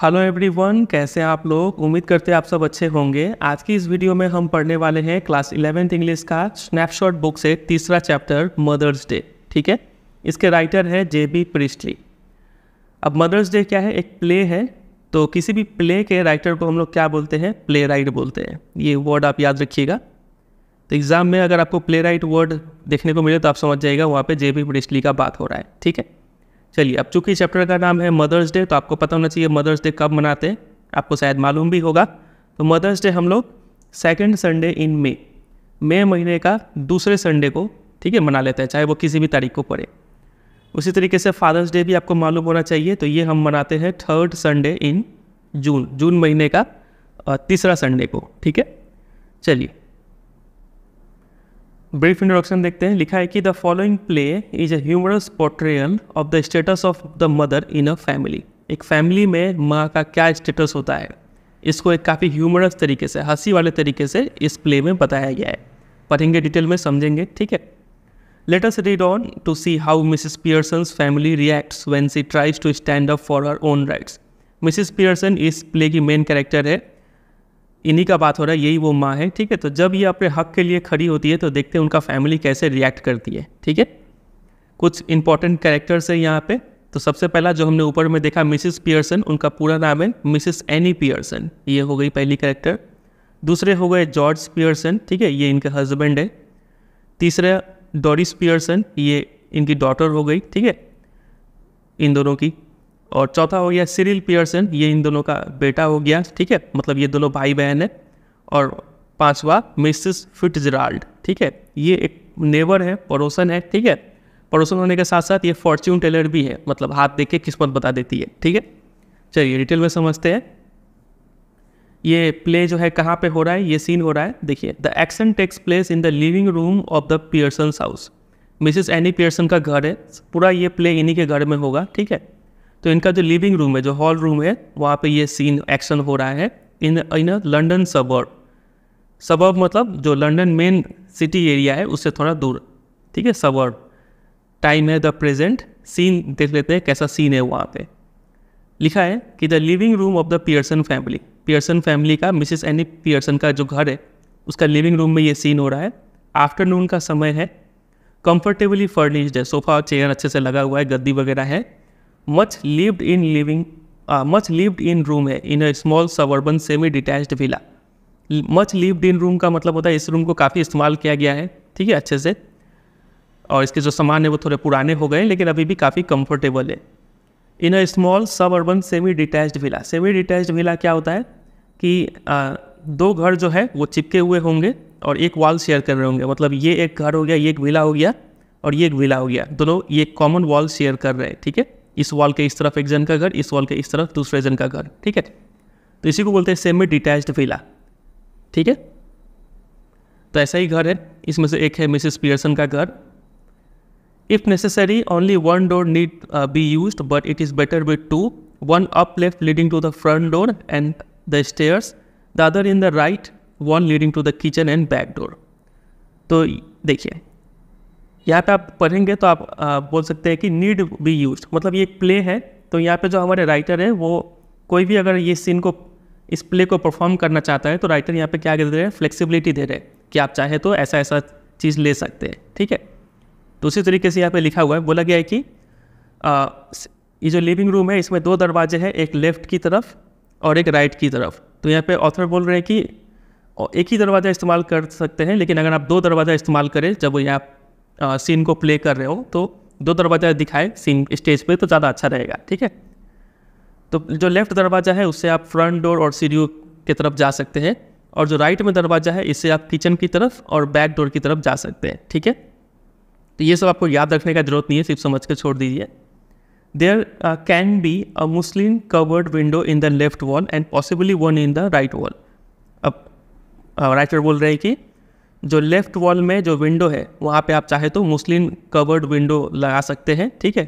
Hello everyone कैसे आप लोग उम्मीद करते हैं आप सब अच्छे होंगे आज की इस वीडियो में हम पढ़ने वाले हैं क्लास इलेवेंथ इंग्लिश का स्नैपशॉट बुक से तीसरा चैप्टर मदर्स डे ठीक है इसके राइटर है जे बी प्रिस्टली अब मदर्स डे क्या है एक प्ले है तो किसी भी प्ले के राइटर को हम लोग क्या बोलते हैं प्ले राइट बोलते हैं ये वर्ड आप याद रखिएगा तो एग्ज़ाम में अगर आपको प्ले राइट वर्ड देखने को मिले तो आप समझ जाइएगा वहाँ पर जे बी प्रिस्टली का बात हो रहा है ठीक है चलिए अब चूंकि चैप्टर का नाम है मदर्स डे तो आपको पता होना चाहिए मदर्स डे कब मनाते हैं आपको शायद मालूम भी होगा तो मदर्स डे हम लोग सेकेंड संडे इन मे मे महीने का दूसरे संडे को ठीक है मना लेते हैं चाहे वो किसी भी तारीख को पड़े उसी तरीके से फादर्स डे भी आपको मालूम होना चाहिए तो ये हम मनाते हैं थर्ड संडे इन जून जून महीने का तीसरा संडे को ठीक है चलिए ब्रीफ इंट्रोडक्शन देखते हैं लिखा है कि the following play is humorous portrayal of the status of the mother in a family एक फैमिली में माँ का क्या स्टेटस होता है इसको एक काफ़ी ह्यूमरस तरीके से हंसी वाले तरीके से इस प्ले में बताया गया है पढ़ेंगे डिटेल में समझेंगे ठीक है let us read on to see how Mrs Pearson family reacts when she tries to stand up for her own rights Mrs Pearson इस प्ले की मेन कैरेक्टर है इन्हीं का बात हो रहा है यही वो माँ है ठीक है तो जब ये अपने हक के लिए खड़ी होती है तो देखते हैं उनका फैमिली कैसे रिएक्ट करती है ठीक है कुछ इंपॉर्टेंट कैरेक्टर्स है यहाँ पे तो सबसे पहला जो हमने ऊपर में देखा मिसिस पियर्सन उनका पूरा नाम है मिसिस एनी पियर्सन ये हो गई पहली कैरेक्टर दूसरे हो गए जॉर्ज पियर्सन ठीक है ये इनके हस्बैंड है तीसरा डोरिस पियर्सन ये इनकी डॉटर हो गई ठीक है इन दोनों की और चौथा हो गया सिरिल पियर्सन ये इन दोनों का बेटा हो गया ठीक है मतलब ये दोनों भाई बहन है और पांचवा मिसिस फिटजराल्ड ठीक है ये एक नेबर है पड़ोसन है ठीक है पड़ोसन होने के साथ साथ ये फॉर्च्यून टेलर भी है मतलब हाथ देख के किस्मत बता देती है ठीक है चलिए डिटेल में समझते हैं ये प्ले जो है कहाँ पे हो रहा है ये सीन हो रहा है देखिए the action takes place in the living room of the Pearson house Mrs Annie Pearson का घर है पूरा ये प्ले इन्हीं के घर में होगा ठीक है तो इनका जो लिविंग रूम है जो हॉल रूम है वहाँ पे ये सीन एक्शन हो रहा है in in a London suburb suburb मतलब जो लंडन मेन सिटी एरिया है उससे थोड़ा दूर ठीक है सबर्ब टाइम है द प्रेजेंट सीन देख लेते हैं कैसा सीन है वहाँ पे लिखा है कि the living room of the Pearson family Pearson family का मिसेस एनी पियर्सन का जो घर है उसका लिविंग रूम में ये सीन हो रहा है आफ्टरनून का समय है कंफर्टेबली फर्निश्ड है सोफ़ा और चेयर अच्छे से लगा हुआ है गद्दी वगैरह है much lived in living much lived in room है in a small suburban semi detached villa much lived in room का मतलब होता है इस रूम को काफ़ी इस्तेमाल किया गया है ठीक है अच्छे से और इसके जो सामान है वो थोड़े पुराने हो गए लेकिन अभी भी काफ़ी कंफर्टेबल है in a small suburban semi detached villa semi detached villa क्या होता है कि आ, uh, दो घर जो है वो चिपके हुए होंगे और एक वॉल शेयर कर रहे होंगे मतलब ये एक घर हो गया ये एक विला हो गया और ये एक विला हो गया दोनों ये कॉमन वॉल शेयर कर रहे हैं ठीक है इस वॉल के इस तरफ एक जन का घर इस वॉल के इस तरफ दूसरे जन का घर ठीक है तो इसी को बोलते हैं सेमी डिटैच विला ठीक है तो ऐसा ही घर है इसमें से एक है मिसेस पियर्सन का घर if necessary only one door need be use but it is better with two one up left leading to the front door and the stairs the other in the right one leading to the kitchen and back door तो देखिए यहाँ पे आप पढ़ेंगे तो आप आ, बोल सकते हैं कि नीड बी यूज मतलब ये प्ले है तो यहाँ पे जो हमारे राइटर है वो कोई भी अगर ये सीन को इस प्ले को परफॉर्म करना चाहता है तो राइटर यहाँ पे क्या दे रहे हैं फ्लेक्सिबिलिटी दे रहे हैं कि आप चाहे तो ऐसा ऐसा चीज़ ले सकते हैं ठीक है तो उसी तरीके से यहाँ पे लिखा हुआ है बोला गया है कि आ, ये जो लिविंग रूम है इसमें दो दरवाजे हैं एक लेफ़्ट की तरफ और एक राइट की तरफ तो यहाँ पे ऑथर बोल रहे हैं कि एक ही दरवाज़ा इस्तेमाल कर सकते हैं लेकिन अगर आप दो दरवाज़ा इस्तेमाल करें जब यहाँ सीन को प्ले कर रहे हो तो दो दरवाज़ा दिखाए सीन स्टेज पे तो ज़्यादा अच्छा रहेगा ठीक है तो जो लेफ्ट दरवाज़ा है उससे आप फ्रंट डोर और सीढ़ियों की तरफ जा सकते हैं और जो राइट में दरवाज़ा है इससे आप किचन की तरफ और बैक डोर की तरफ जा सकते हैं ठीक है तो ये सब आपको याद रखने का जरूरत नहीं है सिर्फ समझ कर छोड़ दीजिए there can be a muslin covered window in the left wall and possibly one in the right wall अब राइटर uh, बोल रहे हैं कि जो लेफ़्ट वॉल में जो विंडो है वहाँ पे आप चाहे तो मुस्लिम कवर्ड विंडो लगा सकते हैं ठीक है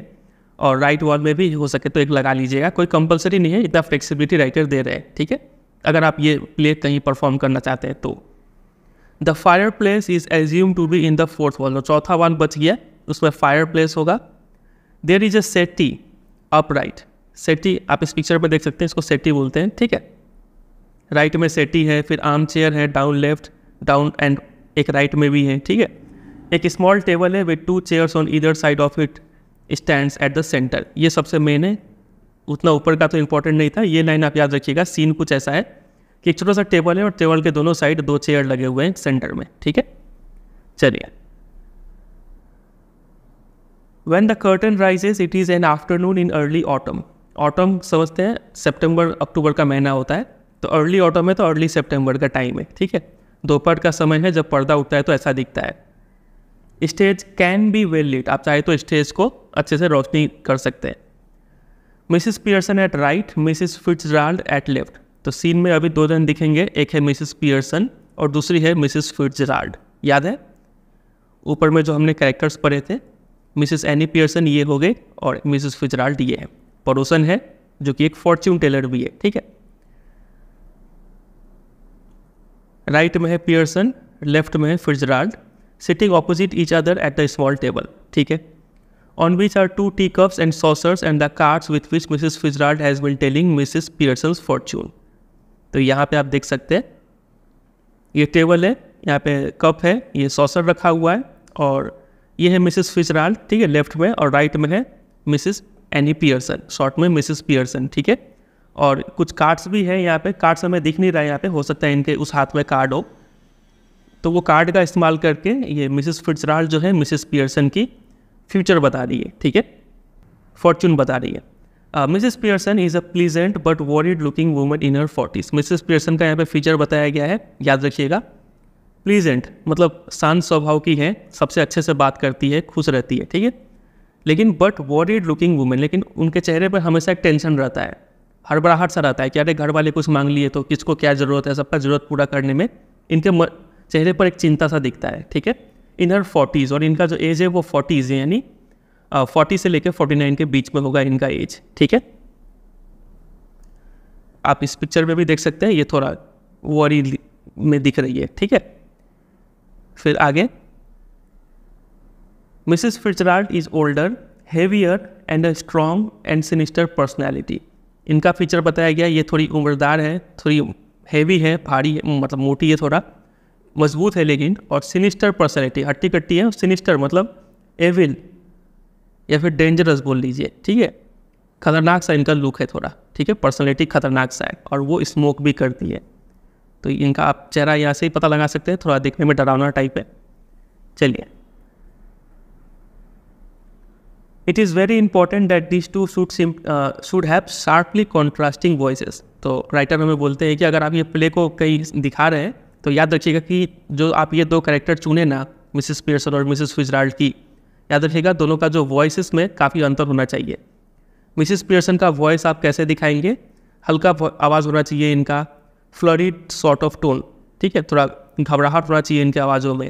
और राइट वॉल में भी हो सके तो एक लगा लीजिएगा कोई कंपलसरी नहीं है इतना फ्लेक्सिबिलिटी राइटर दे रहे हैं ठीक है अगर आप ये प्ले कहीं परफॉर्म करना चाहते हैं तो the fireplace is assume to be in the fourth wall चौथा वॉल बच गया उसमें फायर प्लेस होगा देर इज़ अ सेटी अपराइट सेटी आप इस पिक्चर में देख सकते हैं इसको सेटी बोलते हैं ठीक है राइट right में सेटी है फिर आर्म चेयर है डाउन लेफ्ट डाउन एंड एक राइट में भी है ठीक है एक स्मॉल टेबल है विद टू चेयर्स ऑन इधर side of it stand at the centre ये सबसे मेन है उतना ऊपर का तो इम्पोर्टेंट नहीं था ये लाइन आप याद रखिएगा सीन कुछ ऐसा है कि एक छोटा सा टेबल है और टेबल के दोनों साइड दो चेयर लगे हुए हैं सेंटर में ठीक है चलिए when the curtain rises it is an afternoon in early autumn autumn समझते हैं सेप्टेम्बर अक्टूबर का महीना होता है तो अर्ली ऑटम है तो अर्ली सेप्टेम्बर का टाइम है ठीक है दोपहर का समय है जब पर्दा उठता है तो ऐसा दिखता है stage can be well lit आप चाहे तो स्टेज को अच्छे से रोशनी कर सकते हैं Mrs Pearson at right Mrs Fitzgerald at left तो सीन में अभी दो जन दिखेंगे एक है मिसिस पियर्सन और दूसरी है मिसिस फिट्जराल्ड याद है ऊपर में जो हमने कैरेक्टर्स पढ़े थे मिसिस एनी पियर्सन ये हो गए और मिसिस फिजराल्ट ये है पड़ोसन है जो कि एक फॉर्च्यून टेलर भी है ठीक है राइट में है पियर्सन लेफ्ट में है Fitzgerald sitting opposite each other at the small table ठीक है on which are two tea cups and saucers and the cards with which Mrs Fitzgerald has been telling Mrs Pearson fortune तो यहाँ पे आप देख सकते हैं ये टेबल है यहाँ पे कप है ये सॉसर रखा हुआ है और ये है मिसिस फिजराल्ड ठीक है लेफ्ट में और राइट में है मिसिस एनी पियर्सन शॉर्ट में मिसिस पियर्सन ठीक है और कुछ कार्ड्स भी हैं यहाँ पे कार्ड्स हमें दिख नहीं रहा है यहाँ पे हो सकता है इनके उस हाथ में कार्ड हो तो वो कार्ड का इस्तेमाल करके ये मिसेस फिट्सराल जो है मिसिस पियर्सन की फ्यूचर बता रही है ठीक है फॉर्चून बता रही है Mrs Pearson is a pleasant but worried looking woman in her forties Mrs Pearson का यहाँ पे फीचर बताया गया है याद रखिएगा प्लीजेंट मतलब शांत स्वभाव की है सबसे अच्छे से बात करती है खुश रहती है ठीक है लेकिन बट वॉरिड लुकिंग वूमेन लेकिन उनके चेहरे पर हमेशा एक टेंशन रहता है हड़बड़ाहट सा रहता है कि अरे घर वाले कुछ मांग लिए तो किसको क्या ज़रूरत है सबका ज़रूरत पूरा करने में इनके चेहरे पर एक चिंता सा दिखता है ठीक है इन हर फोर्टीज़ और इनका जो एज है वो फोर्टीज़ है यानी फोर्टी से लेकर फोर्टी नाइन के बीच में होगा इनका एज ठीक है आप इस पिक्चर में भी देख सकते हैं ये थोड़ा वरी में दिख रही है ठीक है फिर आगे Mrs Fitzgerald is older heavier and a strong and sinister personality इनका फीचर बताया गया ये थोड़ी उम्रदार है थोड़ी हैवी है भारी है, मतलब मोटी है थोड़ा मजबूत है लेकिन और सिनिस्टर पर्सनैलिटी हट्टी कट्टी है सिनिस्टर मतलब एविल या फिर डेंजरस बोल लीजिए ठीक है खतरनाक सा इनका लुक है थोड़ा ठीक है पर्सनैलिटी खतरनाक सा है और वो स्मोक भी करती है तो इनका आप चेहरा यहाँ से ही पता लगा सकते हैं थोड़ा देखने में डरावना टाइप है चलिए it is very important that this two should should have sharply contrasting voice तो राइटर हमें बोलते हैं कि अगर आप ये प्ले को कहीं दिखा रहे हैं तो याद रखिएगा कि जो आप ये दो करेक्टर चुने ना मिसिस पियर्सन और मिसिस फिजराल्ड की याद रखिएगा दोनों का जो वॉइस में काफ़ी अंतर होना चाहिए मिसिस पियर्सन का वॉइस आप कैसे दिखाएंगे हल्का आवाज़ होना चाहिए इनका फ्लरिड सॉर्ट ऑफ टोन ठीक है थोड़ा घबराहट होना चाहिए इनकी आवाज़ों में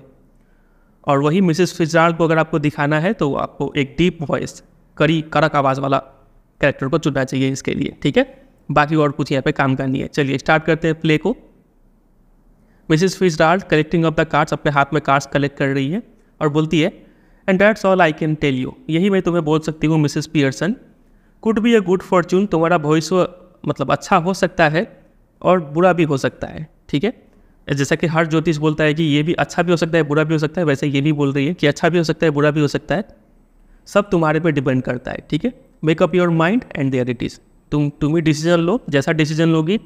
और वही मिसेस फिजराल्ड को अगर आपको दिखाना है तो आपको एक डीप वॉइस करी कड़क आवाज़ वाला कैरेक्टर को चुनना चाहिए इसके लिए ठीक है बाकी और कुछ यहाँ पे काम करनी है चलिए स्टार्ट करते हैं प्ले को Mrs Fitzgerald collecting of the cards अपने हाथ में कार्ड्स कलेक्ट कर रही है और बोलती है and that's all I can tell you यही मैं तुम्हें बोल सकती हूँ Mrs Pearson could be a good fortune तुम्हारा भविष्य मतलब अच्छा हो सकता है और बुरा भी हो सकता है ठीक है जैसा कि हर ज्योतिष बोलता है कि ये भी अच्छा भी हो सकता है बुरा भी हो सकता है वैसे ये भी बोल रही है कि अच्छा भी हो सकता है बुरा भी हो सकता है सब तुम्हारे पे डिपेंड करता है ठीक है make up your mind and there it is तुम तुम ही डिसीजन लो जैसा डिसीजन लोगी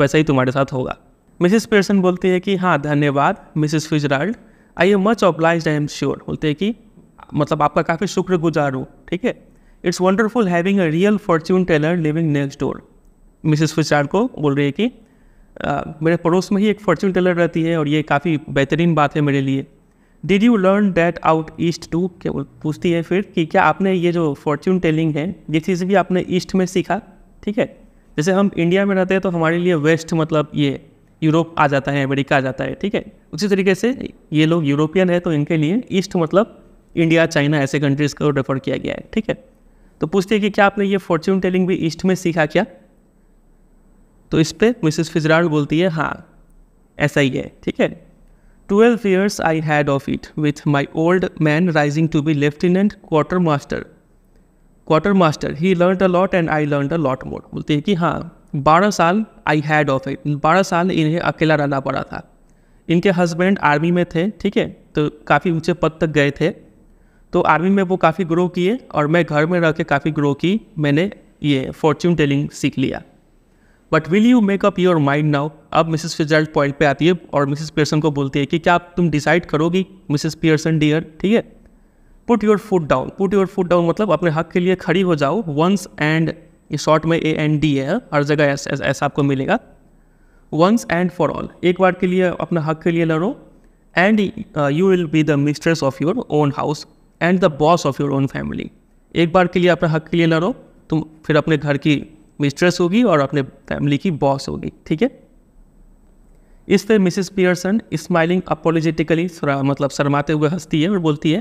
वैसा ही तुम्हारे साथ होगा मिसिस पर्सन बोलती है कि हाँ धन्यवाद Mrs Fitzgerald I am much obliged I am sure बोलते हैं कि मतलब आपका काफ़ी शुक्रगुजार हूँ ठीक है it's wonderful having a real fortune teller living next door Mrs Fitzgerald को बोल रही है कि मेरे पड़ोस में ही एक फॉर्चून टेलर रहती है और ये काफ़ी बेहतरीन बात है मेरे लिए did you learn that out east too पूछती है फिर कि क्या आपने ये जो फॉर्चून टेलिंग है ये चीज़ भी आपने ईस्ट में सीखा ठीक है जैसे हम इंडिया में रहते हैं तो हमारे लिए वेस्ट मतलब ये यूरोप आ जाता है अमेरिका आ जाता है ठीक है उसी तरीके से ये लोग यूरोपियन है तो इनके लिए ईस्ट मतलब इंडिया चाइना ऐसे कंट्रीज़ को रेफर किया गया है ठीक है तो पूछती है कि क्या आपने ये फॉर्चून टेलिंग भी ईस्ट में सीखा क्या तो इस पर मिसिस फिजराल बोलती है हाँ ऐसा ही है ठीक है twelve years I had of it with my old man rising to be lieutenant quartermaster quartermaster ही learn a lot and I learn a lot more बोलती है कि हाँ बारह साल आई हैड ऑफ इट बारह साल इन्हें अकेला रहना पड़ा था इनके हस्बैंड आर्मी में थे ठीक है तो काफ़ी ऊंचे पद तक गए थे तो आर्मी में वो काफ़ी ग्रो किए और मैं घर में रह के काफ़ी ग्रो की मैंने ये फॉर्च्यून टेलिंग सीख लिया but will you make up your mind now अब मिसेस फिजल्ट पॉइंट पे आती है और मिसेस पियर्सन को बोलती है कि क्या आप तुम डिसाइड करोगी मिसेस पियर्सन डियर ठीक है put your foot down put your foot down मतलब अपने हक के लिए खड़ी हो जाओ वंस एंड शॉर्ट में ए एंड डी है हर जगह ऐसा आपको मिलेगा वंस एंड फॉर ऑल एक बार के लिए अपने हक के लिए लड़ो and you will be the mistress of your own house and the boss of your own family एक बार के लिए अपने हक के लिए लड़ो तुम फिर अपने घर की मिस्ट्रेस होगी और अपने फैमिली की बॉस होगी ठीक है इस पर मिसिस पियर्सन स्माइलिंग अपोलोजेटिकली मतलब शर्माते हुए हंसती है और बोलती है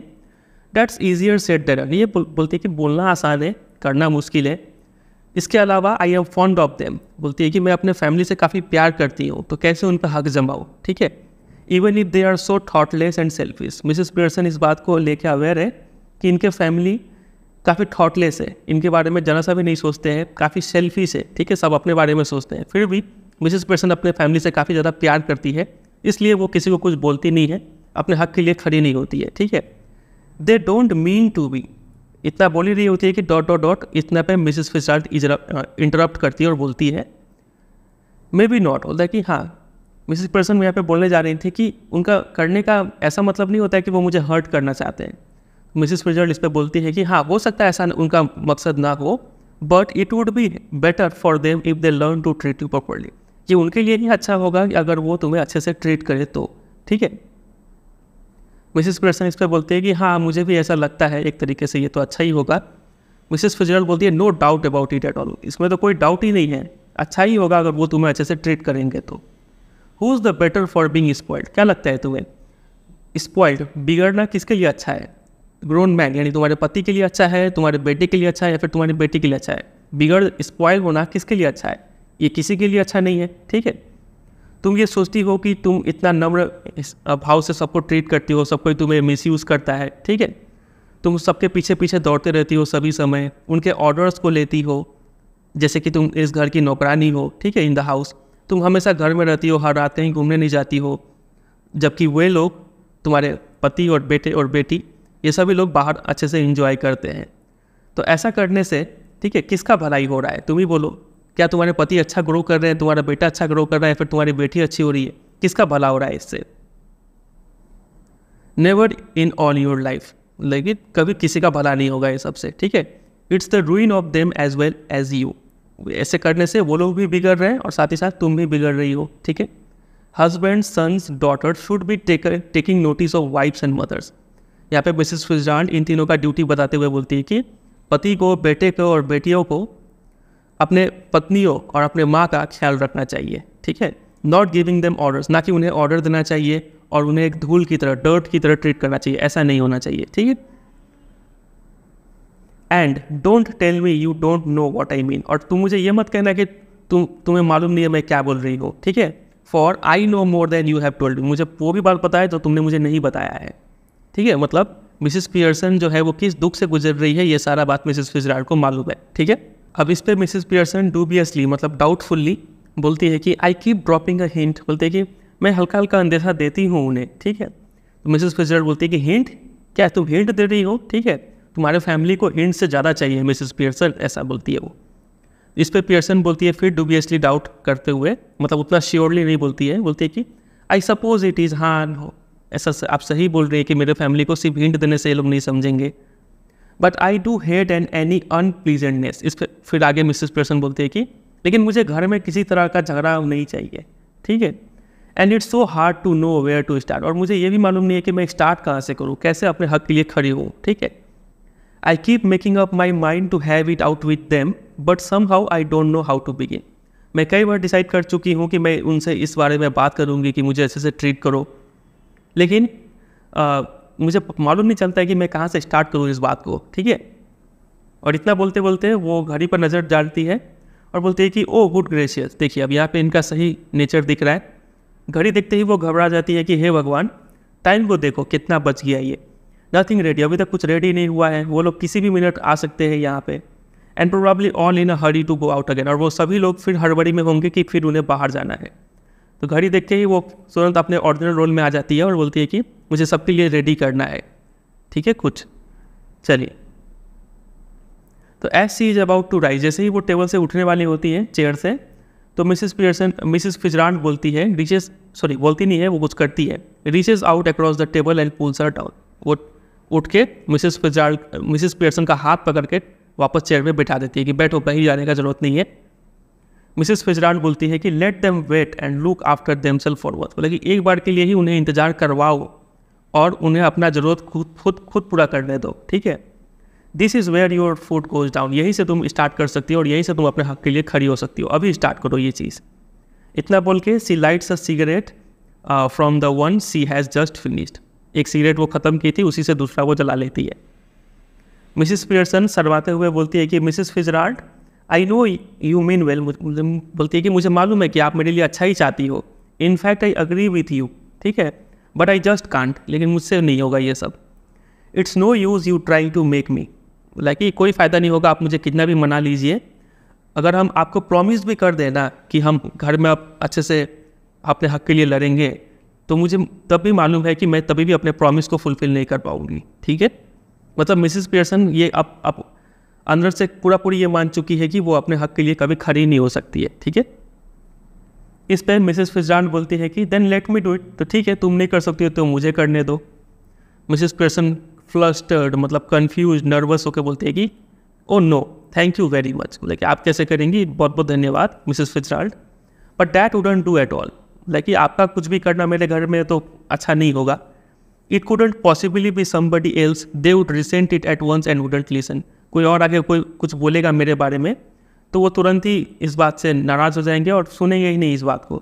डेट्स ईजियर सेट देन ये बोलती है कि बोलना आसान है करना मुश्किल है इसके अलावा I am fond of them बोलती है कि मैं अपने फैमिली से काफ़ी प्यार करती हूँ तो कैसे उन पर हक जमाऊँ ठीक है even if they are so thoughtless and selfish Mrs Pearson इस बात को लेकर अवेयर है कि इनके फैमिली काफ़ी थॉटलेस है इनके बारे में जरा सा भी नहीं सोचते हैं काफ़ी सेल्फिश है ठीक है सब अपने बारे में सोचते हैं फिर भी मिसेस पर्सन अपने फैमिली से काफ़ी ज़्यादा प्यार करती है इसलिए वो किसी को कुछ बोलती नहीं है अपने हक के लिए खड़ी नहीं होती है ठीक है they don't mean to be इतना बोली रही होती है कि डॉट डॉट डॉट इतना पे मिसेस फिजाल्ट इंटरप्ट करती है और बोलती है मे बी नॉट ऑल है कि हाँ मिसेस पर्सन यहाँ पे बोलने जा रही थी कि उनका करने का ऐसा मतलब नहीं होता है कि वो मुझे हर्ट करना चाहते हैं मिसिस फ्रिजर्ड इस पर बोलती है कि हाँ हो सकता है ऐसा उनका मकसद ना हो but it would be better for them if they learn to treat you properly ये उनके लिए ही अच्छा होगा कि अगर वो तुम्हें अच्छे से ट्रीट करे तो ठीक है मिसिस प्रसन्न इस पर बोलते हैं कि हाँ मुझे भी ऐसा लगता है एक तरीके से ये तो अच्छा ही होगा मिसिस फिजरल बोलती है no doubt about it at all इसमें तो कोई डाउट ही नहीं है अच्छा ही होगा अगर वो तुम्हें अच्छे से ट्रीट करेंगे तो who is the better for being spoiled क्या लगता है तुम्हें स्पॉइल्ड बिगड़ना किसके लिए अच्छा है ग्रोन मैन यानी तुम्हारे पति के लिए अच्छा है तुम्हारे बेटे के लिए अच्छा है या फिर तुम्हारी बेटी के लिए अच्छा है बिगड़ स्पॉयल होना किसके लिए अच्छा है ये किसी के लिए अच्छा नहीं है ठीक है तुम ये सोचती हो कि तुम इतना नम्र भाव से सबको ट्रीट करती हो सबको तुम्हें मिस करता है ठीक है तुम सबके पीछे पीछे दौड़ते रहती हो सभी समय उनके ऑर्डर्स को लेती हो जैसे कि तुम इस घर की नौकरानी हो ठीक है इन द हाउस तुम हमेशा घर में रहती हो हर रात कहीं घूमने नहीं जाती हो जबकि वे लोग तुम्हारे पति और बेटे और बेटी ये सभी लोग बाहर अच्छे से इंजॉय करते हैं तो ऐसा करने से ठीक है किसका भलाई हो रहा है तुम ही बोलो क्या तुम्हारे पति अच्छा ग्रो कर रहे हैं तुम्हारा बेटा अच्छा ग्रो कर रहा है फिर तुम्हारी बेटी अच्छी हो रही है किसका भला हो रहा है इससे never in all your life लेकिन कभी किसी का भला नहीं होगा ये सबसे ठीक है it's the ruin of them as well as you ऐसे करने से वो लोग भी बिगड़ रहे हैं और साथ ही साथ तुम भी बिगड़ रही हो ठीक है husband sons daughters should be taker taking notice of wives and mothers यहाँ पे मिसेस फिजाल्ड इन तीनों का ड्यूटी बताते हुए बोलती है कि पति को बेटे को और बेटियों को अपने पत्नियों और अपने माँ का ख्याल रखना चाहिए ठीक है नॉट गिविंग देम ऑर्डर्स ना कि उन्हें ऑर्डर देना चाहिए और उन्हें एक धूल की तरह डर्ट की तरह ट्रीट करना चाहिए ऐसा नहीं होना चाहिए ठीक है and don't tell me you don't know what I mean और तुम मुझे ये मत कहना कि तुम तुम्हें मालूम नहीं है मैं क्या बोल रही हूँ ठीक है for I know more than you have told मुझे वो भी बात पता है तो तुमने मुझे नहीं बताया है ठीक है मतलब मिसिस पियर्सन जो है वो किस दुख से गुजर रही है ये सारा बात मिसिस फिजराल्ड को मालूम है ठीक है अब इस पर मिसिस पियर्सन डूबियसली मतलब डाउटफुल्ली बोलती है कि I keep dropping a hint बोलते हैं कि मैं हल्का हल्का अंदेशा देती हूँ उन्हें ठीक है तो मिसिस फिजराल्ड बोलती है कि हिंट क्या तुम हिंट दे रही हो ठीक है तुम्हारे फैमिली को हिंट से ज़्यादा चाहिए मिसिस पियर्सन ऐसा बोलती है वो इस पर पियर्सन बोलती है फिर डूबियसली डाउट करते हुए मतलब उतना श्योरली नहीं बोलती है बोलती है कि आई सपोज इट इज़ हाँ ऐसा आप सही बोल रही है कि मेरे फैमिली को सिर्फ हिंट देने से ये लोग नहीं समझेंगे but I do hate an any unpleasantness इस पर फिर आगे मिसेस पर्सन बोलते हैं कि लेकिन मुझे घर में किसी तरह का झगड़ा नहीं चाहिए ठीक है and it's so hard to know where to start और मुझे ये भी मालूम नहीं है कि मैं स्टार्ट कहाँ से करूँ कैसे अपने हक के लिए खड़ी हूँ ठीक है I keep making up my mind to have it out with them but somehow I don't know how to begin मैं कई बार डिसाइड कर चुकी हूँ कि मैं उनसे इस बारे में बात करूँगी कि मुझे अच्छे से ट्रीट करो लेकिन आ, मुझे मालूम नहीं चलता है कि मैं कहाँ से स्टार्ट करूँ इस बात को ठीक है और इतना बोलते बोलते वो घड़ी पर नज़र डालती है और बोलती है कि ओ गुड ग्रेशियस देखिए अब यहाँ पे इनका सही नेचर दिख रहा है घड़ी देखते ही वो घबरा जाती है कि हे भगवान टाइम को देखो कितना बच गया ये नथिंग रेडी अभी तक कुछ रेडी नहीं हुआ है वो लोग किसी भी मिनट आ सकते हैं यहाँ पे and probably all in a hurry to go out again और वो सभी लोग फिर हड़बड़ी में होंगे कि फिर उन्हें बाहर जाना है तो घड़ी देखते ही वो तुरंत अपने ऑर्डिनल रोल में आ जाती है और बोलती है कि मुझे सबके लिए रेडी करना है ठीक है कुछ चलिए तो as she is about to rise जैसे ही वो टेबल से उठने वाली होती है चेयर से तो मिसिस पियर्सन मिसिस फिजरान बोलती है रिचेज सॉरी बोलती नहीं है वो कुछ करती है reaches out across the table and pulls her down वो उठ के मिसिस फिजरान मिसिस पियर्सन का हाथ पकड़ के वापस चेयर में बैठा देती है कि बैठो कहीं जाने का जरूरत नहीं है मिसेस फिजराल्ड बोलती है कि let them wait and look after themselves बोले कि एक बार के लिए ही उन्हें इंतज़ार करवाओ और उन्हें अपना ज़रूरत खुद खुद खुद पूरा करने दो ठीक है this is where your foot goes down यहीं से तुम स्टार्ट कर सकती हो और यहीं से तुम अपने हक के लिए खड़ी हो सकती हो अभी स्टार्ट करो ये चीज़ इतना बोल के she lights a cigarette from the one she has just finished एक सिगरेट वो ख़त्म की थी उसी से दूसरा वो जला लेती है मिसिस पियर्सन सरवाते हुए बोलती है कि Mrs Fitzgerald I know you mean well बोलती है कि मुझे मालूम है कि आप मेरे लिए अच्छा ही चाहती हो in fact I agree with you ठीक है बट आई जस्ट कांट लेकिन मुझसे नहीं होगा ये सब it's no use you trying to make me बोला कि कोई फ़ायदा नहीं होगा आप मुझे कितना भी मना लीजिए अगर हम आपको प्रॉमिस भी कर देना कि हम घर में आप अच्छे से अपने हक के लिए लड़ेंगे तो मुझे तब भी मालूम है कि मैं तभी भी अपने प्रॉमिस को फुलफ़िल नहीं कर पाऊँगी ठीक है मतलब मिसिस पियर्सन ये अब आप अंदर से पूरा पूरी ये मान चुकी है कि वो अपने हक के लिए कभी खड़ी नहीं हो सकती है ठीक है इस पर मिसेस फिजरान बोलती है कि then let me do it तो ठीक है तुम नहीं कर सकती हो तो मुझे करने दो मिसेस पर्सन फ्लस्टर्ड मतलब कन्फ्यूज नर्वस होकर बोलती है कि oh no thank you very much like आप कैसे करेंगी बहुत बहुत धन्यवाद Mrs Fitzgerald but that wouldn't do at all like आपका कुछ भी करना मेरे घर में तो अच्छा नहीं होगा it couldn't possibly be somebody else they would resent it at once and wouldn't listen कोई और आगे कोई कुछ बोलेगा मेरे बारे में तो वो तुरंत ही इस बात से नाराज़ हो जाएंगे और सुनेंगे ही नहीं इस बात को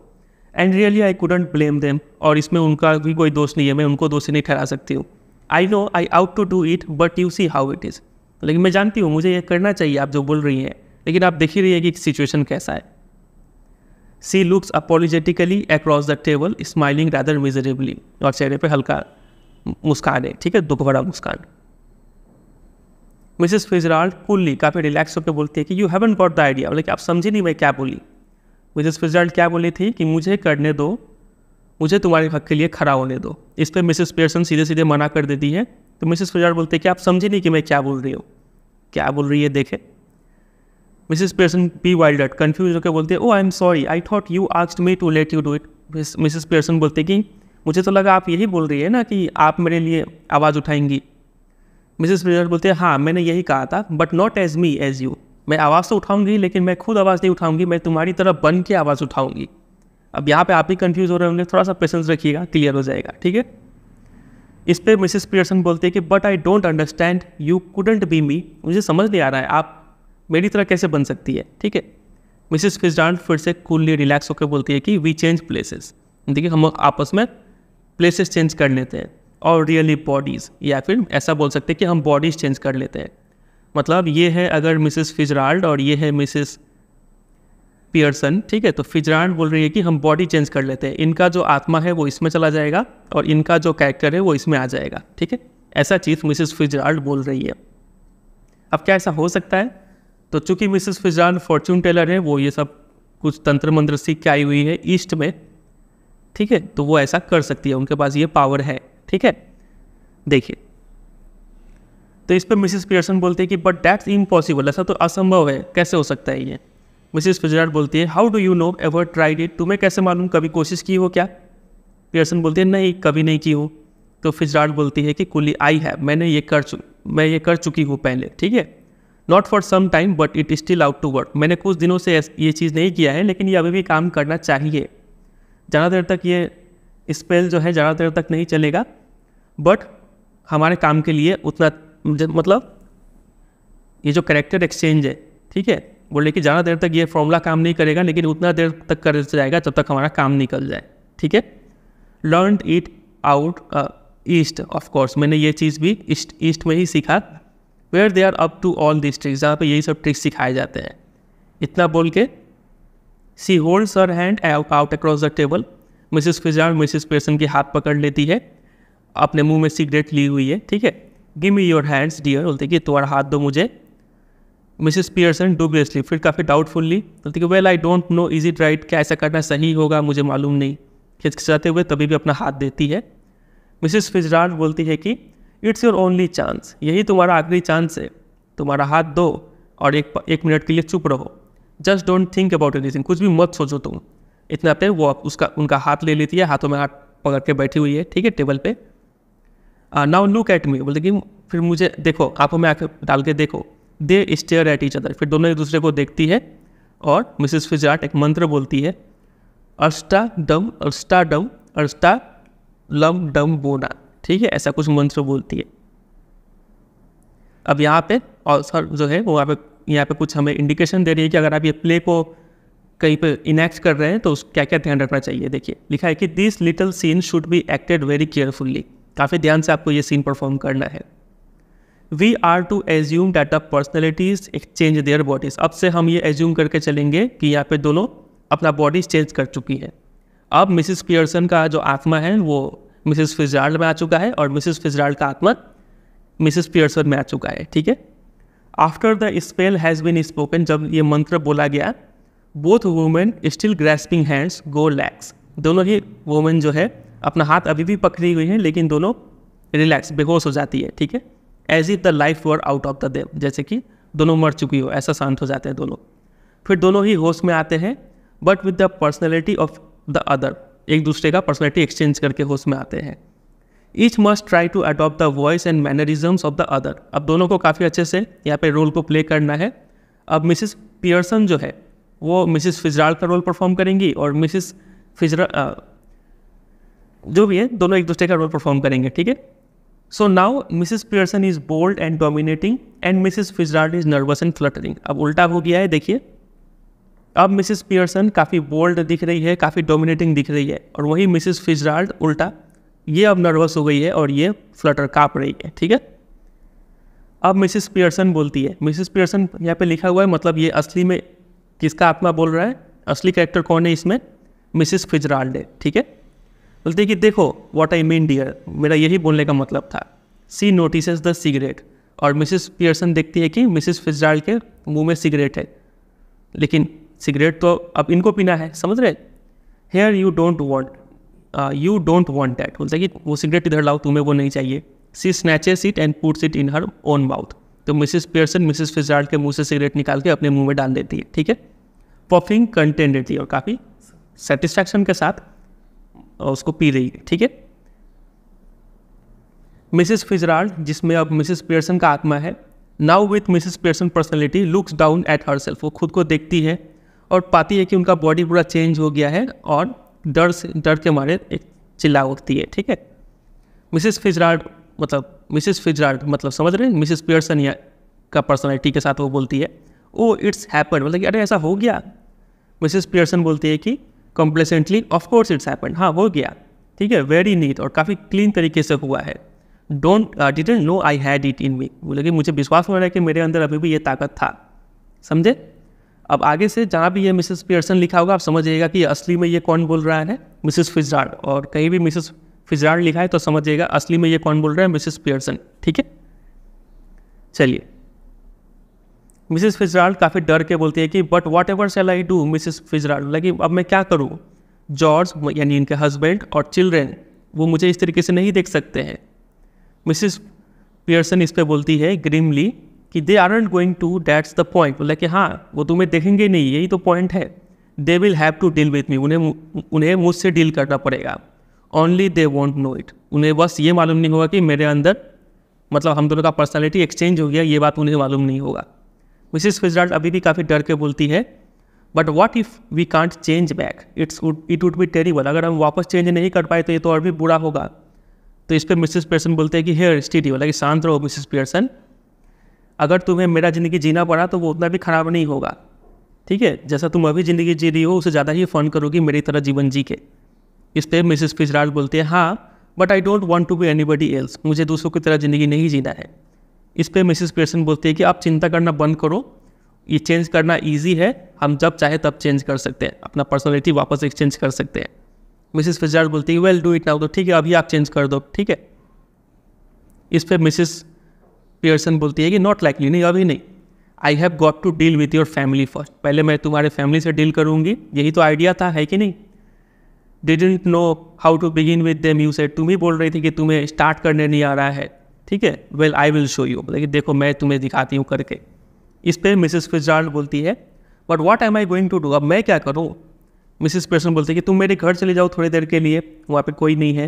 and really I couldn't blame them और इसमें उनका भी कोई दोष नहीं है मैं उनको दोषी नहीं ठहरा सकती हूँ I know I ought to do it but you see how it is लेकिन मैं जानती हूँ मुझे ये करना चाहिए आप जो बोल रही हैं लेकिन आप देख ही रही है कि सिचुएशन कैसा है she looks apologetically across the table smiling rather miserably और चेहरे पर हल्का मुस्कान है ठीक है दुख भरा मुस्कान मिसेस फिजराल्ड कुल्ली काफ़ी रिलैक्स होकर बोलती है कि you haven't got the idea बोले कि आप समझे नहीं मैं क्या बोली मिसेस फिजराल्ड क्या बोली थी कि मुझे करने दो मुझे तुम्हारे हक के लिए खड़ा होने दो इस पर मिसेस पियर्सन सीधे सीधे मना कर देती है तो मिसेस फिजराल्ड बोलते हैं कि आप समझे नहीं कि मैं क्या बोल रही हूँ क्या बोल रही है देखे Mrs Pearson bewildered confuse होकर बोलते हैं oh I am sorry I thought you asked me to let you do it Mrs Pearson बोलते कि मुझे तो लगा आप यही बोल रही है ना कि आप मेरे लिए आवाज़ उठाएंगी मिसेस ब्लेजर बोलते हैं हाँ मैंने यही कहा था but not as me as you मैं आवाज़ तो उठाऊंगी लेकिन मैं खुद आवाज़ नहीं उठाऊंगी मैं तुम्हारी तरफ बन के आवाज़ उठाऊंगी अब यहाँ पे आप ही कंफ्यूज हो रहे होंगे थोड़ा सा पेशेंस रखिएगा क्लियर हो जाएगा ठीक है इस पर मिसेस पियर्सन बोलती है कि but I don't understand you couldn't be me मुझे समझ नहीं आ रहा है आप मेरी तरह कैसे बन सकती है ठीक है मिसेस फिजान फिर से कूलली रिलैक्स होकर बोलती है कि वी चेंज प्लेसेस देखिए हम आपस में प्लेसेस चेंज कर लेते हैं और रियली बॉडीज़ या फिर ऐसा बोल सकते हैं कि हम बॉडीज़ चेंज कर लेते हैं मतलब ये है अगर मिसेस फिजराल्ड और ये है मिसेस पियर्सन ठीक है तो फिजराल्ड बोल रही है कि हम बॉडी चेंज कर लेते हैं इनका जो आत्मा है वो इसमें चला जाएगा और इनका जो कैरेक्टर है वो इसमें आ जाएगा ठीक है ऐसा चीज़ मिसेस फिजराल्ड बोल रही है अब क्या ऐसा हो सकता है तो चूंकि मिसेस फिजराल्ड फॉर्चून टेलर है वो ये सब कुछ तंत्र मंत्र सीख के आई हुई है ईस्ट में ठीक है तो वो ऐसा कर सकती है उनके पास ये पावर है ठीक है देखिए तो इस पर मिसिस पियर्सन बोलते हैं कि बट दैट्स इम्पॉसिबल ऐसा तो असंभव है कैसे हो सकता है ये मिसिस फिजराट बोलती है how do you know ever tried it तुम्हें कैसे मालूम कभी कोशिश की हो क्या पियर्सन बोलती है नहीं कभी नहीं की हो तो फिजराट बोलती है कि कुली आई हैव मैंने ये कर चु मैं ये कर चुकी हूँ पहले ठीक है not for some time but it still ought to work मैंने कुछ दिनों से ये चीज़ नहीं किया है लेकिन ये अभी भी काम करना चाहिए ज़्यादा देर तक ये स्पेल जो है ज़्यादा देर तक नहीं चलेगा बट हमारे काम के लिए उतना मतलब ये जो करेक्टर एक्सचेंज है ठीक है बोले कि ज़्यादा देर तक ये फॉर्मूला काम नहीं करेगा लेकिन उतना देर तक कर जाएगा जब तक हमारा काम निकल जाए ठीक है learn it out east of course मैंने ये चीज़ भी ईस्ट ईस्ट में ही सीखा where they are up to all this tricks जहाँ पर यही सब ट्रिक्स सिखाए जाते हैं इतना बोल के she holds her hand out across the table Mrs Fitzgerald Mrs Pearson की हाथ पकड़ लेती है अपने मुंह में सिगरेट ली हुई है ठीक है give me your hands dear बोलते कि तुम्हारा हाथ दो मुझे मिसेस पियर्सन डूबियसली फिर काफ़ी डाउटफुली बोलते कि well I don't know is it right क्या ऐसा करना सही होगा मुझे मालूम नहीं खिचखिचाते हुए तभी भी अपना हाथ देती है मिसिस फिजराल बोलती है कि इट्स योर ओनली चांस यही तुम्हारा आखिरी चांस है तुम्हारा हाथ दो और एक एक मिनट के लिए चुप रहो just don't think about anything कुछ भी मत सोचो तुम इतना पे वो उसका उनका हाथ ले लेती है हाथों में हाथ पकड़ के बैठी हुई है ठीक है टेबल पे नाउ लुक एट मी बोलते कि फिर मुझे देखो आंखों में आंखें डाल के देखो they stare at each other फिर दोनों एक दूसरे को देखती है और मिसिस फिजराट एक मंत्र बोलती है अर्स्टा डम अर्स्टा डम अर्स्टा लम डम बोना ठीक है ऐसा कुछ मंत्र बोलती है अब यहाँ पे सर जो है वो यहाँ पे यहाँ पे कुछ हमें इंडिकेशन दे रही है कि अगर आप ये प्ले को कहीं पे इनैक्ट कर रहे हैं तो उस क्या क्या ध्यान रखना चाहिए देखिए लिखा है कि this little scene should be acted very carefully काफ़ी ध्यान से आपको ये सीन परफॉर्म करना है we are to assume that of personalities exchange their bodies अब से हम ये एज्यूम करके चलेंगे कि यहाँ पे दोनों अपना बॉडीज चेंज कर चुकी है अब मिसिस पियर्सन का जो आत्मा है वो मिसिस फिजराल्ड में आ चुका है और मिसिस फिजराल्ड का आत्मा मिसिस पियर्सन में आ चुका है ठीक है after the spell has been spoken जब ये मंत्र बोला गया both women still grasping hands go lax दोनों ही वुमेन जो है अपना हाथ अभी भी पकड़ी हुई है लेकिन दोनों रिलैक्स बेहोश हो जाती है ठीक है as if the life were out of the deaf जैसे कि दोनों मर चुकी हो ऐसा शांत हो जाते हैं दोनों फिर दोनों ही होश में आते हैं but with the personality of the other एक दूसरे का पर्सनैलिटी एक्सचेंज करके होश में आते हैं each must try to adopt the voice and mannerisms of the other अब दोनों को काफ़ी अच्छे से यहाँ पे रोल को प्ले करना है अब मिसिस पियर्सन जो है वो मिसिस फिजराल का रोल परफॉर्म करेंगी और मिसिस फिजरा जो भी है दोनों एक दूसरे का रोल परफॉर्म करेंगे ठीक है so now Mrs Pearson is bold and dominating and Mrs Fitzgerald is nervous and fluttering अब उल्टा हो गया है देखिए अब मिसिस पियर्सन काफ़ी बोल्ड दिख रही है काफ़ी डोमिनेटिंग दिख रही है और वही मिसिस फिजराल्ड उल्टा ये अब नर्वस हो गई है और ये फ्लटर काँप रही है ठीक है अब मिसिस पियर्सन बोलती है मिसिस पियर्सन यहाँ पे लिखा हुआ है मतलब ये असली में किसका आत्मा बोल रहा है असली कैरेक्टर कौन है इसमें मिसिस फिजराल्ड है ठीक है बोलते कि देखो वॉट आई मीन डियर मेरा यही बोलने का मतलब था सी नोटिस द सिगरेट और मिसिस पियर्सन देखती है कि मिसिस फिजराल के मुंह में सिगरेट है लेकिन सिगरेट तो अब इनको पीना है समझ रहे here you don't want you don't want that बोलते कि वो सिगरेट इधर लाओ तुम्हें वो नहीं चाहिए she snatches it and puts it in her own mouth तो मिसिस पियर्सन मिसिस फिजराल के मुंह से सिगरेट निकाल के अपने मुंह में डाल देती है ठीक है पफिंग है और काफ़ी सेटिस्फैक्शन के साथ और उसको पी रही है ठीक है मिसेस फिजराल्ड जिसमें अब मिसेस पियर्सन का आत्मा है now with Mrs Pearson personality looks down at herself वो खुद को देखती है और पाती है कि उनका बॉडी पूरा चेंज हो गया है और डर से डर के मारे एक चिल्ला उठती है ठीक है मिसेस फिजराल्ड मतलब मिसेस फिजराल्ड मतलब समझ रहे हैं मिसेस पियर्सन या का पर्सनैलिटी के साथ वो बोलती है ओ इट्स हैपन मतलब कि अरे ऐसा हो गया मिसेस पियर्सन बोलती है कि कॉम्प्लेसेंटली ऑफकोर्स इट्स हैपन हाँ वो गया ठीक है वेरी नीट और काफ़ी क्लीन तरीके से हुआ है don't didn't know I had it in me बोले कि मुझे विश्वास हो रहा है कि मेरे अंदर अभी भी ये ताकत था समझे अब आगे से जहाँ भी ये मिसेस पियर्सन लिखा होगा आप समझिएगा कि असली में ये कौन बोल रहा है मिसेस फिजराड और कहीं भी मिसेस फिजराड लिखा है तो समझिएगा असली में ये कौन बोल रहा है मिसेस पियर्सन ठीक है चलिए मिसिस फिजराल्ड काफ़ी डर के बोलती है कि but whatever shall I do Mrs Fitzgerald लेकिन अब मैं क्या करूँ जॉर्ज यानी इनके हस्बैंड और चिल्ड्रेन वो मुझे इस तरीके से नहीं देख सकते हैं मिसिस पियर्सन इस पर बोलती है ग्रिमली कि they are not going to that's the point बोला कि हाँ वो तुम्हें देखेंगे नहीं यही तो पॉइंट है they will have to deal with me उन्हें उन्हें मुझसे डील करना पड़ेगा only they won't know it उन्हें बस ये मालूम नहीं होगा कि मेरे अंदर मतलब हम दोनों का पर्सनैलिटी एक्सचेंज हो गया ये बात उन्हें मालूम नहीं होगा मिसिस फिजराल्ड अभी भी काफ़ी डर के बोलती है but what if we can't change back it's it would be terrible अगर हम वापस चेंज नहीं कर पाए तो ये तो और भी बुरा होगा तो इस पर मिसिस पियर्सन बोलते हैं कि हेयर वाला कि शांत रहो मिसिस पियर्सन अगर तुम्हें मेरा ज़िंदगी जीना पड़ा तो वो उतना भी ख़राब नहीं होगा ठीक है जैसा तुम अभी ज़िंदगी जी रही हो उसे ज़्यादा ही फन करोगी मेरी तरह जीवन जी के इस पर मिसिस फिजराल्ड बोलते हैं हाँ but I don't want to be anybody else मुझे दूसरों की तरह ज़िंदगी नहीं जीना है इस पर मिसिस पियर्सन बोलती है कि आप चिंता करना बंद करो ये चेंज करना ईजी है हम जब चाहे तब चेंज कर सकते हैं अपना पर्सनैलिटी वापस एक्सचेंज कर सकते हैं मिसिस फिजार्ड बोलती है वेल डू इट नाउ तो ठीक है अभी आप चेंज कर दो ठीक है इस पर मिसिस पियर्सन बोलती है कि नॉट लाइकली नहीं अभी नहीं I have got to deal with your family first पहले मैं तुम्हारे फैमिली से डील करूंगी यही तो आइडिया था है कि नहीं didn't know how to begin with them you said तुम ही बोल रही थी कि तुम्हें स्टार्ट करने नहीं आ रहा है ठीक है well I will show you देखिए देखो मैं तुम्हें दिखाती हूँ करके इस पर मिसेस फिजाल्ड बोलती है but what am I going to do अब मैं क्या करूँ मिसिस पर्सन बोलती है कि तुम मेरे घर चले जाओ थोड़ी देर के लिए वहाँ पर कोई नहीं है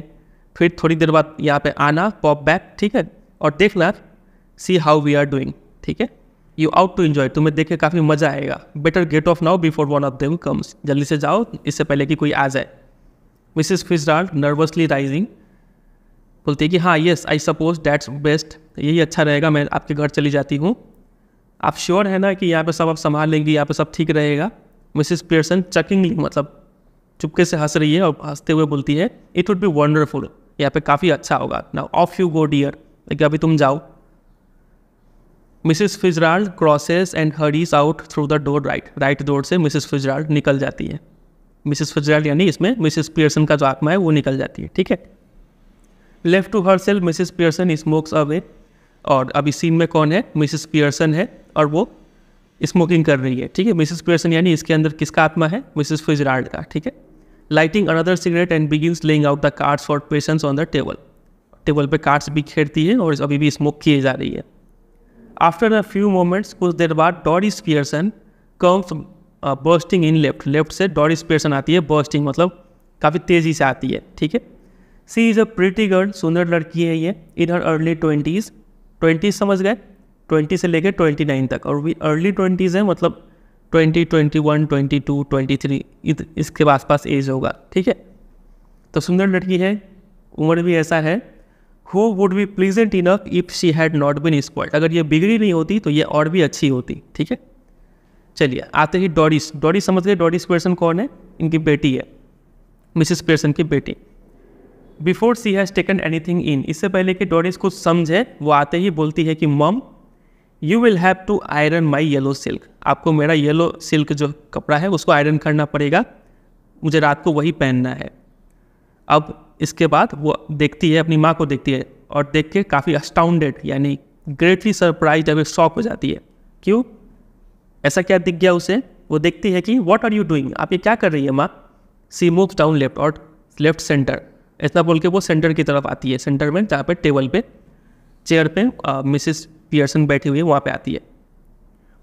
फिर थोड़ी देर बाद यहाँ पे आना पॉप बैक ठीक है और देखना see how we are doing ठीक है यू आउट टू इन्जॉय तुम्हें देख के काफ़ी मज़ा आएगा better get off now before one of them comes जल्दी से जाओ इससे पहले कि कोई आ जाए मिसिस फिजराल्ड नर्वसली राइजिंग बोलती है कि हाँ yes I suppose that's best यही अच्छा रहेगा मैं आपके घर चली जाती हूँ आप श्योर है ना कि यहाँ पे सब आप संभाल लेंगी यहाँ पे सब ठीक रहेगा मिसिस पियर्सन चकिंगली मतलब चुपके से हंस रही है और हंसते हुए बोलती है इट वुड बी वंडरफुल यहाँ पे काफ़ी अच्छा होगा ना ऑफ यू गो डियर लेकिन अभी तुम जाओ Mrs Fitzgerald crosses and hurries out through the door right right door से मिसिस फिजराल्ड निकल जाती है मिसिस फिजराल्ड यानी इसमें मिसिस पियर्सन का जो आत्मा है वो निकल जाती है ठीक है left to herself Mrs Pearson smokes away और अभी सीन में कौन है मिसिस पियर्सन है और वो स्मोकिंग कर रही है ठीक है मिसिस पियर्सन यानी इसके अंदर किसका आत्मा है मिसिस फिजराल्ड का ठीक है lighting another cigarette and begin laying out the cards for patience on the table table पे कार्ड्स भी खेलती है और अभी भी स्मोक किए जा रही है आफ्टर अ फ्यू मोमेंट्स कुछ देर बाद Doris Pearson comes bursting in left left से डॉरिस पियर्सन आती है बर्स्टिंग मतलब काफ़ी तेज़ी से आती है ठीक है she is a pretty girl सुंदर लड़की है ये in her early twenties twenties समझ गए ट्वेंटी से लेकर ट्वेंटी नाइन तक और भी अर्ली ट्वेंटीज़ है मतलब twenty twenty one twenty two twenty three इसके आसपास एज होगा ठीक है तो सुंदर लड़की है उम्र भी ऐसा है who would be pleasant enough if she had not been spoiled अगर ये बिगड़ी नहीं होती तो ये और भी अच्छी होती ठीक है चलिए आते ही डॉरिस डॉरिस समझ गए डॉरिस पर्सन कौन है इनकी बेटी है मिसिस पर्सन की बेटी before she has taken anything in इससे पहले कि डोरिस कुछ समझे वो आते ही बोलती है कि mum you will have to iron my yellow silk आपको मेरा येलो सिल्क जो कपड़ा है उसको आयरन करना पड़ेगा मुझे रात को वही पहनना है अब इसके बाद वो देखती है अपनी माँ को देखती है और देख के काफ़ी अस्टाउंडेड यानी ग्रेटली सरप्राइज अभी शॉक हो जाती है क्यों ऐसा क्या दिख गया उसे वो देखती है कि वॉट आर यू डूइंग आप ये क्या कर रही है माँ सी मूव डाउन लेफ्ट और लेफ्ट सेंटर इतना बोल के वो सेंटर की तरफ आती है सेंटर में जहाँ पे टेबल पे चेयर पे मिसिस पियर्सन बैठी हुई है वहाँ पे आती है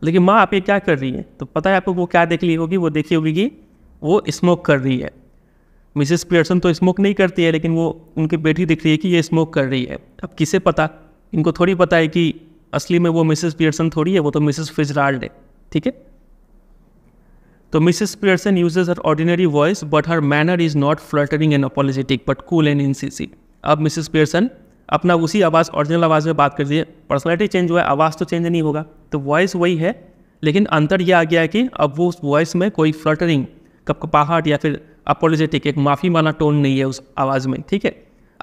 लेकिन माँ आप ये क्या कर रही है तो पता है आपको वो क्या देख ली होगी वो देखी होगी कि वो स्मोक कर रही है मिसिस पियर्सन तो स्मोक नहीं करती है लेकिन वो उनकी बेटी दिख रही है कि ये स्मोक कर रही है अब किसे पता इनको थोड़ी पता है कि असली में वो मिसेस पियर्सन थोड़ी है वो तो मिसेस फिजराल्ड है ठीक है So तो Mrs. Pearson uses her ordinary voice, but her manner is not fluttering and apologetic, but cool and incisive. अब मिसेस पियर्सन अपना उसी आवाज़ ऑरिजिनल आवाज़ में बात कर दिए पर्सनैलिटी चेंज हुआ है आवाज़ तो चेंज नहीं होगा तो वॉइस वही है लेकिन अंतर यह आ गया है कि अब वो उस वॉइस में कोई फ्लटरिंग कपकपाहट या फिर अपोलोजेटिक एक माफ़ी वाला टोन नहीं है उस आवाज़ में ठीक है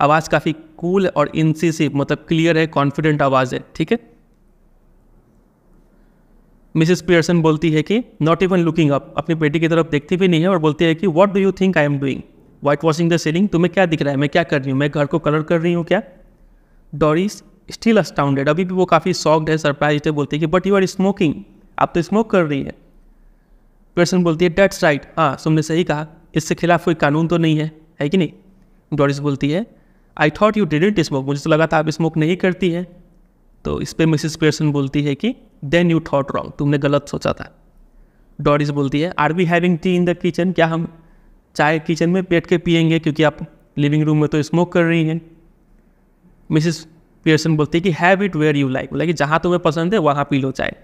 आवाज़ काफ़ी कूल और इंसिसिव मतलब क्लियर है कॉन्फिडेंट आवाज़ है ठीक है मिसेस पियर्सन बोलती है कि नॉट इवन लुकिंग अप अपनी बेटी की तरफ देखती भी नहीं है और बोलती है कि what do you think I am doing whitewashing the ceiling तुम्हें क्या दिख रहा है मैं क्या कर रही हूँ मैं घर को कलर कर रही हूँ क्या डॉरिस स्टिल अस्टाउंडेड अभी भी वो काफ़ी सॉक्ड है सरप्राइज है बोलती है कि बट यू आर स्मोकिंग आप तो स्मोक कर रही है पर्सन बोलती है डेट्स राइट हाँ तुमने सही कहा इसके खिलाफ कोई कानून तो नहीं है है कि नहीं डॉरिस बोलती है I thought you didn't smoke मुझे तो लगा था आप स्मोक नहीं करती है तो इस पर मिसिस पेयरसन बोलती है कि देन यू थॉट रॉन्ग तुमने गलत सोचा था डॉरिस बोलती है are we having tea in the kitchen क्या हम चाय किचन में बैठ के पियेंगे क्योंकि आप लिविंग रूम में तो स्मोक कर रही हैं मिसिस पियर्सन बोलती है कि have it where you like बोला कि जहाँ तुम्हें पसंद है वहाँ पी लो चाय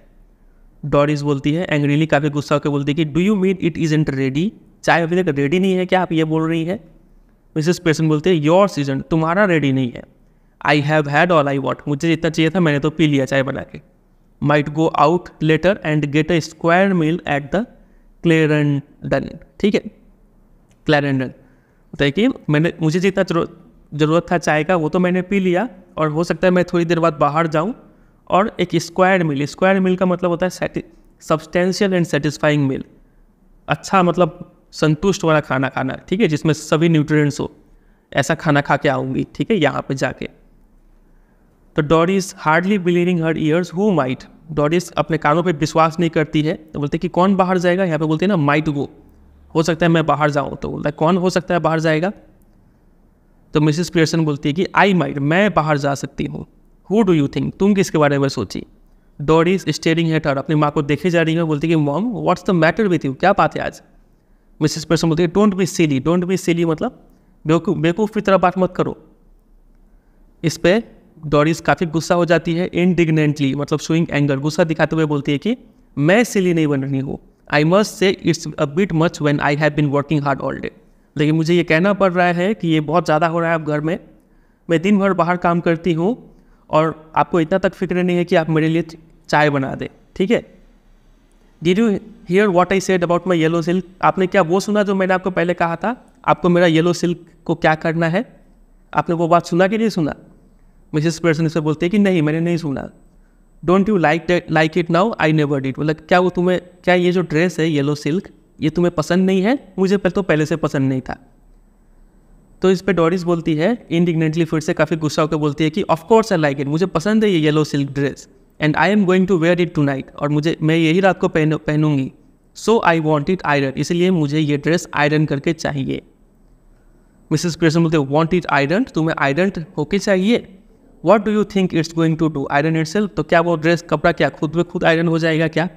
डॉरिस बोलती है एंग्रीली काफ़ी गुस्सा होकर बोलती है कि do you mean it isn't ready चाय अभी तक रेडी नहीं है क्या आप ये बोल रही है मिसिस पियर्सन बोलती है योर सीजन तुम्हारा रेडी नहीं है I have had all I want मुझे जितना चाहिए था मैंने तो पी लिया चाय बना के might go out later and get a square meal at the Clarendon ठीक है बताइए तो कि मैंने मुझे जितना ज़रूरत था चाय का वो तो मैंने पी लिया और हो सकता है मैं थोड़ी देर बाद बाहर जाऊँ और एक स्क्वायर मील स्क्वायर मील का मतलब होता है सब्सटेंशियल एंड सेटिस्फाइंग मील अच्छा मतलब संतुष्ट वाला खाना खाना ठीक है जिसमें सभी न्यूट्रिएंट्स हो ऐसा खाना खा के आऊँगी ठीक है यहाँ पे जाके तो Doris hardly believing her ears who might Doris अपने कानों पे विश्वास नहीं करती है तो बोलते कि कौन बाहर जाएगा यहाँ पे बोलते हैं ना माइट गो हो सकता है मैं बाहर जाऊँ तो बोलता है कौन हो सकता है बाहर जाएगा तो मिसिस पियर्सन बोलती है कि आई माइट मैं बाहर जा सकती हूँ हु डू यू थिंक तुम किसके बारे में सोची डॉरिस स्टेयरिंग हेट और अपनी माँ को देखे जा रही है बोलती है कि mom what's the matter with you क्या बात है आज मिसिस पियर्सन बोलती है don't be silly don't be silly मतलब बेवकूफ़ बेवकूफ़ की तरह बात मत करो इस पर डॉरिस काफ़ी गुस्सा हो जाती है इनडिग्नेंटली मतलब शोइंग एंगर गुस्सा दिखाते हुए बोलती है कि मैं सिली नहीं बन रही हूँ I must say it's a bit much when I have been working hard all day लेकिन मुझे ये कहना पड़ रहा है कि ये बहुत ज़्यादा हो रहा है आप घर में मैं दिन भर बाहर काम करती हूँ और आपको इतना तक फिक्र नहीं है कि आप मेरे लिए चाय बना दें ठीक है did you hear what I said about my yellow silk आपने क्या वो सुना जो मैंने आपको पहले कहा था आपको मेरा येलो सिल्क को क्या करना है आपने वो बात सुना कि नहीं सुना मिसेस पर्सन से बोलते हैं कि नहीं मैंने नहीं सुना don't you like like it now I never did मतलब क्या वो तुम्हें क्या ये जो ड्रेस है येलो सिल्क ये तुम्हें पसंद नहीं है मुझे पहले तो पहले से पसंद नहीं था तो इस पर डॉरिस बोलती है इंडिग्नेंटली फिर से काफ़ी गुस्सा होकर बोलती है कि ऑफकोर्स आई लाइक इट मुझे पसंद है ये yellow silk dress and I am going to wear it tonight और मुझे मैं यही रात को पहन पहनूंगी so I want it iron इसलिए मुझे ये ड्रेस आयरन करके चाहिए मिसेस प्रेसन बोलते वॉन्ट इट आयरन तुम्हें आयरन होके चाहिए what do you think it's going to do iron it तो क्या वो ड्रेस कपड़ा क्या खुद में खुद आयरन हो जाएगा क्या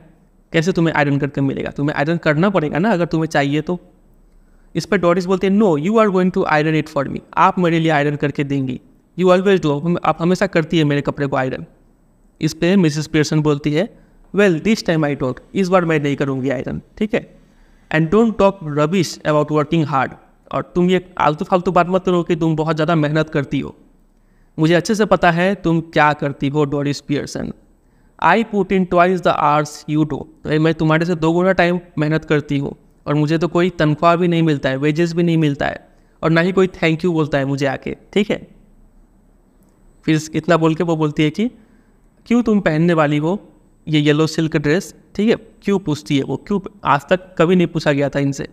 कैसे तुम्हें आयरन करके मिलेगा तुम्हें आयरन करना पड़ेगा ना अगर तुम्हें चाहिए तो इस पर डॉटिस बोलते हैं no you are going to iron it for me आप मेरे लिए आयरन करके देंगी यू ऑलवेज डू आप हमेशा करती है मेरे कपड़े को आयरन इस पर मिसिस पियर्सन बोलती है well this time I don't इस बार मैं नहीं करूँगी आयरन ठीक है and don't talk rubbish about working hard और तुम ये आलतू फालतू बात मत करो कि तुम बहुत ज़्यादा मेहनत करती हो मुझे अच्छे से पता है तुम क्या करती हो Doris Pearson I put in twice the hours you do मैं तुम्हारे से दो गुना टाइम मेहनत करती हूँ और मुझे तो कोई तनख्वाह भी नहीं मिलता है वेजेस भी नहीं मिलता है और ना ही कोई थैंक यू बोलता है मुझे आके ठीक है फिर इतना बोल के वो बोलती है कि क्यों तुम पहनने वाली हो ये येलो सिल्क ड्रेस ठीक है क्यों पूछती है वो क्यों आज तक कभी नहीं पूछा गया था इनसे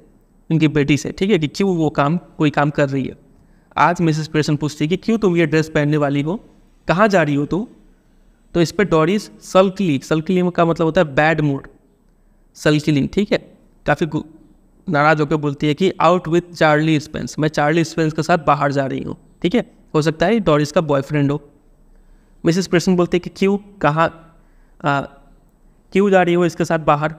इनकी बेटी से ठीक है कि क्यों वो काम कोई काम कर रही है आज मिसेस प्रेसन पूछती है कि क्यों तुम ये ड्रेस पहनने वाली हो कहाँ जा रही हो तू तो इस पर डॉरिस सल्कली सल्कली का मतलब होता है बैड मूड सल्किलिंग ठीक है काफ़ी नाराज होकर बोलती है कि आउट विथ चार्ली स्पेंस मैं चार्ली स्पेंस के साथ बाहर जा रही हूँ ठीक है हो सकता है डॉरिस का बॉयफ्रेंड हो मिसेस प्रेसन बोलते हैं कि क्यों कहाँ क्यों जा रही हो इसके साथ बाहर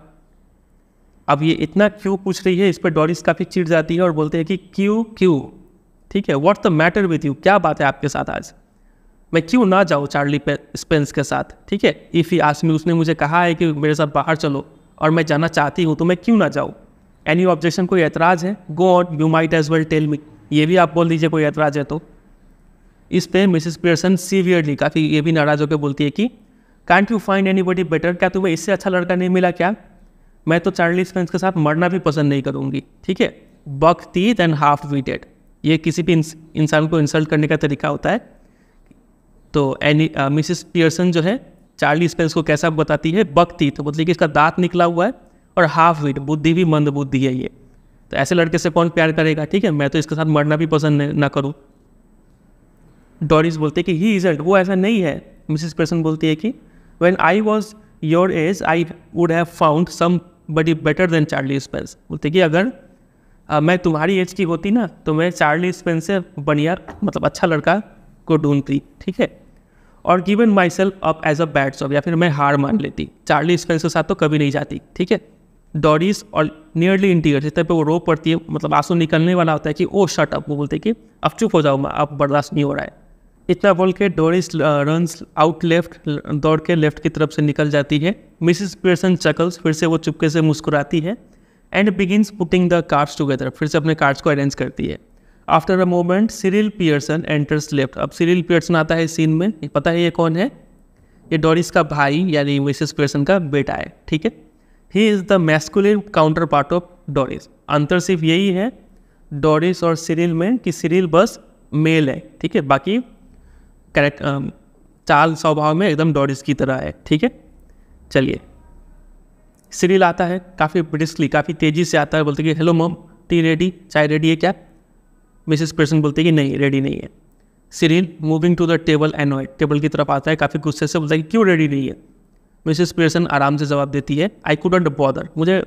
अब ये इतना क्यों पूछ रही है इस पर डॉरिस काफ़ी चिढ़ जाती है और बोलते हैं कि क्यों क्यों ठीक है what's the matter with you क्या बात है आपके साथ आज मैं क्यों ना जाऊँ चार्ली स्पेंस के साथ ठीक है इफ़ ही आसमी उसने मुझे कहा है कि मेरे साथ बाहर चलो और मैं जाना चाहती हूँ तो मैं क्यों ना जाऊँ एनी ऑब्जेक्शन कोई एतराज़ है go on you might as well tell me ये भी आप बोल दीजिए कोई एतराज़ है तो इस पर मिसिस पियर्सन सीवियरली काफ़ी ये भी नाराज़ होकर बोलती है कि can't you find anybody better क्या तुम्हें इससे अच्छा लड़का नहीं मिला क्या मैं तो चार्ली स्पेंस के साथ मरना भी पसंद नहीं करूँगी ठीक है बक तीत एंड हाफ वीटेड ये किसी भी इंसान को इंसल्ट करने का तरीका होता है तो एनी मिसिस पियर्सन जो है चार्ली स्पेंस को कैसा बताती है बकती तो मतलब कि इसका दांत निकला हुआ है और हाफ विट बुद्धि भी मंद बुद्धि है ये तो ऐसे लड़के से कौन प्यार करेगा ठीक है मैं तो इसके साथ मरना भी पसंद ना करूँ डॉरिस बोलते हैं कि ही इजल्ट वो ऐसा नहीं है मिसिस पियर्सन बोलती है कि when I was your age I would have found somebody better than Charlie Spence बोलते कि अगर आ, मैं तुम्हारी एज की होती ना तो मैं चार्ली स्पेंसर बनियार मतलब अच्छा लड़का को ढूंढती ठीक है और given myself up as a bad सॉफ या फिर मैं हार मान लेती चार्ली स्पेंसर के साथ तो कभी नहीं जाती ठीक है डॉरीज और नियरली इंटीरियर जिस तरह पर वो रो पड़ती है मतलब आंसू निकलने वाला होता है कि ओ शर्ट अप वो बोलते हैं कि अब चुप हो मैं अब बर्दाश्त नहीं हो रहा है इतना बोल के डोरिस रन आउट लेफ्ट दौड़ के लेफ्ट की तरफ से निकल जाती है मिसिस पर्सन चकल्स फिर से वो चुपके से मुस्कुराती है and begins putting the cards together फिर से अपने कार्ड्स को अरेंज करती है after a moment Cyril Pearson enters left अब सिरिल पियर्सन आता है सीन में पता है ये कौन है ये डोरिस का भाई यानी मिसेस पियर्सन का बेटा है ठीक है he is the masculine counterpart of Doris अंतर सिर्फ यही है डोरिस और सिरिल में कि सिरिल बस मेल है ठीक है बाकी करेक्ट चाल स्वभाव में एकदम डोरिस की तरह है ठीक है चलिए सीरील आता है काफ़ी ब्रिस्कली काफ़ी तेज़ी से आता है बोलते कि हेलो मम टी रेडी चाय रेडी है क्या मिसेस पर्सन बोलते कि नहीं रेडी नहीं है Cyril moving to the table and table की तरफ आता है काफ़ी गुस्से से बोलता है कि क्यों रेडी नहीं है मिसेस पर्सन आराम से जवाब देती है आई कूडेंट बॉदर मुझे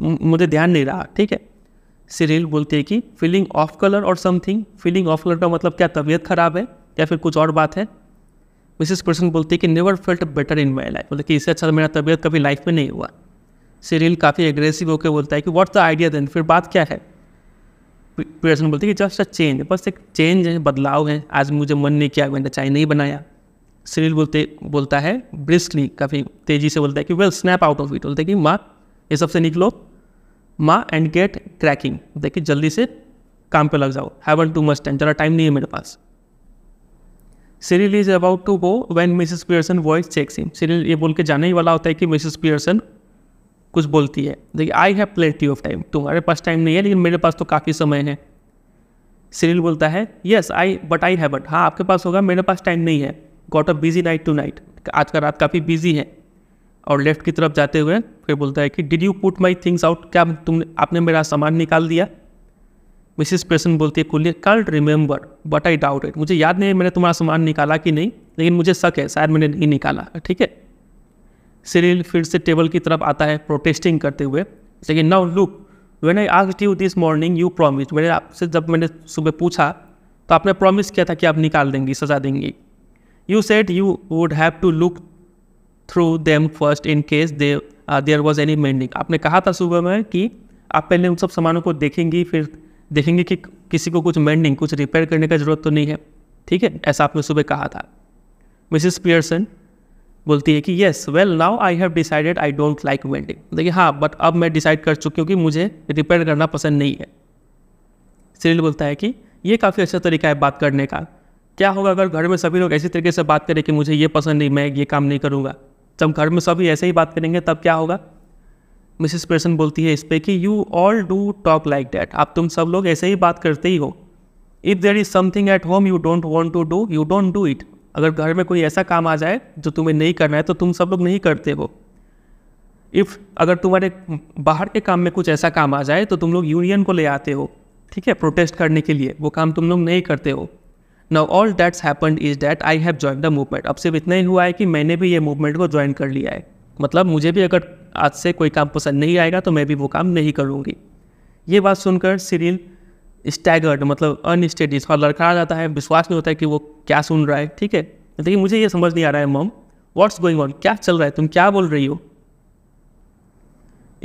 मुझे ध्यान नहीं रहा ठीक है सीरियल बोलती है कि फीलिंग ऑफ कलर और समथिंग फीलिंग ऑफ कलर का मतलब क्या तबीयत खराब है या फिर कुछ और बात है मिसेस पर्सन बोलती है कि never felt better in my life बोलते कि इससे अच्छा तो मेरा तबीयत कभी लाइफ में नहीं हुआ सीरियल काफ़ी एग्रेसिव होकर बोलता है कि व्हाट द आइडिया देन फिर बात क्या है पर्सन बोलती है कि जस्ट अ चेंज बस एक चेंज है बदलाव है आज मुझे मन नहीं किया मैंने चाय नहीं बनाया सीरियल बोलते बोलता है ब्रिस्कली काफ़ी तेज़ी से बोलता है कि well snap out of it बोलते कि माँ ये सबसे निकलो माँ एंड गेट क्रैकिंग देखिए जल्दी से काम पे लग जाओ वन टू मच टाइम ज़रा टाइम नहीं है मेरे पास Cyril is about to go when Mrs Pearson voice checks him Cyril ये बोल के जाने ही वाला होता है कि मिसिस पियर्सन कुछ बोलती है देखिए I have plenty of time तुम्हारे पास टाइम नहीं है लेकिन मेरे पास तो काफ़ी समय है सिरिल बोलता है yes I but I have but हाँ आपके पास होगा मेरे पास टाइम नहीं है got a busy night tonight आज का रात काफ़ी बिजी है और लेफ्ट की तरफ जाते हुए फिर बोलता है कि did you put my things out क्या तुमने आपने मेरा सामान निकाल दिया मिसिस पर्सन बोलती है कुल्ली कल remember but I doubt it मुझे याद नहीं मैंने तुम्हारा सामान निकाला कि नहीं लेकिन मुझे शक है शायद मैंने नहीं निकाला ठीक है सिरिल फिर से टेबल की तरफ आता है प्रोटेस्टिंग करते हुए लेकिन now look when I asked you this morning you promise मैंने आपसे जब मैंने सुबह पूछा तो आपने प्रॉमिस किया था कि आप निकाल देंगी सजा देंगी you said you would have to look through them first in case they there was any mending आपने कहा था सुबह में कि आप पहले उन सब सामानों को देखेंगी फिर देखेंगे कि किसी को कुछ मेंडिंग कुछ रिपेयर करने का ज़रूरत तो नहीं है ठीक है ऐसा आपने सुबह कहा था मिसिस पियर्सन बोलती है कि yes well now I have decided I don't like mending देखिए हाँ बट अब मैं डिसाइड कर चुकी हूँ कि मुझे रिपेयर करना पसंद नहीं है सिरिल बोलता है कि ये काफ़ी अच्छा तरीका है बात करने का क्या होगा अगर घर में सभी लोग ऐसी तरीके से बात करें कि मुझे ये पसंद नहीं मैं ये काम नहीं करूँगा जब घर में सभी ऐसे ही बात करेंगे तब क्या होगा मिसिस पर्सन बोलती है इस पर कि you all do talk like that आप तुम सब लोग ऐसे ही बात करते ही हो if there is something at home you don't want to do you don't do it अगर घर में कोई ऐसा काम आ जाए जो तुम्हें नहीं करना है तो तुम सब लोग नहीं करते हो इफ़ अगर तुम्हारे बाहर के काम में कुछ ऐसा काम आ जाए तो तुम लोग यूनियन को ले आते हो ठीक है प्रोटेस्ट करने के लिए वो काम तुम लोग नहीं करते हो now all that's happen is that I have join the movement अब सिर्फ इतना ही हुआ है कि मैंने भी ये मूवमेंट को ज्वाइन कर लिया है मतलब मुझे भी अगर आज से कोई काम पसंद नहीं आएगा तो मैं भी वो काम नहीं करूँगी ये बात सुनकर सीरियल स्टैगर्ड मतलब अनस्टेडी थोड़ा लड़खड़ा जाता है विश्वास नहीं होता है कि वो क्या सुन रहा है ठीक है लेकिन मुझे ये समझ नहीं आ रहा है मम व्हाट्स गोइंग ऑन क्या चल रहा है तुम क्या बोल रही हो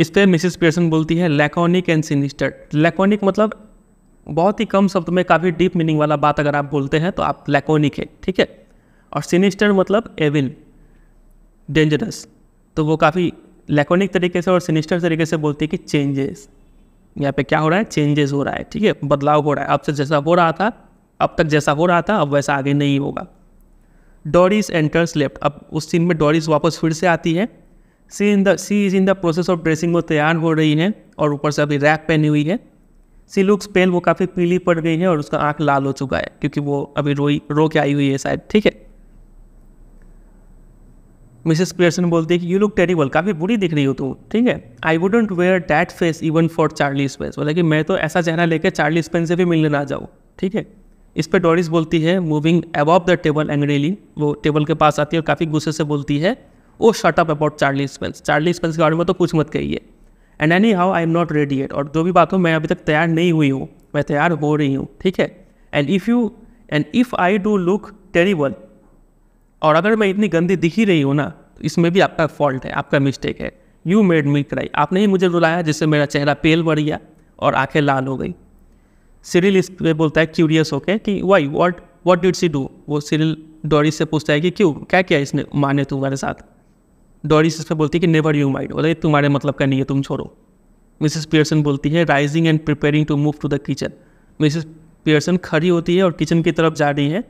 इस पर मिसिस पेयर्सन बोलती है लैकोनिक एंड सिनिस्टर लैकोनिक मतलब बहुत ही कम शब्द में काफ़ी डीप मीनिंग वाला बात अगर आप बोलते हैं तो आप लैकोनिक है ठीक है और सिनिस्टर मतलब एविल डेंजरस तो वो काफ़ी लेकोनिक तरीके से और सिनिस्टर तरीके से बोलती है कि चेंजेस यहाँ पे क्या हो रहा है चेंजेस हो रहा है ठीक है बदलाव हो रहा है अब से जैसा हो रहा था अब तक जैसा हो रहा था अब वैसा आगे नहीं होगा डोरीज एंटर्स लेफ्ट अब उस सीन में डॉरीज वापस फिर से आती है she in the she is in the process of dressing वो तैयार हो रही है और ऊपर से अभी रैप पहनी हुई है सी लुक्स पेल वो काफ़ी पीली पड़ गई है और उसका आँख लाल हो चुका है क्योंकि वो अभी रोई रो के आई हुई है शायद ठीक है मिसेस पियर्सन बोलती है कि यू लुक टेरिबल काफ़ी बुरी दिख रही हो तू ठीक है I wouldn't wear that face even for Charlie Spence बोला कि मैं तो ऐसा चेहरा लेकर चार्ली स्पेन से भी मिलने ना जाऊँ ठीक है इस पर डोरिस बोलती है moving above the table angrily वो टेबल के पास आती है और काफ़ी गुस्से से बोलती है oh shut up about Charlie Spence Charlie Spence के बारे में तो कुछ मत कहिए and anyhow I am not ready yet और जो भी बात हो मैं अभी तक तैयार नहीं हुई हूँ मैं तैयार हो रही हूँ ठीक है and if you and if I do look terrible और अगर मैं इतनी गंदी दिख ही रही हूँ ना तो इसमें भी आपका फॉल्ट है आपका मिस्टेक है यू मेड मी क्राई आपने ही मुझे रुलाया जिससे मेरा चेहरा पेल बढ़ गया और आंखें लाल हो गई सिरिल इस पर बोलता है क्यूरियस होके कि why what what did she do वो सिरिल डोरी से पूछता है कि क्यों क्या किया इसने माने तुम्हारे साथ डोरी से बोलती है कि नेवर यू माइंड बोले तुम्हारे मतलब का नहीं है तुम छोड़ो मिसेस पियर्सन बोलती है rising and preparing to move to the kitchen Mrs Pearson खड़ी होती है और किचन की तरफ जा रही है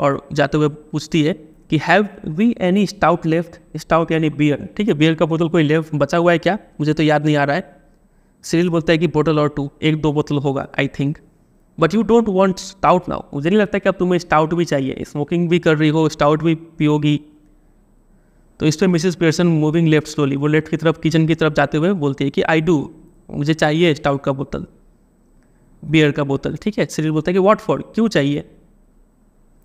और जाते हुए पूछती है कि have we any stout left stout यानी बियर ठीक है बियर का बोतल कोई लेफ्ट बचा हुआ है क्या मुझे तो याद नहीं आ रहा है सिरिल बोलता है कि बोतल और टू एक दो बोतल होगा I think but you don't want stout now मुझे नहीं लगता कि अब तुम्हें स्टाउट भी चाहिए स्मोकिंग भी कर रही हो स्टाउट भी पियोगी तो इस पर Mrs Pearson moving left slowly वो लेफ्ट की तरफ किचन की तरफ जाते हुए बोलती है कि आई डू मुझे चाहिए स्टाउट का बोतल बियर का बोतल ठीक है सिरिल बोलता है कि वॉट फॉर क्यों चाहिए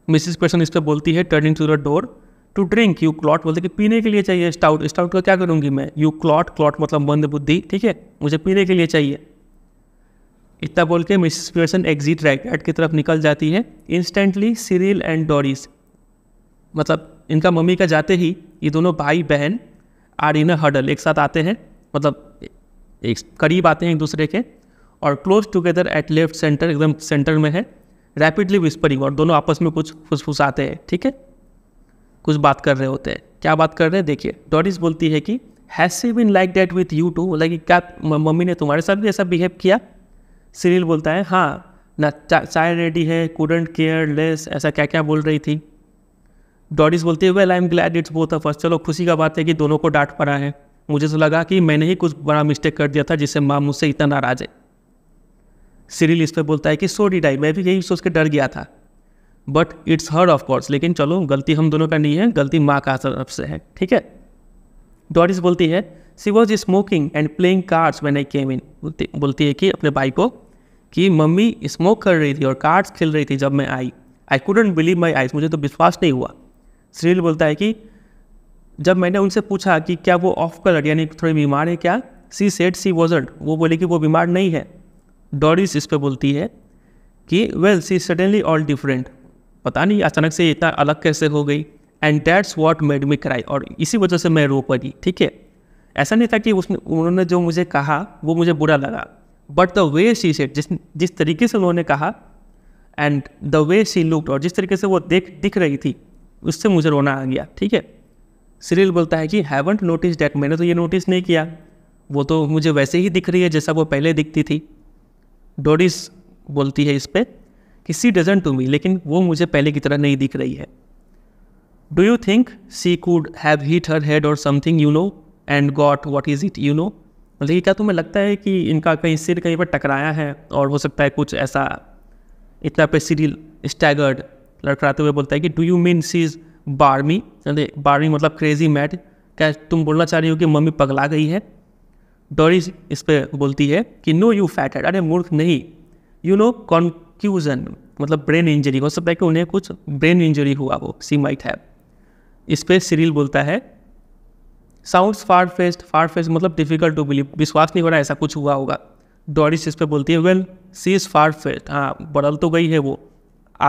मिसिस क्वेश्चन इस पर बोलती है turning to the door to drink you clot बोलते कि पीने के लिए चाहिए स्टाउट स्टाउट का क्या करूँगी मैं यू क्लॉट क्लॉट मतलब मंद बुद्धि ठीक है मुझे पीने के लिए चाहिए इतना बोल के मिसिस पेयर्सन एग्जिट रैकेट की तरफ निकल जाती है इंस्टेंटली सीरियल एंड डोरिस मतलब इनका मम्मी का जाते ही ये दोनों भाई बहन आर इन हडल एक साथ आते हैं मतलब एक करीब आते हैं एक दूसरे के और close together at left centre एकदम सेंटर में है रैपिडली विस्परिंग और दोनों आपस में कुछ फुसफुसाते हैं ठीक है कुछ बात कर रहे होते हैं क्या बात कर रहे हैं देखिए डॉरिस बोलती है कि has she been like that with you too बोला कि क्या मम्मी ने तुम्हारे साथ भी ऐसा बिहेव किया सीरियल बोलता है हाँ ना चाय रेडी है कूडेंट केयर लेस ऐसा क्या क्या बोल रही थी डॉडिस बोलती है well I am glad it's both of us चलो खुशी का बात है कि दोनों को डांट पड़ा है मुझे तो लगा कि मैंने ही कुछ बड़ा मिस्टेक कर दिया था जिससे माँ मुझसे इतना नाराज़ है सीरील इस पर बोलता है कि सो डिड आई मैं भी यही सोच के डर गया था but it's heard of course लेकिन चलो गलती हम दोनों का नहीं है गलती माँ का तरफ से है ठीक है डॉरिस बोलती है she was smoking and playing cards when I came in बोलती है कि अपने भाई को कि मम्मी स्मोक कर रही थी और कार्ड्स खेल रही थी जब मैं I I couldn't believe my eyes मुझे तो विश्वास नहीं हुआ सीरील बोलता है कि जब मैंने उनसे पूछा कि क्या वो ऑफ कलर यानी थोड़ी बीमार है क्या सी सेट सी वॉजेंट वो बोले कि वो बीमार नहीं है डॉरिस इस पर बोलती है कि well she suddenly all different पता नहीं अचानक से इतना अलग कैसे हो गई and that's what made me cry और इसी वजह से मैं रो पड़ी ठीक है ऐसा नहीं था कि उसने उन्होंने जो मुझे कहा वो मुझे बुरा लगा but the way she said जिस जिस तरीके से उन्होंने कहा and the way she looked और जिस तरीके से वो देख दिख रही थी उससे मुझे रोना आ गया ठीक है सीरियल बोलता है कि हैवंट नोटिस डैट मैंने तो ये नोटिस नहीं किया वो तो मुझे वैसे ही दिख रही है जैसा वो पहले दिखती थी डोरिस बोलती है इस पर कि सी डजन टू मी लेकिन वो मुझे पहले की तरह नहीं दिख रही है do you think she could have hit her head और something you know and got what is it you know मतलब कि क्या तुम्हें लगता है कि इनका कहीं सिर कहीं पर टकराया है और हो सकता है कुछ ऐसा इतना पे सीरियल स्टैगर्ड लड़कराते हुए बोलता है कि do you mean she is barmy barmy मतलब क्रेजी मैट मतलब क्या तुम बोलना चाह रही हो कि मम्मी पगला गई है डोरिस इस पर बोलती है कि नो यू फैट हेड अरे मूर्ख नहीं यू नो कॉन्फ्यूजन मतलब ब्रेन इंजरी हो सकता है कि उन्हें कुछ ब्रेन इंजरी हुआ हो सी माइट है इस पर सीरील बोलता है sounds far fetched far fetched मतलब डिफिकल्ट टू बिलीव विश्वास नहीं हो रहा ऐसा कुछ हुआ होगा डॉरिस इस पर बोलती है well she is far fetched हाँ बदल तो गई है वो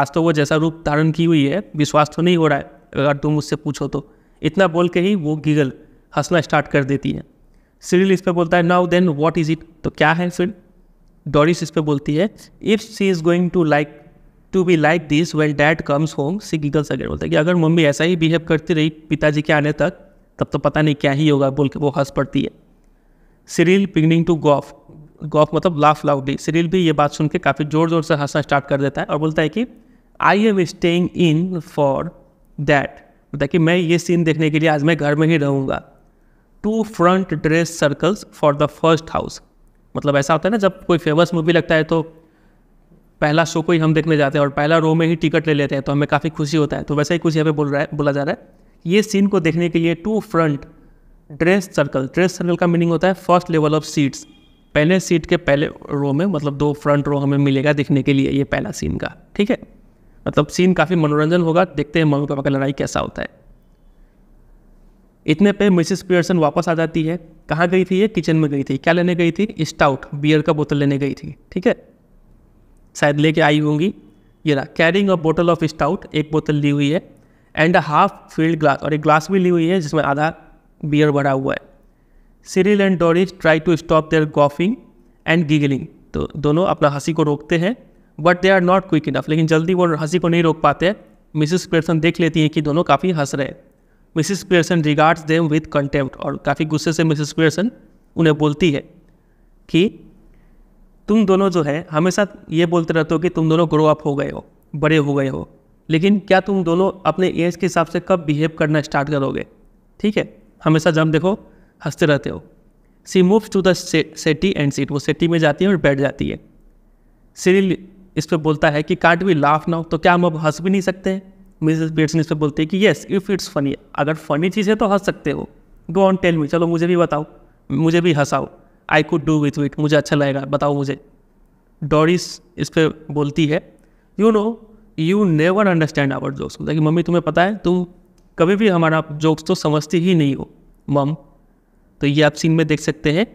आज तो वो जैसा रूप धारण की हुई है विश्वास तो नहीं हो रहा है अगर तुम उससे पूछो तो इतना बोल के ही वो गिगल हंसना स्टार्ट कर देती है सिरिल इस पर बोलता है now then what is it तो क्या है फिर डॉरिस इस पर बोलती है if she is going to like to be like this well dad comes home she giggles again बोलता है कि अगर मम्मी ऐसा ही बिहेव करती रही पिताजी के आने तक तब तो पता नहीं क्या ही होगा बोल के वो हंस पड़ती है Cyril beginning to guffaw मतलब लाफ लाउडली सिरिल भी ये बात सुन के काफ़ी ज़ोर ज़ोर से हंसना स्टार्ट कर देता है और बोलता है कि I am staying in for that मतलब कि मैं ये सीन देखने के लिए आज मैं घर में ही रहूँगा two front dress circles for the first house मतलब ऐसा होता है ना जब कोई फेमस मूवी लगता है तो पहला शो को ही हम देखने जाते हैं और पहला रो में ही टिकट ले लेते हैं तो हमें काफ़ी खुशी होता है तो वैसे ही कुछ यहाँ पे बोल रहा है बोला जा रहा है ये सीन को देखने के लिए two front dress circle dress circle का मीनिंग होता है फर्स्ट लेवल ऑफ सीट्स पहले सीट के पहले रो में मतलब दो फ्रंट रो हमें मिलेगा देखने के लिए ये पहला सीन का ठीक है मतलब सीन काफ़ी मनोरंजन होगा देखते हैं मम्मी पापा का लड़ाई कैसा होता है इतने पे मिसेस पियर्सन वापस आ जाती है कहाँ गई थी ये किचन में गई थी क्या लेने गई थी स्टाउट बियर का बोतल लेने गई थी ठीक है शायद लेके आई होंगी ये रहा कैरिंग अ बोतल ऑफ स्टाउट एक बोतल ली हुई है and a half filled glass और एक ग्लास भी ली हुई है जिसमें आधा बियर भरा हुआ है Cyril and Doris try to stop their guffawing and giggling तो दोनों अपना हंसी को रोकते हैं but they are not quick enough लेकिन जल्दी वो हंसी को नहीं रोक पाते मिसिस पियर्सन देख लेती हैं कि दोनों काफ़ी हंस रहे हैं Mrs Pearson regards them with contempt और काफ़ी गुस्से से मिसिस पियर्सन उन्हें बोलती है कि तुम दोनों जो है हमेशा ये बोलते रहते हो कि तुम दोनों ग्रो अप हो गए हो बड़े हो गए हो लेकिन क्या तुम दोनों अपने एज के हिसाब से कब बिहेव करना स्टार्ट करोगे ठीक है हमेशा जब देखो हंसते रहते हो she move to the settee and sit वो सेटी में जाती है और बैठ जाती है सिरिल इस पर बोलता है कि कार्ड वी लाफ नाउ तो क्या हम अब हंस भी नहीं सकते हैं मिसेस बेट्सन इस पर बोलते हैं कि येस इफ़ इट्स फनी अगर फनी चीज़ है तो हंस सकते हो गो ऑन टेल मी चलो मुझे भी बताओ मुझे भी हंसाओ I could do with it मुझे अच्छा लगेगा बताओ मुझे डॉरिस इस पर बोलती है you know you never understand our jokes बोलता कि मम्मी तुम्हें पता है तुम कभी भी हमारा जोक्स तो समझती ही नहीं हो मम तो ये आप सीन में देख सकते हैं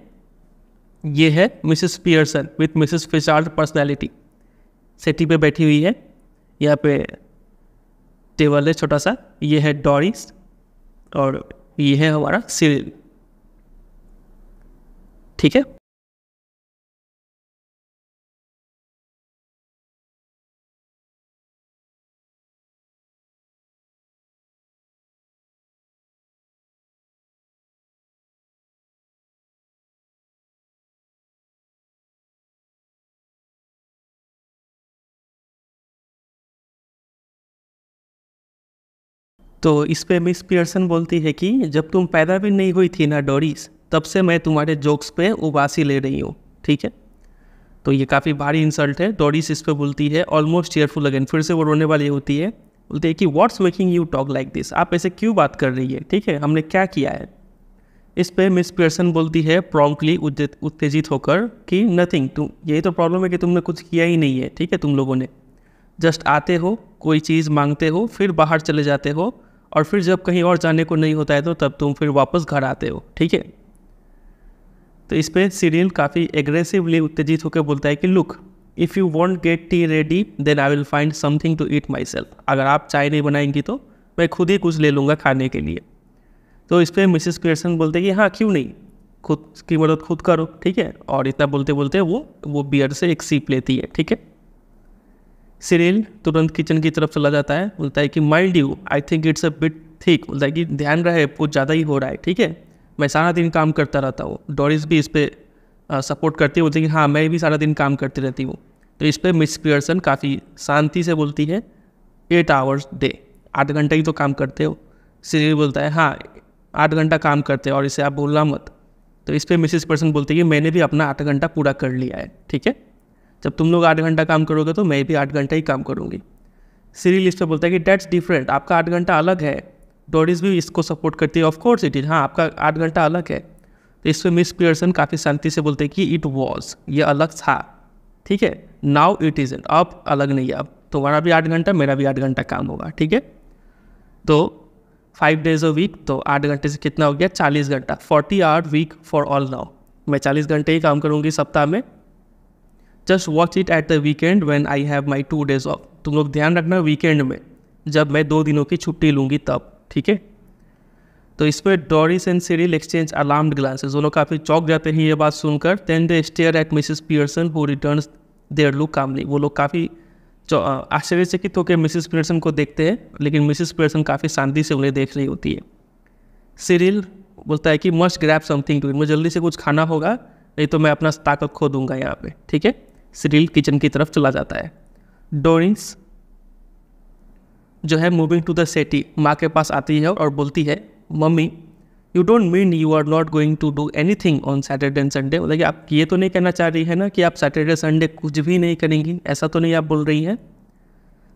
ये है मिसेस पियर्सन विथ मिसेस फिशार्ड पर्सनैलिटी सेटी पे बैठी हुई है यहाँ पे टेबल है छोटा सा ये है डॉरिस और ये है हमारा सिरिल ठीक है तो इस पे मिस पियर्सन बोलती है कि जब तुम पैदा भी नहीं हुई थी ना डोरिस तब से मैं तुम्हारे जोक्स पे उबासी ले रही हूँ ठीक है तो ये काफ़ी भारी इंसल्ट है डोरिस इस पर बोलती है ऑलमोस्ट चेयरफुल अगेन फिर से वो रोने वाली होती है बोलते हैं कि what's making you talk like this आप ऐसे क्यों बात कर रही है ठीक है हमने क्या किया है इस पर मिस पियर्सन बोलती है प्रॉम्प्टली उत्तेजित होकर कि नथिंग तुम यही तो प्रॉब्लम है कि तुमने कुछ किया ही नहीं है ठीक है तुम लोगों ने जस्ट आते हो कोई चीज़ मांगते हो फिर बाहर चले जाते हो और फिर जब कहीं और जाने को नहीं होता है तो तब तुम फिर वापस घर आते हो ठीक है तो इस पर सीरियल काफ़ी एग्रेसिवली उत्तेजित होकर बोलता है कि look if you won't get tea ready then I will find something to eat myself अगर आप चाय नहीं बनाएंगी तो मैं खुद ही कुछ ले लूँगा खाने के लिए तो इस पर मिसिस पियर्सन बोलते हैं कि हाँ क्यों नहीं खुद की मदद खुद करो ठीक है और इतना बोलते बोलते वो वो बियर से एक सीप लेती है ठीक है सिरिल तुरंत किचन की तरफ चला जाता है बोलता है कि mind you I think it's a bit ठीक बोलता है कि ध्यान रहे बहुत ज़्यादा ही हो रहा है ठीक है मैं सारा दिन काम करता रहता हूँ डोरिस भी इस पर सपोर्ट करती है बोलती है कि हाँ मैं भी सारा दिन काम करती रहती हूँ तो इस पर मिस पियर्सन काफ़ी शांति से बोलती है एट आवर्स डे आठ घंटा ही तो काम करते हो सिरिल बोलता है हाँ आठ घंटा काम करते हो और इसे आप बोलना मत तो इस पर मिसिस पर्सन बोलती है कि मैंने भी अपना आठ घंटा पूरा कर लिया है ठीक है जब तुम लोग आठ घंटा काम करोगे तो मैं भी आठ घंटा ही काम करूँगी सीरियल इस पर बोलता है कि डेट्स डिफरेंट आपका आठ घंटा अलग है डोरिस भी इसको सपोर्ट करती है ऑफकोर्स इट इज हाँ आपका आठ घंटा अलग है तो इस पर मिस पियर्सन काफ़ी शांति से बोलते हैं कि इट वॉज ये अलग था ठीक है नाउ इट इज अब अलग नहीं है अब तुम्हारा भी आठ घंटा मेरा भी आठ घंटा काम होगा ठीक है तो फाइव डेज अ वीक तो आठ घंटे से कितना हो गया चालीस घंटा forty hour week for all now मैं चालीस घंटे ही काम करूँगी सप्ताह में just watch it at the weekend when I have my two days off तुम लोग ध्यान रखना वीकेंड में जब मैं दो दिनों की छुट्टी लूँगी तब ठीक है तो इस पर Doris and Cyril exchange alarmed glances वो लोग काफ़ी चौक जाते हैं ये बात सुनकर then they stare at Mrs Pearson who return their look calmly वो लोग काफ़ी आश्चर्यचकित होकर मिसिस पियर्सन को देखते हैं लेकिन मिसिस पियर्सन काफ़ी शांति से उन्हें देख रही होती है सीरियल बोलता है कि must grab something to eat मुझे जल्दी से कुछ खाना होगा नहीं तो मैं अपना ताकत खो दूंगा यहाँ पे ठीक है सीरियल किचन की तरफ चला जाता है डोरिंस जो है मूविंग टू द सेटी माँ के पास आती है और बोलती है mummy you don't mean you are not going to do anything on Saturday and Sunday मतलब कि आप ये तो नहीं कहना चाह रही है ना कि आप सैटरडे संडे कुछ भी नहीं करेंगी ऐसा तो नहीं आप बोल रही हैं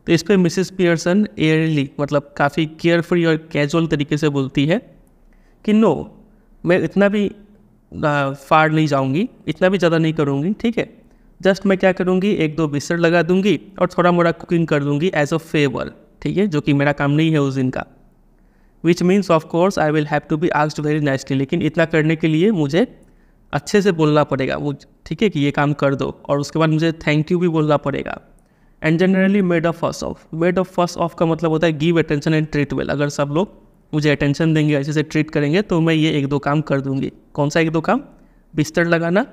तो इस पर मिसिस पियर्सन एयरली मतलब काफ़ी केयरफ्री और कैजुअल तरीके से बोलती है कि नो मैं इतना भी फाड़ नहीं जाऊँगी इतना भी ज़्यादा नहीं करूँगी ठीक है जस्ट मैं क्या करूँगी एक दो बिस्तर लगा दूंगी और थोड़ा मोड़ा कुकिंग कर दूंगी एज अ फेवर ठीक है जो कि मेरा काम नहीं है उस दिन का which means of course I will have to be asked very nicely लेकिन इतना करने के लिए मुझे अच्छे से बोलना पड़ेगा वो ठीक है कि ये काम कर दो और उसके बाद मुझे थैंक यू भी बोलना पड़ेगा and generally made of first of made of first of का मतलब होता है give attention and treat well अगर सब लोग मुझे अटेंशन देंगे अच्छे से ट्रीट करेंगे तो मैं ये एक दो काम कर दूंगी कौन सा एक दो काम बिस्तर लगाना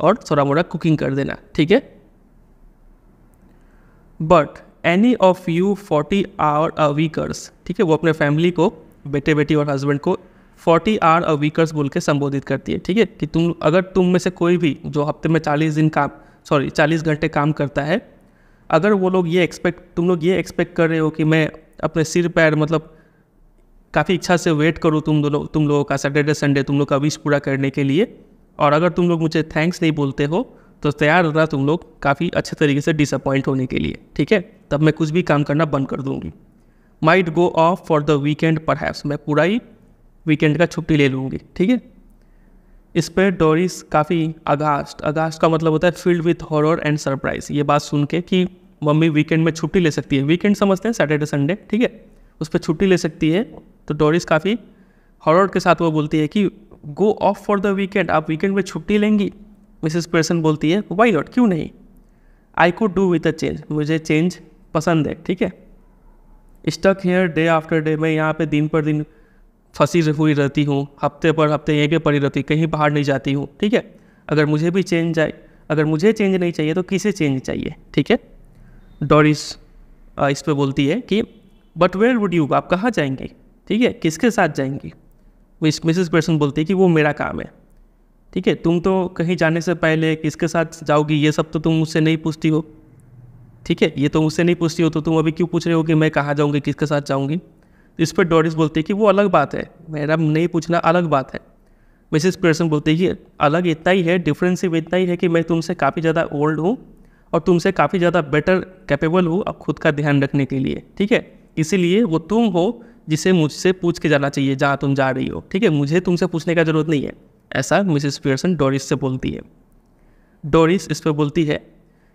और थोड़ा मोड़ा कुकिंग कर देना ठीक है but any of you forty hour a weekers ठीक है वो अपने फैमिली को बेटे बेटी और हस्बैंड को फोर्टी आवर अ वीकर्स बोल के संबोधित करती है ठीक है कि तुम अगर तुम में से कोई भी जो हफ्ते में चालीस दिन काम सॉरी चालीस घंटे काम करता है अगर वो लोग ये एक्सपेक्ट तुम लोग ये एक्सपेक्ट कर रहे हो कि मैं अपने सिर पैर मतलब काफ़ी इच्छा से वेट करूँ तुम दोनों तुम लोगों का सैटरडे संडे तुम लोग का विश पूरा करने के लिए और अगर तुम लोग मुझे थैंक्स नहीं बोलते हो तो तैयार रहना तुम लोग काफ़ी अच्छे तरीके से डिसअपॉइंट होने के लिए ठीक है तब मैं कुछ भी काम करना बंद कर दूँगी might go off for the weekend पर मैं पूरा ही वीकेंड का छुट्टी ले लूँगी ठीक है इस पर डोरिस काफ़ी अगास्ट अगास्ट का मतलब होता है filled with horror and surprise ये बात सुन के कि मम्मी वीकेंड में छुट्टी ले सकती है वीकेंड समझते हैं सैटरडे संडे ठीक है उस पर छुट्टी ले सकती है तो डोरिस काफ़ी हॉरर के साथ वो बोलती है कि go off for the weekend आप वीकेंड में छुट्टी लेंगी मिसेस पर्सन बोलती है वाई नॉट क्यों नहीं I could do with a change मुझे चेंज पसंद है ठीक है stuck here day after day मैं यहाँ पे दिन पर दिन फंसी हुई रहती हूँ हफ्ते पर हफ्ते यहीं पे पड़ी रहती कहीं बाहर नहीं जाती हूँ ठीक है अगर मुझे भी चेंज आए अगर मुझे चेंज नहीं चाहिए तो किसे चेंज चाहिए ठीक है डॉरिस इस पर बोलती है कि बट वेयर वुड यू आप कहाँ जाएंगे ठीक है किसके साथ जाएंगी वो इस मिसेस पर्सन बोलती है कि वो मेरा काम है ठीक है तुम तो कहीं जाने से पहले किसके साथ जाओगी ये सब तो तुम मुझसे नहीं पूछती हो ठीक है ये तो मुझसे नहीं पूछती हो तो तुम अभी क्यों पूछ रहे हो कि मैं कहाँ जाऊँगी किसके साथ जाऊँगी तो इस पर डोरिस बोलती है कि वो अलग बात है मेरा नहीं पूछना अलग बात है मिसेस पर्सन बोलती है कि अलग इतना ही है डिफरेंस सिर्फ इतना ही है कि मैं तुमसे काफ़ी ज़्यादा ओल्ड हूँ और तुमसे काफ़ी ज़्यादा बेटर कैपेबल हूँ अब खुद का ध्यान रखने के लिए ठीक है इसीलिए वो तुम हो जिसे मुझसे पूछ के जाना चाहिए जहाँ तुम जा रही हो ठीक है मुझे तुमसे पूछने का ज़रूरत नहीं है ऐसा मिसिस पियर्सन डोरिस से बोलती है डोरिस इस पर बोलती है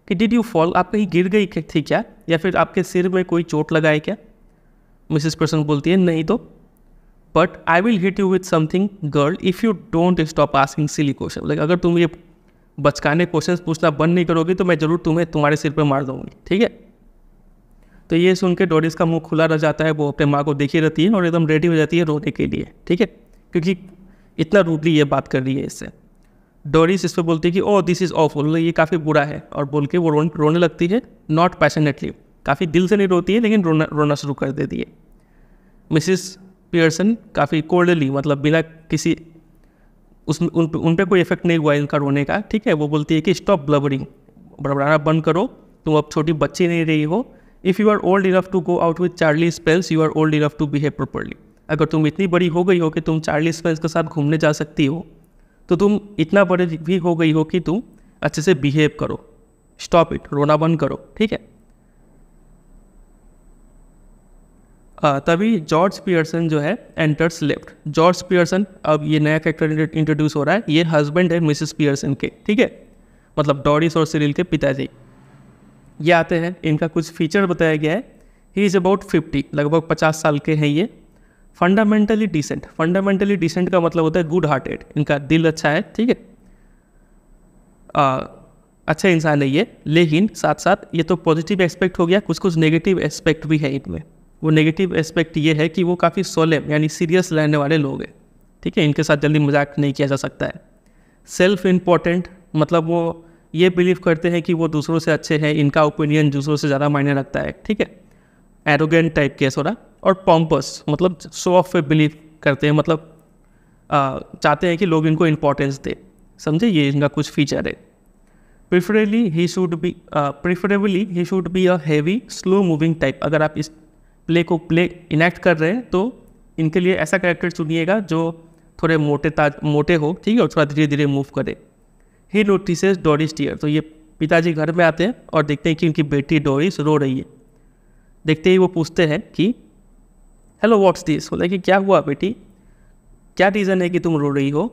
कि डिड यू फॉल आप कहीं गिर गई थी क्या या फिर आपके सिर में कोई चोट लगाए क्या मिसिस पर्सन बोलती है नहीं तो but I will hit you with something girl if you don't stop asking silly question like अगर तुम ये बचकाने क्वेश्चन पूछना बंद नहीं करोगे तो मैं ज़रूर तुम्हें तुम्हारे सिर पर मार दूंगी ठीक है तो ये सुन के डोरिस का मुंह खुला रह जाता है वो अपने माँ को देखी रहती है और एकदम रेडी हो जाती है रोने के लिए ठीक है क्योंकि इतना रूडली ये बात कर रही है इससे डोरिस इस पर बोलती है कि ओ दिस इज़ ऑफ बोल ये काफ़ी बुरा है और बोल के वो रो, रोने लगती है नॉट पैशनेटली काफ़ी दिल से नहीं रोती है लेकिन रोना रोना शुरू कर देती है मिसिस पियर्सन काफ़ी कोल्डली मतलब बिना किसी उस उन पर उन पर कोई इफेक्ट नहीं हुआ इनका रोने का ठीक है वो बोलती है कि स्टॉप ब्लबरिंग बड़बड़ाना बंद करो तुम अब छोटी बच्ची नहीं रही हो if you are old enough to go out with Charlie Spence you are old enough to behave properly अगर तुम इतनी बड़ी हो गई हो कि तुम चार्ली स्पेल्स के साथ घूमने जा सकती हो तो तुम इतना बड़े भी हो गई हो कि तुम अच्छे से बिहेव करो स्टॉप इट रोना बंद करो ठीक है तभी जॉर्ज पियर्सन जो है एंटर्स लेफ्ट जॉर्ज पियर्सन अब ये नया कैरेक्टर इंट्रोड्यूस हो रहा है ये हस्बैंड है मिसेस पियर्सन के ठीक है मतलब डॉरिस और सिरिल के पिताजी ये आते हैं इनका कुछ फीचर बताया गया है ही इज़ अबाउट फिफ्टी लगभग पचास साल के हैं ये फंडामेंटली डिसेंट फंडामेंटली डिसेंट का मतलब होता है गुड हार्टेड इनका दिल अच्छा है ठीक है अच्छा इंसान है ये लेकिन साथ साथ ये तो पॉजिटिव एस्पेक्ट हो गया कुछ कुछ नेगेटिव एस्पेक्ट भी है इनमें वो नेगेटिव एस्पेक्ट ये है कि वो काफ़ी सोलेम यानी सीरियस रहने वाले लोग हैं ठीक है इनके साथ जल्दी मजाक नहीं किया जा सकता है सेल्फ इम्पोर्टेंट मतलब वो ये बिलीव करते हैं कि वो दूसरों से अच्छे हैं इनका ओपिनियन दूसरों से ज़्यादा मायने रखता है ठीक है एरोगेंट टाइप के सोरा और पॉम्पस मतलब शो ऑफ पे बिलीव करते हैं मतलब आ, चाहते हैं कि लोग इनको इम्पोर्टेंस दें समझे ये इनका कुछ फीचर है preferably he should be preferably he should be a heavy slow moving type अगर आप इस प्ले को प्ले इनेक्ट कर रहे हैं तो इनके लिए ऐसा कैरेक्टर चुनिएगा जो थोड़े मोटे ताज मोटे हो ठीक है और थोड़ा धीरे धीरे मूव करे ही नोटिसेस डोरिस टीयर तो ये पिताजी घर में आते हैं और देखते हैं कि उनकी बेटी डोरिस रो रही है देखते ही वो पूछते हैं कि हेलो व्हाट्स दिस बोले कि क्या हुआ बेटी क्या रीज़न है कि तुम रो रही हो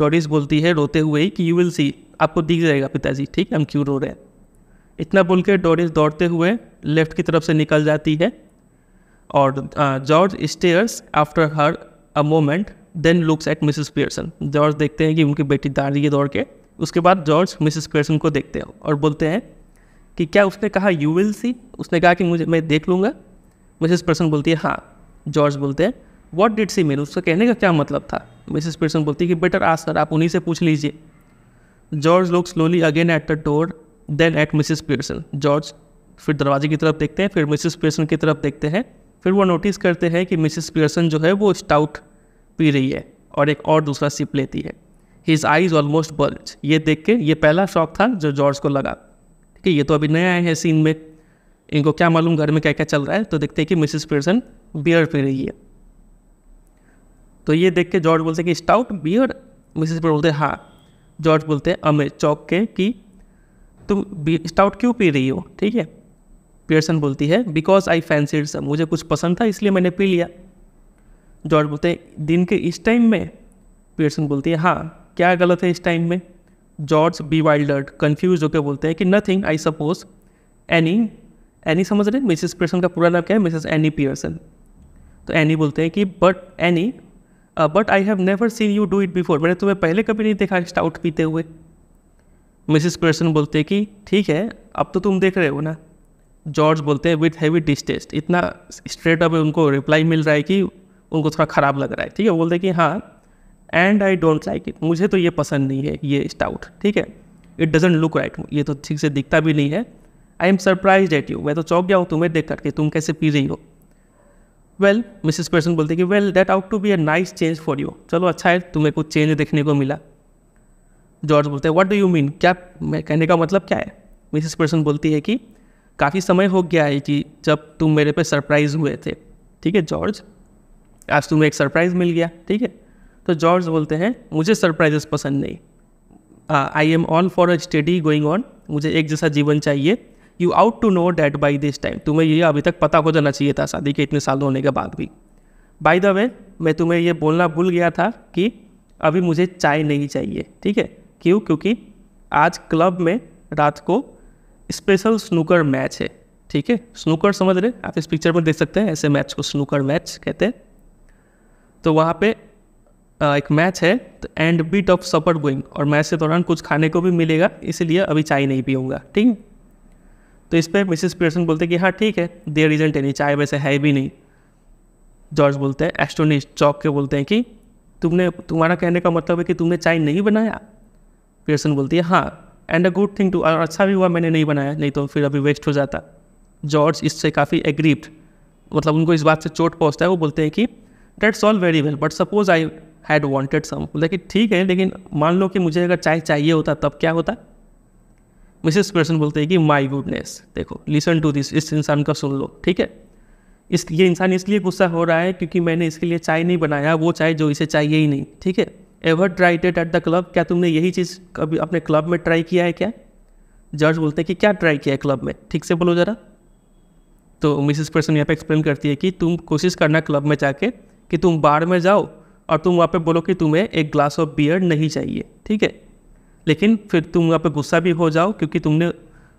डोरिस बोलती है रोते हुए ही कि यू विल सी आपको दिख जाएगा पिताजी ठीक है हम क्यों रो रहे हैं इतना बोल के डोरिस दौड़ते हुए लेफ्ट की तरफ से निकल जाती है और George stares after her a moment then looks at Mrs Pearson George देखते हैं कि उनकी बेटी दाड़ी है दौड़ के उसके बाद जॉर्ज मिसेस पेयरसन को देखते हैं और बोलते हैं कि क्या उसने कहा यू विल सी उसने कहा कि मुझे मैं देख लूँगा मिसेस पर्सन बोलती है हाँ जॉर्ज बोलते हैं वॉट डिड सी मीन उसका कहने का क्या मतलब था मिसेस पेयरसन बोलती है कि बेटर आज सर आप उन्हीं से पूछ लीजिए George looks slowly again at the door then at Mrs Pearson George फिर दरवाजे की तरफ देखते हैं फिर मिसिस पेयरसन की तरफ देखते हैं फिर वो नोटिस करते हैं कि मिसिस पेयरसन जो है वो स्टाउट पी रही है और एक और दूसरा सिप लेती है हिज आईज ऑलमोस्ट बल्ज ये देख के ये पहला शौक था जो जॉर्ज को लगा ठीक है ये तो अभी नए आए हैं सीन में इनको क्या मालूम घर में क्या क्या चल रहा है तो देखते हैं कि मिसिस पियर्सन बियर पी रही है तो ये देख के जॉर्ज बोलते हैं कि स्टाउट बियर मिसिस पियर बोलते हाँ जॉर्ज बोलते हैं हाँ। अमे चौक के कि तुम स्टाउट क्यों पी रही हो ठीक है पियर्सन बोलती है बिकॉज आई फैंसीड सम मुझे कुछ पसंद था इसलिए मैंने पी लिया जॉर्ज बोलते हैं दिन के इस टाइम में पियर्सन बोलती है हाँ क्या गलत है इस टाइम में जॉर्ज बी वाइल्डर्ड कन्फ्यूज होकर बोलते हैं कि nothing I suppose Annie Annie समझ रहे मिसेस पियर्सन का पूरा नाम क्या है मिसेस एनी पियर्सन तो एनी बोलते हैं कि but Annie but I have never seen you do it before मैंने तुम्हें पहले कभी नहीं देखा स्टाउट पीते हुए मिसेस पियर्सन बोलते हैं कि ठीक है अब तो तुम देख रहे हो ना जॉर्ज बोलते हैं विथ हैवी डिस्टेस्ट इतना स्ट्रेट अप उनको रिप्लाई मिल रहा है कि उनको थोड़ा ख़राब लग रहा है ठीक है बोलते हैं कि हाँ and I don't like it मुझे तो ये पसंद नहीं है ये स्टाउट ठीक है इट डजेंट लुक राइट ये तो ठीक से दिखता भी नहीं है I am surprise at you मैं तो चौंक गया हूँ तुम्हें देख करके तुम कैसे पी रही हो वेल मिसिस पर्सन बोलती कि well that ought to be a nice change for you चलो अच्छा है तुम्हें कुछ चेंज देखने को मिला जॉर्ज बोलते हैं वट डू यू मीन क्या मैं कहने का मतलब क्या है मिसिस पर्सन बोलती है कि काफ़ी समय हो गया है कि जब तुम मेरे पे सरप्राइज़ हुए थे ठीक है जॉर्ज आज तुम्हें एक सरप्राइज़ मिल गया ठीक है तो जॉर्ज बोलते हैं मुझे सरप्राइजेस पसंद नहीं I am on for a study going on मुझे एक जैसा जीवन चाहिए you ought to know that by this time तुम्हें ये अभी तक पता हो जाना चाहिए था शादी के इतने साल होने के बाद भी बाय द वे मैं तुम्हें ये बोलना भूल गया था कि अभी मुझे चाय नहीं चाहिए ठीक है क्यों क्योंकि आज क्लब में रात को स्पेशल स्नूकर मैच है ठीक है स्नूकर समझ रहे आप इस पिक्चर में देख सकते हैं ऐसे मैच को स्नूकर मैच कहते हैं तो वहाँ पे एक मैच है and bit of supper going और मैच के दौरान कुछ खाने को भी मिलेगा इसलिए अभी चाय नहीं पीऊँगा ठीक है तो इस पर मिसिस पियर्सन बोलते कि हाँ ठीक है देर इजेंट एनी चाय वैसे है भी नहीं जॉर्ज बोलते हैं एस्टोनिश चौक के बोलते हैं कि तुमने तुम्हारा कहने का मतलब है कि तुमने चाय नहीं बनाया पियर्सन बोलती है हाँ and a good thing too अच्छा भी हुआ मैंने नहीं बनाया नहीं तो फिर अभी वेस्ट हो जाता जॉर्ज इससे काफ़ी एग्रीप्ड मतलब उनको इस बात से चोट पहुँचता है वो बोलते हैं कि that's all very well but suppose I had wanted some बोला कि ठीक है लेकिन मान लो कि मुझे अगर चाय चाहिए होता तब क्या होता मिसेस क्वेश्चन बोलते हैं कि माई गुडनेस देखो लिसन टू दिस इस इंसान का सुन लो ठीक है इस ये इंसान इसलिए गुस्सा हो रहा है क्योंकि मैंने इसके लिए चाय नहीं बनाया वो चाय जो इसे चाहिए ही नहीं ठीक है ever try that at the club क्या तुमने यही चीज़ कभी अपने क्लब में ट्राई किया है क्या जर्ज बोलते हैं कि क्या ट्राई किया है क्लब में ठीक से बोलो ज़रा तो मिसेस पर्सन यहाँ पे एक्सप्लेन करती है कि तुम कोशिश करना क्लब में जाके कि तुम बार में जाओ और तुम वहाँ पे बोलो कि तुम्हें एक ग्लास ऑफ बियर नहीं चाहिए ठीक है लेकिन फिर तुम वहाँ पे गुस्सा भी हो जाओ क्योंकि तुमने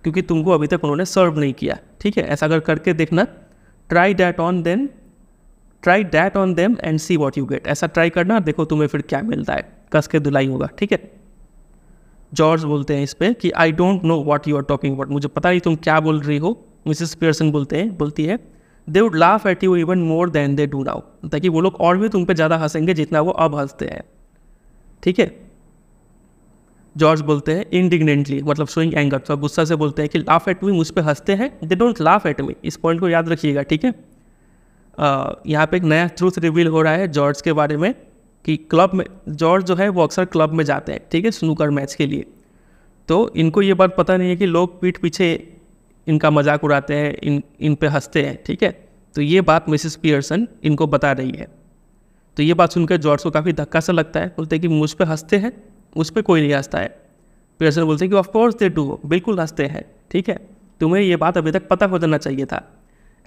क्योंकि तुमको अभी तक उन्होंने सर्व नहीं किया ठीक है ऐसा अगर करके देखना try that on them try that on them and see what you get ऐसा ट्राई करना देखो तुम्हें फिर क्या मिलता है कस के धुलाई होगा ठीक है जॉर्ज बोलते हैं इस पर कि I don't know what you are talking about मुझे पता नहीं तुम क्या बोल रही हो मिसिस पियर्सन बोलते हैं बोलती है they would laugh at you even more than they do now ताकि वो लोग और भी तुम पे ज़्यादा हंसेंगे जितना वो अब हंसते हैं ठीक है जॉर्ज बोलते हैं इंडिग्नेंटली मतलब शोइंग एंगर तो गुस्सा से बोलते हैं कि लाफ एट मी मुझ पर हंसते हैं they don't laugh at me इस पॉइंट को याद रखिएगा ठीक है यहाँ पे एक नया ट्रूथ रिवील हो रहा है जॉर्ज के बारे में कि क्लब में जॉर्ज जो है वो अक्सर क्लब में जाते हैं ठीक है स्नूकर मैच के लिए तो इनको ये बात पता नहीं है कि लोग पीठ पीछे इनका मजाक उड़ाते हैं इन इन पर हंसते हैं ठीक है तो ये बात मिसिस पियर्सन इनको बता रही है तो ये बात सुनकर जॉर्ज को काफ़ी धक्का सा लगता है बोलते हैं कि मुझ पर हंसते हैं उस पर कोई नहीं हंसता है पियर्सन बोलते हैं कि ऑफकोर्स दे डू बिल्कुल हंसते हैं ठीक है तुम्हें ये बात अभी तक पता हो जाना चाहिए था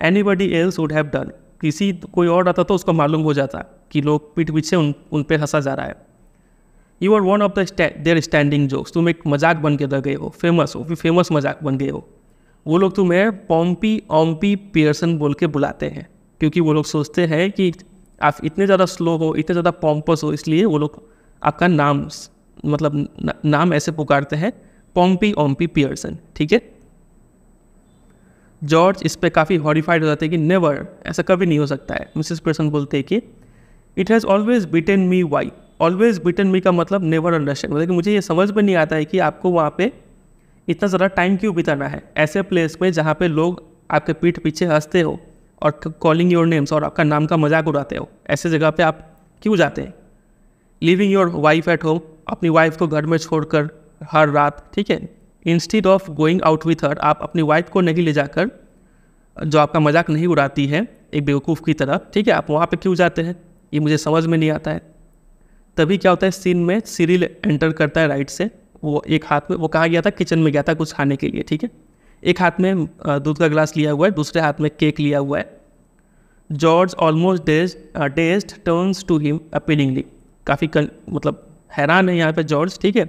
anybody else would have done किसी कोई और आता तो उसको मालूम हो जाता कि लोग पीठ पीछे उन उन पर हंसा जा रहा है you are one of the their standing jokes तुम एक मजाक बन के रह गए हो फेमस हो फिर फेमस मजाक बन गए हो वो लोग तुम्हें पॉम्पी ओम्पी पियर्सन बोल के बुलाते हैं क्योंकि वो लोग सोचते हैं कि आप इतने ज़्यादा स्लो हो इतने ज़्यादा पॉम्पस हो इसलिए वो लोग आपका नाम मतलब न, नाम ऐसे पुकारते हैं पॉम्पी ओम्पी पियर्सन ठीक है जॉर्ज इस पर काफ़ी हॉरीफाइड हो जाते हैं कि नेवर ऐसा कभी नहीं हो सकता है मिसेस पियर्सन बोलते हैं कि it has always beaten me why always beaten me का मतलब नेवर अंडरस्टैंड मतलब कि मुझे ये समझ में नहीं आता है कि आपको वहाँ पे इतना ज़्यादा टाइम क्यों बिताना है ऐसे प्लेस में जहाँ पे लोग आपके पीठ पीछे हंसते हो और कॉलिंग योर नेम्स और आपका नाम का मजाक उड़ाते हो ऐसे जगह पे आप क्यों जाते हैं leaving your wife at home अपनी वाइफ को घर में छोड़कर हर रात ठीक है instead of going out with her आप अपनी वाइफ को नहीं ले जाकर जो आपका मजाक नहीं उड़ाती है एक बेवकूफ़ की तरह ठीक है आप वहाँ पर क्यों जाते हैं ये मुझे समझ में नहीं आता है तभी क्या होता है सीन में सीरियल एंटर करता है राइट से वो एक हाथ में वो कहाँ गया था किचन में गया था कुछ खाने के लिए ठीक है एक हाथ में दूध का गिलास लिया हुआ है दूसरे हाथ में केक लिया हुआ है George almost dazed turns to him appealingly काफ़ी मतलब हैरान है यहाँ पे जॉर्ज ठीक है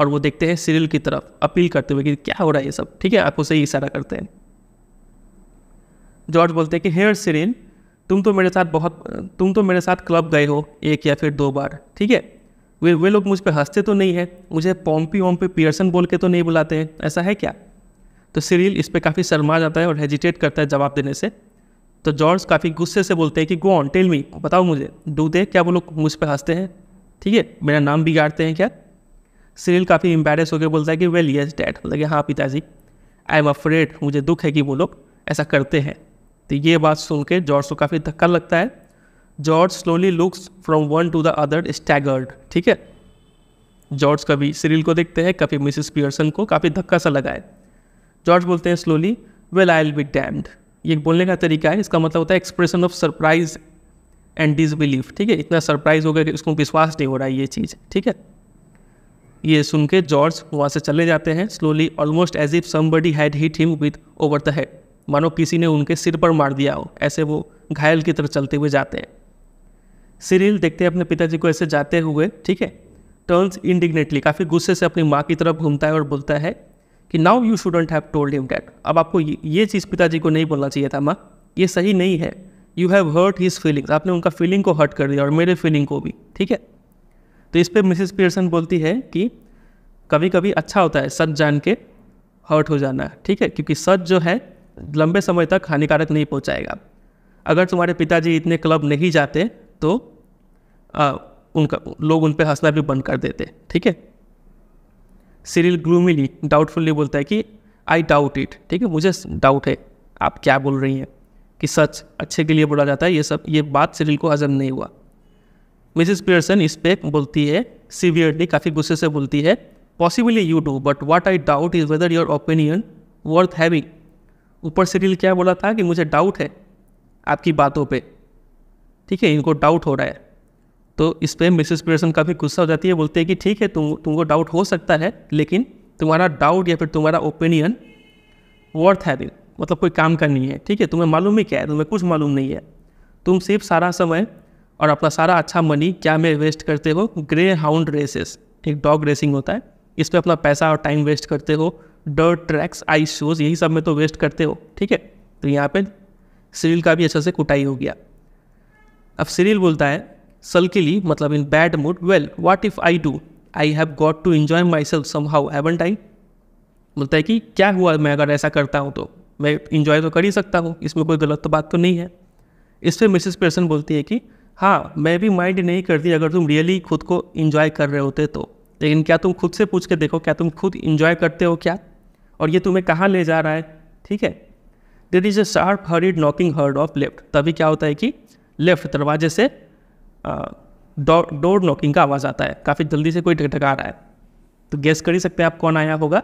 और वो देखते हैं सीरियल की तरफ अपील करते हुए कि क्या हो रहा है ये सब ठीक है आप उसे ही इशारा करते हैं जॉर्ज बोलते हैं कि हेयर सीरियल तुम तो मेरे साथ बहुत तुम तो मेरे साथ क्लब गए हो एक या फिर दो बार ठीक है वे वे लोग मुझ पर हंसते तो नहीं है मुझे पॉम्पी वॉम्पी पियर्सन बोल के तो नहीं बुलाते हैं ऐसा है क्या तो सीरियल इस पर काफ़ी शर्मा जाता है और हेजिटेट करता है जवाब देने से तो जॉर्ज काफ़ी गुस्से से बोलते हैं कि गो ऑन टेल मी बताओ मुझे डू दे क्या वो लोग मुझ पर हंसते हैं ठीक है मेरा नाम बिगाड़ते हैं क्या सीरियल काफ़ी एम्बेरस होकर बोलता है कि वेल यस डैड लगे हाँ पिताजी आई एम अफ्रेड मुझे दुख है कि वो लोग ऐसा करते हैं तो ये बात सुन के जॉर्ज को काफ़ी धक्का लगता है George slowly looks from one to the other staggered ठीक है जॉर्ज कभी सीरियल को देखते हैं कभी मिसिस पियर्सन को काफ़ी धक्का सा लगाए जॉर्ज बोलते हैं slowly well I'll be damned ये बोलने का तरीका है इसका मतलब होता है expression of surprise and disbelief ठीक है इतना सरप्राइज हो गया कि उसको विश्वास नहीं हो रहा है ये चीज़ ठीक है ये सुन के जॉर्ज वहाँ से चले जाते हैं slowly almost as if somebody had hit him with over the head मानो किसी ने उनके सिर पर मार दिया हो ऐसे वो घायल की तरह चलते हुए जाते हैं सीरियल देखते हैं अपने पिताजी को ऐसे जाते हुए ठीक है टर्न्स इंडिग्नेटली काफ़ी गुस्से से अपनी माँ की तरफ घूमता है और बोलता है कि now you shouldn't have told him that अब आपको ये चीज़ पिताजी को नहीं बोलना चाहिए था माँ ये सही नहीं है you have hurt his feelings आपने उनका फीलिंग को हर्ट कर दिया और मेरे फीलिंग को भी ठीक है तो इस पर मिसिस पियर्सन बोलती है कि कभी कभी अच्छा होता है सच जान के हर्ट हो जाना ठीक है क्योंकि सच जो है लंबे समय तक हानिकारक नहीं पहुंचाएगा अगर तुम्हारे पिताजी इतने क्लब नहीं जाते तो आ, उनका लोग उन पर हंसना भी बंद कर देते ठीक है सीरियल ग्लूमिली डाउटफुल्ली बोलता है कि आई डाउट इट ठीक है मुझे डाउट है आप क्या बोल रही हैं कि सच अच्छे के लिए बोला जाता है ये सब ये बात सीरियल को हजम नहीं हुआ मिसिस पियर्सन इस पर बोलती है सीवियरली काफ़ी गुस्से से बोलती है possibly you do but what I doubt is whether your opinion worth having ऊपर सीरियल क्या बोला था कि मुझे डाउट है आपकी बातों पर ठीक है इनको डाउट हो रहा है तो इस पर मिसेस पीटरसन काफ़ी गुस्सा हो जाती है बोलते हैं कि ठीक है तुम तुमको डाउट हो सकता है लेकिन तुम्हारा डाउट या फिर तुम्हारा ओपिनियन वर्थ है दिन मतलब कोई काम का नहीं है ठीक है तुम्हें मालूम ही क्या है तुम्हें कुछ मालूम नहीं है तुम सिर्फ सारा समय और अपना सारा अच्छा मनी क्या में वेस्ट करते हो ग्रे हाउंड रेसेस एक डॉग रेसिंग होता है इस पर अपना पैसा और टाइम वेस्ट करते हो डर ट्रैक्स आइस शोज़ यही सब में तो वेस्ट करते हो ठीक है तो यहाँ पर सिविल का भी अच्छे से कुटाई हो गया अब सीरियल बोलता है सल्किली मतलब in bad mood well what if I do I have got to enjoy myself somehow haven't I बोलता है कि क्या हुआ मैं अगर ऐसा करता हूँ तो मैं इन्जॉय तो कर ही सकता हूँ इसमें कोई गलत तो बात तो नहीं है इस पर मिसेस पर्सन बोलती है कि हाँ मैं भी माइंड नहीं करती अगर तुम रियली खुद को इन्जॉय कर रहे होते तो लेकिन क्या तुम खुद से पूछ के देखो क्या तुम खुद इन्जॉय करते हो क्या और ये तुम्हें कहाँ ले जा रहा है ठीक है there is a sharp hurried knocking heard off left तभी क्या होता है कि लेफ्ट दरवाजे से डोर नॉकिंग का आवाज़ आता है काफ़ी जल्दी से कोई टकटका रहा है तो गेस कर ही सकते हैं आप कौन आया होगा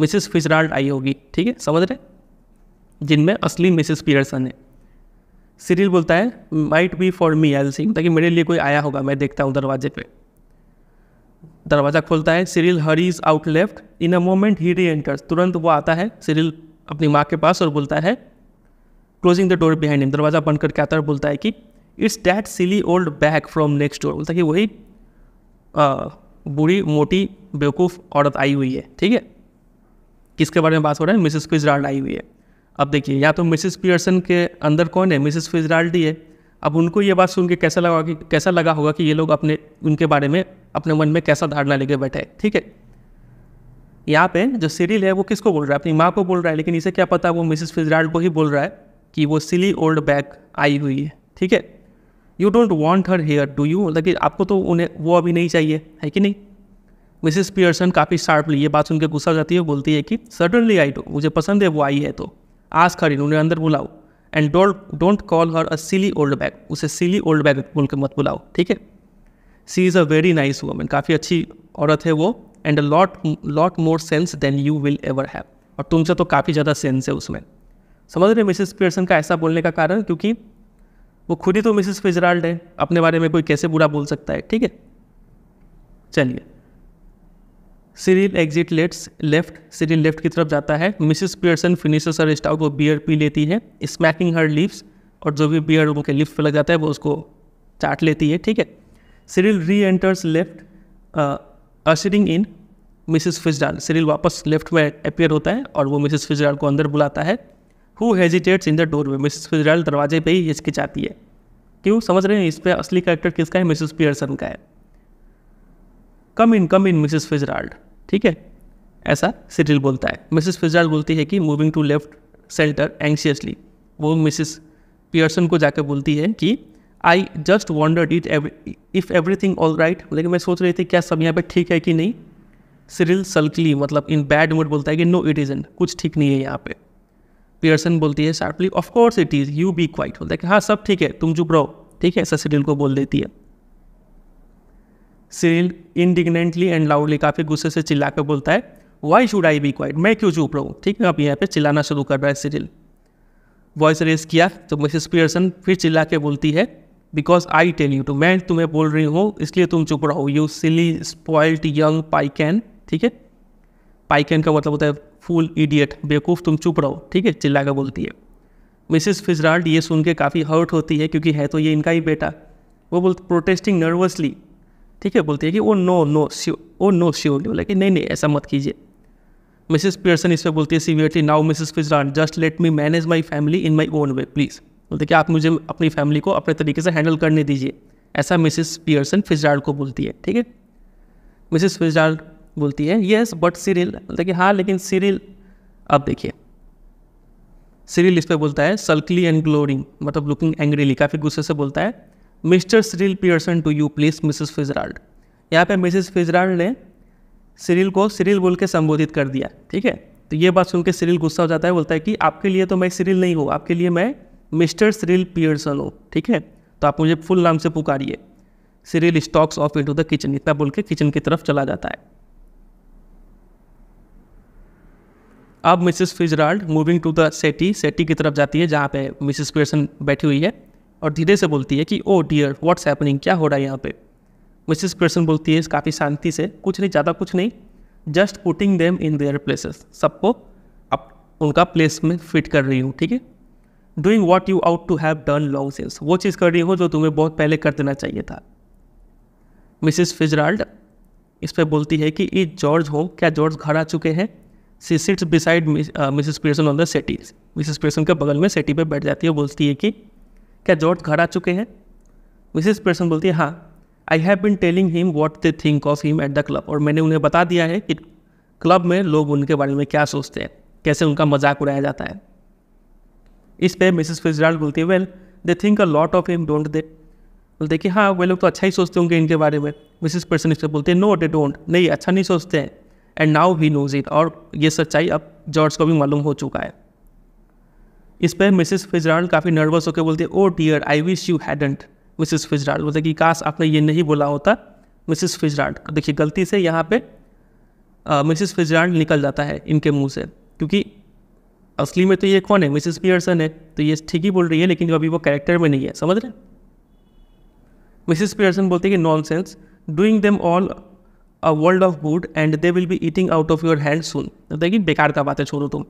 मिसिस फिजराल्ड आई होगी ठीक है समझ रहे जिनमें असली मिसिस पियर्सन है सीरियल बोलता है might be for me I'll see ताकि मेरे लिए कोई आया होगा मैं देखता हूँ दरवाजे पे दरवाज़ा खोलता है Cyril hurries out left in a moment he reenters तुरंत वो आता है सीरियल अपनी माँ के पास और बोलता है closing the door behind him दरवाज़ा बंद करके आता है बोलता है कि it's that silly old bag from next door बोलता है कि वही बुरी मोटी बेवकूफ़ औरत आई हुई है ठीक है किसके बारे में बात हो रहा है मिसेस फिजराल्ड आई हुई है अब देखिए या तो मिसेस पियर्सन के अंदर कौन है मिसेस फिजराल्ड ही है अब उनको ये बात सुन के कैसा लगा कि कैसा लगा होगा कि ये लोग अपने उनके बारे में अपने मन में कैसा धारणा लेके बैठे ठीक है यहाँ पे जो सीरियल है वो किसको बोल रहा है अपनी माँ को बोल रहा है लेकिन इसे क्या पता वो मिसेस फिजराल्ड को ही बोल रहा है कि वो सिली ओल्ड बैग आई हुई है ठीक है you don't want her here do you मतलब कि आपको तो उन्हें वो अभी नहीं चाहिए है कि नहीं मिसिस पियर्सन काफ़ी शार्पली ये बात सुनकर गुस्सा जाती है बोलती है कि सडनली आई डो मुझे पसंद है वो आई है तो आज खरीद उन्हें अंदर बुलाओ and don't don't call her a silly old bag उसे सिली ओल्ड बैग बोल के मत बुलाओ ठीक है she is a very nice woman काफ़ी अच्छी औरत है वो and a lot lot more sense than you will ever have और तुमसे तो काफ़ी ज़्यादा सेंस है उसमें समझ रहे मिसेस पियर्सन का ऐसा बोलने का कारण क्योंकि वो खुद ही तो मिसेस फिजराल्ड है अपने बारे में कोई कैसे बुरा बोल सकता है ठीक है चलिए Cyril exit let's left Cyril left की तरफ जाता है मिसेस पियर्सन फिनिशर्स और स्टाउट वो बियर पी लेती है स्मैकिंग हर लिप्स और जो भी बियर उनके लिप्स पर लग जाता है वो उसको चाट लेती है ठीक है Cyril reenters left ushering in Mrs Fitzgerald Cyril वापस लेफ्ट में अपेयर होता है और वो मिसिस फिजराल को अंदर बुलाता है who hesitates in the doorway Mrs Fitzgerald दरवाजे पे ही हिचकिचाती है क्यों समझ रहे हैं इस पर असली कैरेक्टर किसका है मिसिस पियर्सन का है कम इन कम इन मिसिस फिजराल्ड ठीक है ऐसा सिटिल बोलता है मिसिस फिजराल्ड बोलती है कि moving to left centre anxiously वो मिसिस पियर्सन को जाकर बोलती है कि I just wonder did if thing all right लेकिन मैं सोच रही थी क्या सब यहाँ पर ठीक है कि नहीं सिरिल सल्कली मतलब इन बैड मूड बोलता है कि नो इट इज एंड कुछ ठीक नहीं है यहाँ पर पियर्सन बोलती है sharply of course it is you be quiet बोलता है हाँ सब ठीक है तुम चुप रहो ठीक है ऐसा सीरियल को बोल देती है सिरिल इंडिग्नेंटली एंड लाउडली काफ़ी गुस्से से चिल्ला कर बोलता है why should I be quiet मैं क्यों चुप रहूँ ठीक है अब यहाँ पे चिल्लाना शुरू कर रहा है सिरिल वॉइस रेस किया तो मिसेस पियर्सन फिर चिल्ला के बोलती है because I tell you to मैं तुम्हें बोल रही हूँ इसलिए तुम चुप रहो you silly spoiled young piecan ठीक है पाइकन का मतलब होता है फूल इडियट बेवकूफ़ तुम चुप रहो ठीक है चिल्ला कर बोलती है मिसिस फिजराल्ड ये सुन के काफ़ी हर्ट होती है क्योंकि है तो ये इनका ही बेटा वो बोल प्रोटेस्टिंग नर्वसली ठीक है बोलती है कि oh no no sure oh no नहीं बोला कि नहीं नहीं ऐसा मत कीजिए मिसिस पियर्सन इस पर बोलती है severely now Mrs Fitzgerald just let me manage my family in my own way please बोलते कि आप मुझे अपनी फैमिली को अपने तरीके से हैंडल करने दीजिए ऐसा मिसिस पियर्सन फिजराल्ड को बोलती है ठीक है मिसिस फिजराल्ड बोलती है येस बट सीरिल देखिए हाँ लेकिन सीरिल अब देखिए सीरिल इस पर बोलता है सल्कली एंड ग्लोरिंग मतलब लुकिंग एंग्रीली काफ़ी गुस्से से बोलता है Mr Cyril Pearson to you please Mrs Fitzgerald यहाँ पे मिसेस फिजराल्ड ने सीरिल को सीरिल बोल के संबोधित कर दिया ठीक है तो ये बात सुन के सीरिल गुस्सा हो जाता है बोलता है कि आपके लिए तो मैं सीरिल नहीं हूँ आपके लिए मैं मिस्टर सीरिल पियर्सन हूँ ठीक है तो आप मुझे फुल नाम से पुकारिए serial stalks off into the kitchen इतना बोल के किचन की तरफ चला जाता है अब Mrs Fitzgerald moving to the settee settee की तरफ जाती है जहाँ पे मिसिस पेयरसन बैठी हुई है और धीरे से बोलती है कि ओ डियर व्हाट्स हैपनिंग क्या हो रहा है यहाँ पे मिसिस पेयरसन बोलती है काफ़ी शांति से कुछ नहीं ज़्यादा कुछ नहीं just putting them in their places सबको अब उनका प्लेस में फिट कर रही हूँ ठीक है doing what you ought to have done long since वो चीज़ कर रही हो जो तुम्हें बहुत पहले कर देना चाहिए था मिसिस फिजराल्ड इस पर बोलती है कि ई जॉर्ज हो क्या जॉर्ज घर आ चुके हैं she sits beside Mrs Pearson on the settee Mrs Pearson के बगल में सेटी पे बैठ जाती है बोलती है कि क्या जॉर्ज घर आ चुके हैं मिसिस पियर्सन बोलती है हाँ I have been telling him what they think of him at the club और मैंने उन्हें बता दिया है कि क्लब में लोग उनके बारे में क्या सोचते हैं कैसे उनका मजाक उड़ाया जाता है इस पर मिसिस फिजराल बोलती है well they think a lot of him don't they बोलते कि हाँ वे लोग तो अच्छा ही सोचते होंगे इनके बारे में मिसिस पर्सन इससे बोलते हैं नो डे डोंट नहीं अच्छा नहीं सोचते हैं and now he knows it और ये सच्चाई अब जॉर्ज को भी मालूम हो चुका है इस पर मिसिस फिजराल काफ़ी नर्वस होकर बोलते oh dear I wish you hadn't Mrs Fitzgerald बोलते कि काश आपने ये नहीं बोला होता मिसिस फिजराल्ड देखिए गलती से यहाँ पे मिसिस फिजराल्ड निकल जाता है इनके मुंह से क्योंकि असली में तो ये कौन है मिसिस पियर्सन है तो ये ठीक ही बोल रही है लेकिन अभी वो कैरेक्टर में नहीं है समझ रहे मिसिस पियर्सन बोलते हैं कि nonsense doing them all a world of good and they will be eating out of your hand सुन देखिए बेकार का बात है छोड़ो तुम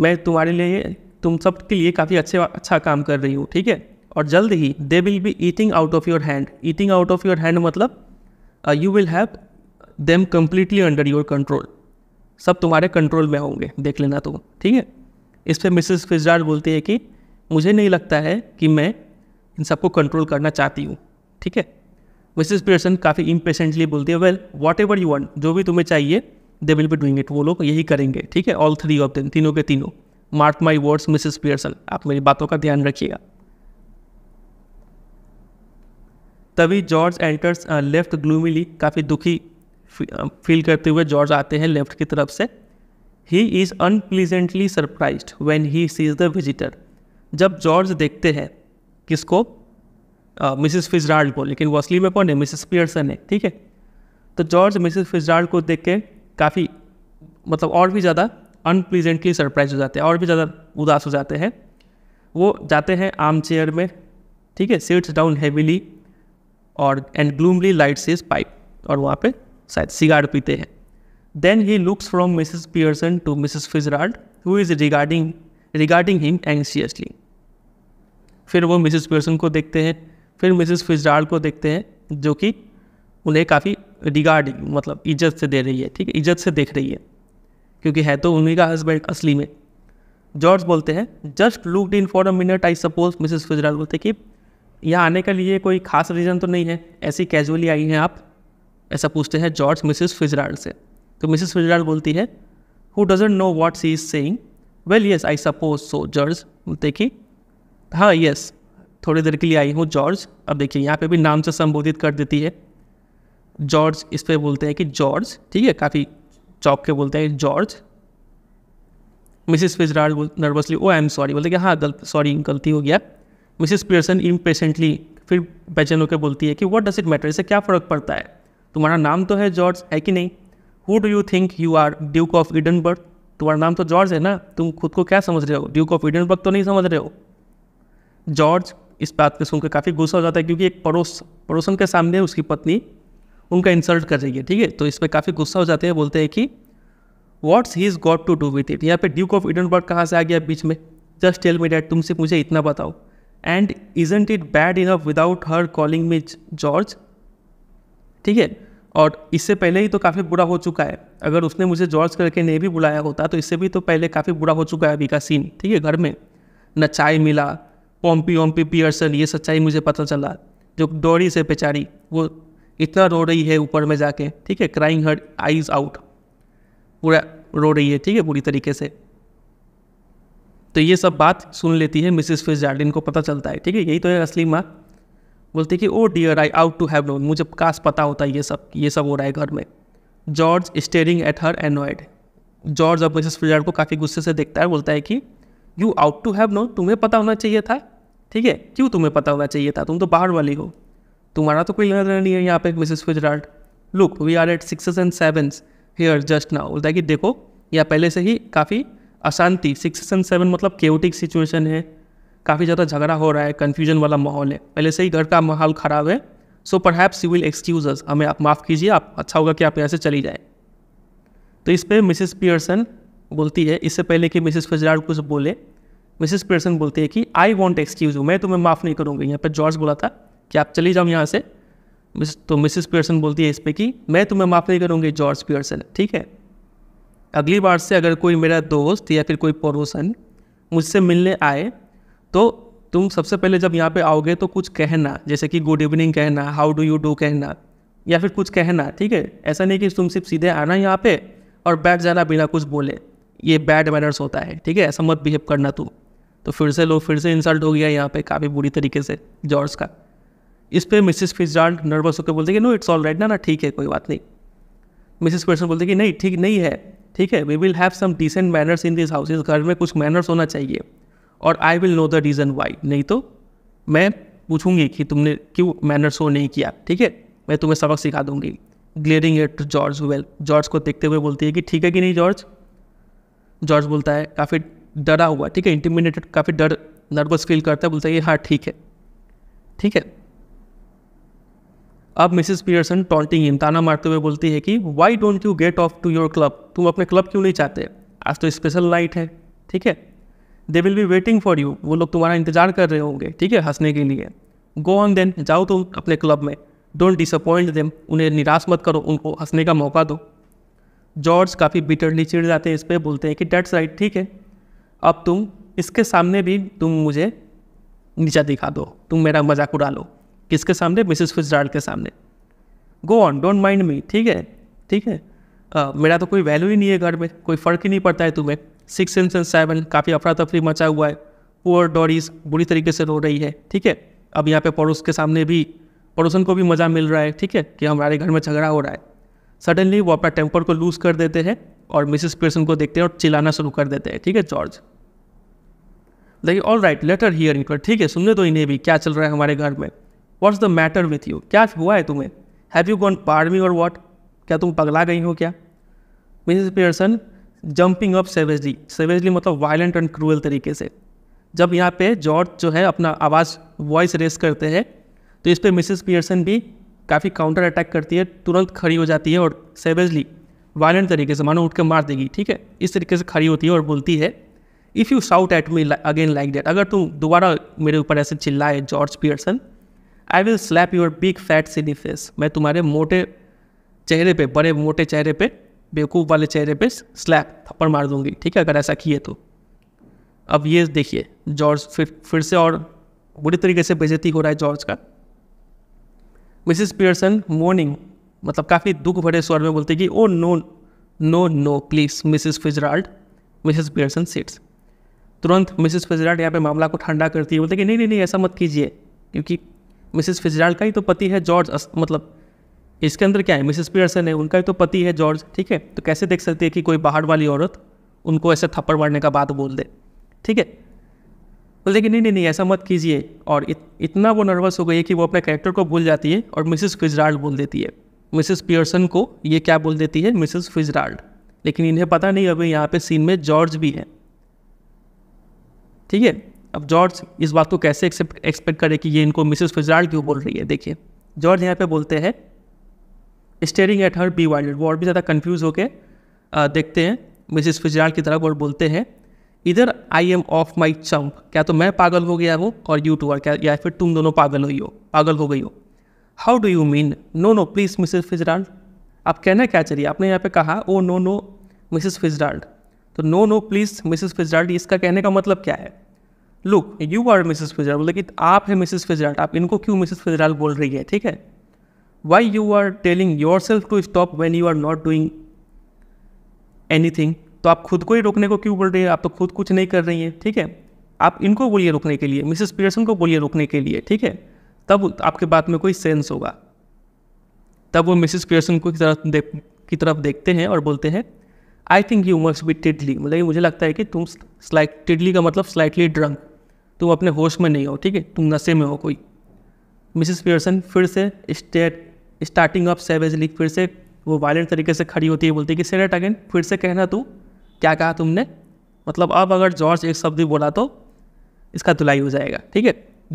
मैं तुम्हारे लिए तुम सब के लिए काफ़ी अच्छे अच्छा काम कर रही हूँ ठीक है और जल्द ही they will be eating out of your hand eating out of your hand मतलब you will have them completely under your control सब तुम्हारे कंट्रोल में होंगे देख लेना तुम ठीक है इस पर मिसेस फिजार बोलती है कि मुझे नहीं लगता है कि मैं इन सबको कंट्रोल करना चाहती हूँ ठीक है मिसेस पियर्सन काफ़ी इम्पेशेंटली बोलती है well whatever you want जो भी तुम्हें चाहिए they will be doing it वो लोग यही करेंगे ठीक है ऑल थ्री ऑफ दिन तीनों के तीनों mark my words Mrs Pearson आप मेरी बातों का ध्यान रखिएगा तभी जॉर्ज एंटर्स लेफ्ट ग्लूमिली काफ़ी दुखी फील uh, करते हुए जॉर्ज आते हैं लेफ्ट की तरफ से he is unpleasantly surprised when he sees the visitor जब जॉर्ज देखते हैं किसको मिसिस फिजराल्ड को लेकिन वो असली में कौन है मिसिस पियर्सन है ठीक है तो जॉर्ज मिसिस फिजराल्ड को देख के काफ़ी मतलब और भी ज़्यादा अनप्लीजेंटली सरप्राइज हो जाते हैं और भी ज़्यादा उदास हो जाते हैं वो जाते हैं आर्म चेयर में ठीक है सीट्स डाउन हैविली और and gloomily lights his pipe और वहाँ पे शायद सिगार पीते हैं then he looks from Mrs Pearson to Mrs Fitzgerald who is regarding regarding him anxiously फिर वो मिसिस पियर्सन को देखते हैं फिर मिसेस फिजराल को देखते हैं जो कि उन्हें काफ़ी रिगार्ड मतलब इज्जत से दे रही है ठीक है इज्जत से देख रही है क्योंकि है तो उन्हीं का हस्बैंड असली में जॉर्ज बोलते हैं just looked in for a minute I suppose Mrs Fitzgerald बोलते कि यहाँ आने के लिए कोई खास रीज़न तो नहीं है ऐसी कैजुअली आई हैं आप ऐसा पूछते हैं जॉर्ज मिसेस फिजराल से तो मिसेस फिजराल बोलती है who doesn't know what she is saying well yes I suppose so George बोलते कि हाँ यस थोड़ी देर के लिए आई हूँ जॉर्ज अब देखिए यहाँ पे भी नाम से संबोधित कर देती है जॉर्ज इस पर बोलते हैं कि जॉर्ज ठीक है काफ़ी चौक के बोलते हैं George Mrs Fitzgerald nervously oh I am sorry बोलते कि हाँ गलत सॉरी गलती हो गया मिसिस पियर्सन इम्पेशेंटली फिर बेचैन होकर बोलती है कि वॉट डज इट मैटर इसे क्या फ़र्क पड़ता है तुम्हारा नाम तो है जॉर्ज है कि नहीं who do you think you are Duke of Edinburgh तुम्हारा नाम तो जॉर्ज है ना तुम खुद को क्या समझ रहे हो ड्यूक ऑफ इडनबर्ग तो नहीं समझ रहे हो जॉर्ज इस बात को सुनकर काफ़ी गुस्सा हो जाता है क्योंकि एक पड़ोस पड़ोसन के सामने उसकी पत्नी उनका इंसल्ट कर रही है ठीक है तो इस पर काफ़ी गुस्सा हो जाते हैं बोलते हैं कि what's he is got to do with it यहाँ पे ड्यूक ऑफ इडनबर्ग कहाँ से आ गया बीच में जस्ट टेल मी डैट तुम सिर्फ मुझे इतना बताओ and isn't it bad enough without her calling me George ठीक है और इससे पहले ही तो काफ़ी बुरा हो चुका है अगर उसने मुझे जॉर्ज करके नहीं भी बुलाया होता तो इससे भी तो पहले काफ़ी बुरा हो चुका है अभी का सीन ठीक है घर में न चाय मिला पोम्पी ओम्पी पियर्सन ये सच्चाई मुझे पता चला जो डोरी से बेचारी वो इतना रो रही है ऊपर में जाके ठीक है क्राइंग हर आइज आउट पूरा रो रही है ठीक है पूरी तरीके से तो ये सब बात सुन लेती है मिसिस फिस जार्डिन को पता चलता है ठीक है यही तो है असली माँ बोलती है कि oh dear I ought to have known मुझे काश पता होता है ये सब ये सब हो रहा है घर में George staring at her annoyed George अब मिसेस फिजार्ड को काफ़ी गुस्से से देखता है बोलता है कि you ought to have know तुम्हें पता होना चाहिए था ठीक है क्यों तुम्हें पता होना चाहिए था तुम तो बाहर वाली हो तुम्हारा तो कोई लेना देना नहीं है यहाँ पे Mrs Fitzgerald look we are at six and sevens here just now बोलता है कि देखो यह पहले से ही काफ़ी अशांति सिक्स एंड सेवन मतलब केवटिक सिचुएशन है काफ़ी ज़्यादा झगड़ा हो रहा है कन्फ्यूजन वाला माहौल है पहले से ही घर का माहौल ख़राब है so perhaps you will excuse हमें आप माफ़ कीजिए आप अच्छा होगा कि आप यहाँ से चली जाए तो इस पर मिसिस पियर्सन बोलती है इससे पहले कि मिसेस फिजराल्ड कुछ बोले मिसेस पर्सन बोलती है कि आई वॉन्ट एक्सक्यूज यू मैं तुम्हें माफ़ नहीं करूँगी यहाँ पर जॉर्ज बोला था कि आप चले जाओ यहाँ से तो मिसेस पियर्सन बोलती है इस पर कि मैं तुम्हें माफ़ नहीं करूँगी जॉर्ज पियर्सन ठीक है अगली बार से अगर कोई मेरा दोस्त या फिर कोई पड़ोसन मुझसे मिलने आए तो तुम सबसे पहले जब यहाँ पे आओगे तो कुछ कहना जैसे कि गुड इवनिंग कहना हाउ डू यू डू कहना या फिर कुछ कहना ठीक है ऐसा नहीं कि तुम सिर्फ सीधे आना यहाँ पे और बैठ जाना बिना कुछ बोले ये बैड मैनर्स होता है ठीक है ऐसा मत बिहेव करना तू तो फिर से लो फिर से इंसल्ट हो गया यहाँ पे काफ़ी बुरी तरीके से जॉर्ज का इस पर मिसिस फिजराल्ड नर्वस होकर बोलते कि नो इट्स ऑल राइट ना ना ठीक है कोई बात नहीं मिसिस पर्सन बोलते कि नहीं ठीक नहीं है ठीक है we will have some decent manners in this house इस घर में कुछ मैनर्स होना चाहिए और I will know the reason why नहीं तो मैं पूछूंगी कि तुमने क्यों मैनर्स हो नहीं किया ठीक है मैं तुम्हें सबक सिखा दूंगी glaring at George well George को देखते हुए बोलती है कि ठीक है कि नहीं जॉर्ज जॉर्ज बोलता है काफ़ी डरा हुआ ठीक है इंटिमिडेटेड काफ़ी डर नर्वस फील करता है बोलता है ये हाँ ठीक है ठीक है अब मिसेस पियर्सन टॉन्टिंग इन ताना मारते हुए बोलती है कि why don't you get off to your club तुम अपने क्लब क्यों नहीं चाहते आज तो स्पेशल नाइट है ठीक है they will be waiting for you वो लोग तुम्हारा इंतजार कर रहे होंगे ठीक है हंसने के लिए गो ऑन देन जाओ तुम अपने क्लब में डोंट डिसअपॉइंट देम उन्हें निराश मत करो उनको हंसने का मौका दो जॉर्ज काफ़ी बिटरली चिड़ जाते हैं इस पर बोलते हैं कि डेट्स राइट ठीक है अब तुम इसके सामने भी तुम मुझे नीचा दिखा दो तुम मेरा मजाक उड़ा लो किसके सामने मिसेस फिजराल के सामने go on don't mind me ठीक है ठीक है आ, मेरा तो कोई वैल्यू ही नहीं है घर में कोई फ़र्क ही नहीं पड़ता है तुम्हें सिक्स एंड सेवन काफ़ी अफरा तफरी मचा हुआ है पुअर डॉरीज बुरी तरीके से रो रही है ठीक है अब यहाँ पे पड़ोस के सामने भी पड़ोसन को भी मज़ा मिल रहा है ठीक है कि हमारे घर में झगड़ा हो रहा है सडनली वो अपना टेम्पर को लूज़ कर देते हैं और मिसिस पियर्सन को देखते हैं और चिल्लाना शुरू कर देते हैं ठीक है जॉर्ज देखिए ऑल राइट लेटर हियर इनकर ठीक है सुनने तो इन्हें भी क्या चल रहा है हमारे घर में what's the matter with you क्या हुआ है तुम्हें have you gone barmy और वॉट क्या तुम पगला गई हो क्या Mrs Pearson jumping up savagely savagely मतलब वायलेंट एंड क्रूअल तरीके से जब यहाँ पे जॉर्ज जो है अपना आवाज़ वॉइस रेस करते हैं तो इस पर मिसिस पियर्सन भी काफ़ी काउंटर अटैक करती है तुरंत खड़ी हो जाती है और सेवेजली वायलेंट तरीके से मानो उठ के मार देगी ठीक है इस तरीके से खड़ी होती है और बोलती है if you shout at me again like that अगर तुम दोबारा मेरे ऊपर ऐसे चिल्लाए George Pearson I will slap your big fat silly face मैं तुम्हारे मोटे चेहरे पे बड़े मोटे चेहरे पे बेवकूफ़ वाले चेहरे पे स्लैप थप्पड़ मार दूंगी ठीक है अगर ऐसा किए तो अब ये देखिए जॉर्ज फिर फिर से और बुरी तरीके से बेजती हो रहा है जॉर्ज का मिसिस पियर्सन मोर्निंग मतलब काफ़ी दुख भरे स्वर में बोलते कि oh no no no please Mrs Fitzgerald Mrs Pearson sits तुरंत मिसिस फिजराल्ड यहाँ पे मामला को ठंडा करती है बोलते कि नहीं नहीं नहीं ऐसा मत कीजिए क्योंकि मिसिस फिजराल्ड का ही तो पति है जॉर्ज मतलब इसके अंदर क्या है मिसिस पियर्सन है उनका ही तो पति है जॉर्ज ठीक है तो कैसे देख सकते हैं कि कोई बाहर वाली औरत उनको ऐसे थप्पड़ मारने का बात बोल दे ठीक है बोलते कि नहीं नहीं नहीं ऐसा मत कीजिए और इत, इतना वो नर्वस हो गई है कि वो अपने कैरेक्टर को भूल जाती है और मिसेस फिजराल्ड बोल देती है मिसेस पियर्सन को ये क्या बोल देती है मिसेस फिजराल्ड लेकिन इन्हें पता नहीं अभी यहाँ पे सीन में जॉर्ज भी है ठीक है अब जॉर्ज इस बात को कैसे एक्सेप्ट एक्सपेक्ट करे कि ये इनको मिसेस फिजराल्ड क्यों बोल रही है देखिए जॉर्ज यहाँ पे बोलते हैं staring at her bewildered वो और भी ज़्यादा कन्फ्यूज़ होकर देखते हैं मिसेस फिजराल की तरफ और बोलते हैं इधर आई एम ऑफ माई चंप क्या तो मैं पागल हो गया हूँ और यू टू आर क्या या फिर तुम दोनों पागल हुई हो पागल हो गई हो how do you mean no no please Mrs Fitzgerald आप कहना क्या चाहिए आपने यहाँ पे कहा oh no no Mrs Fitzgerald तो no no please Mrs Fitzgerald इसका कहने का मतलब क्या है look you are Mrs Fitzgerald बोले कि आप है मिसेज फिजराल्ड आप इनको क्यों मिसिज फिजराल्ड बोल रही है ठीक है why you are telling yourself to stop when you are not doing anything तो आप खुद को ही रोकने को क्यों बोल रही है आप तो खुद कुछ नहीं कर रही हैं ठीक है आप इनको बोलिए रोकने के लिए मिसेस पियर्सन को बोलिए रोकने के लिए ठीक है तब आपके बात में कोई सेंस होगा तब वो मिसेस पियर्सन को की तरफ देख की तरफ देखते हैं और बोलते हैं I think you must be tiddly मतलब मुझे लगता है कि तुम स्लाइट टिडली का मतलब स्लाइटली ड्रंक तुम अपने होश में नहीं हो ठीक है तुम नशे में हो कोई मिसेस पियर्सन फिर से state starting off savagely फिर से वो वायलेंट तरीके से खड़ी होती है बोलती है कि सेनेट अगेन फिर से कहना तू क्या कहा तुमने मतलब अब अगर जॉर्ज एक शब्द भी बोला तो इसका धुलाई हो जाएगा ठीक है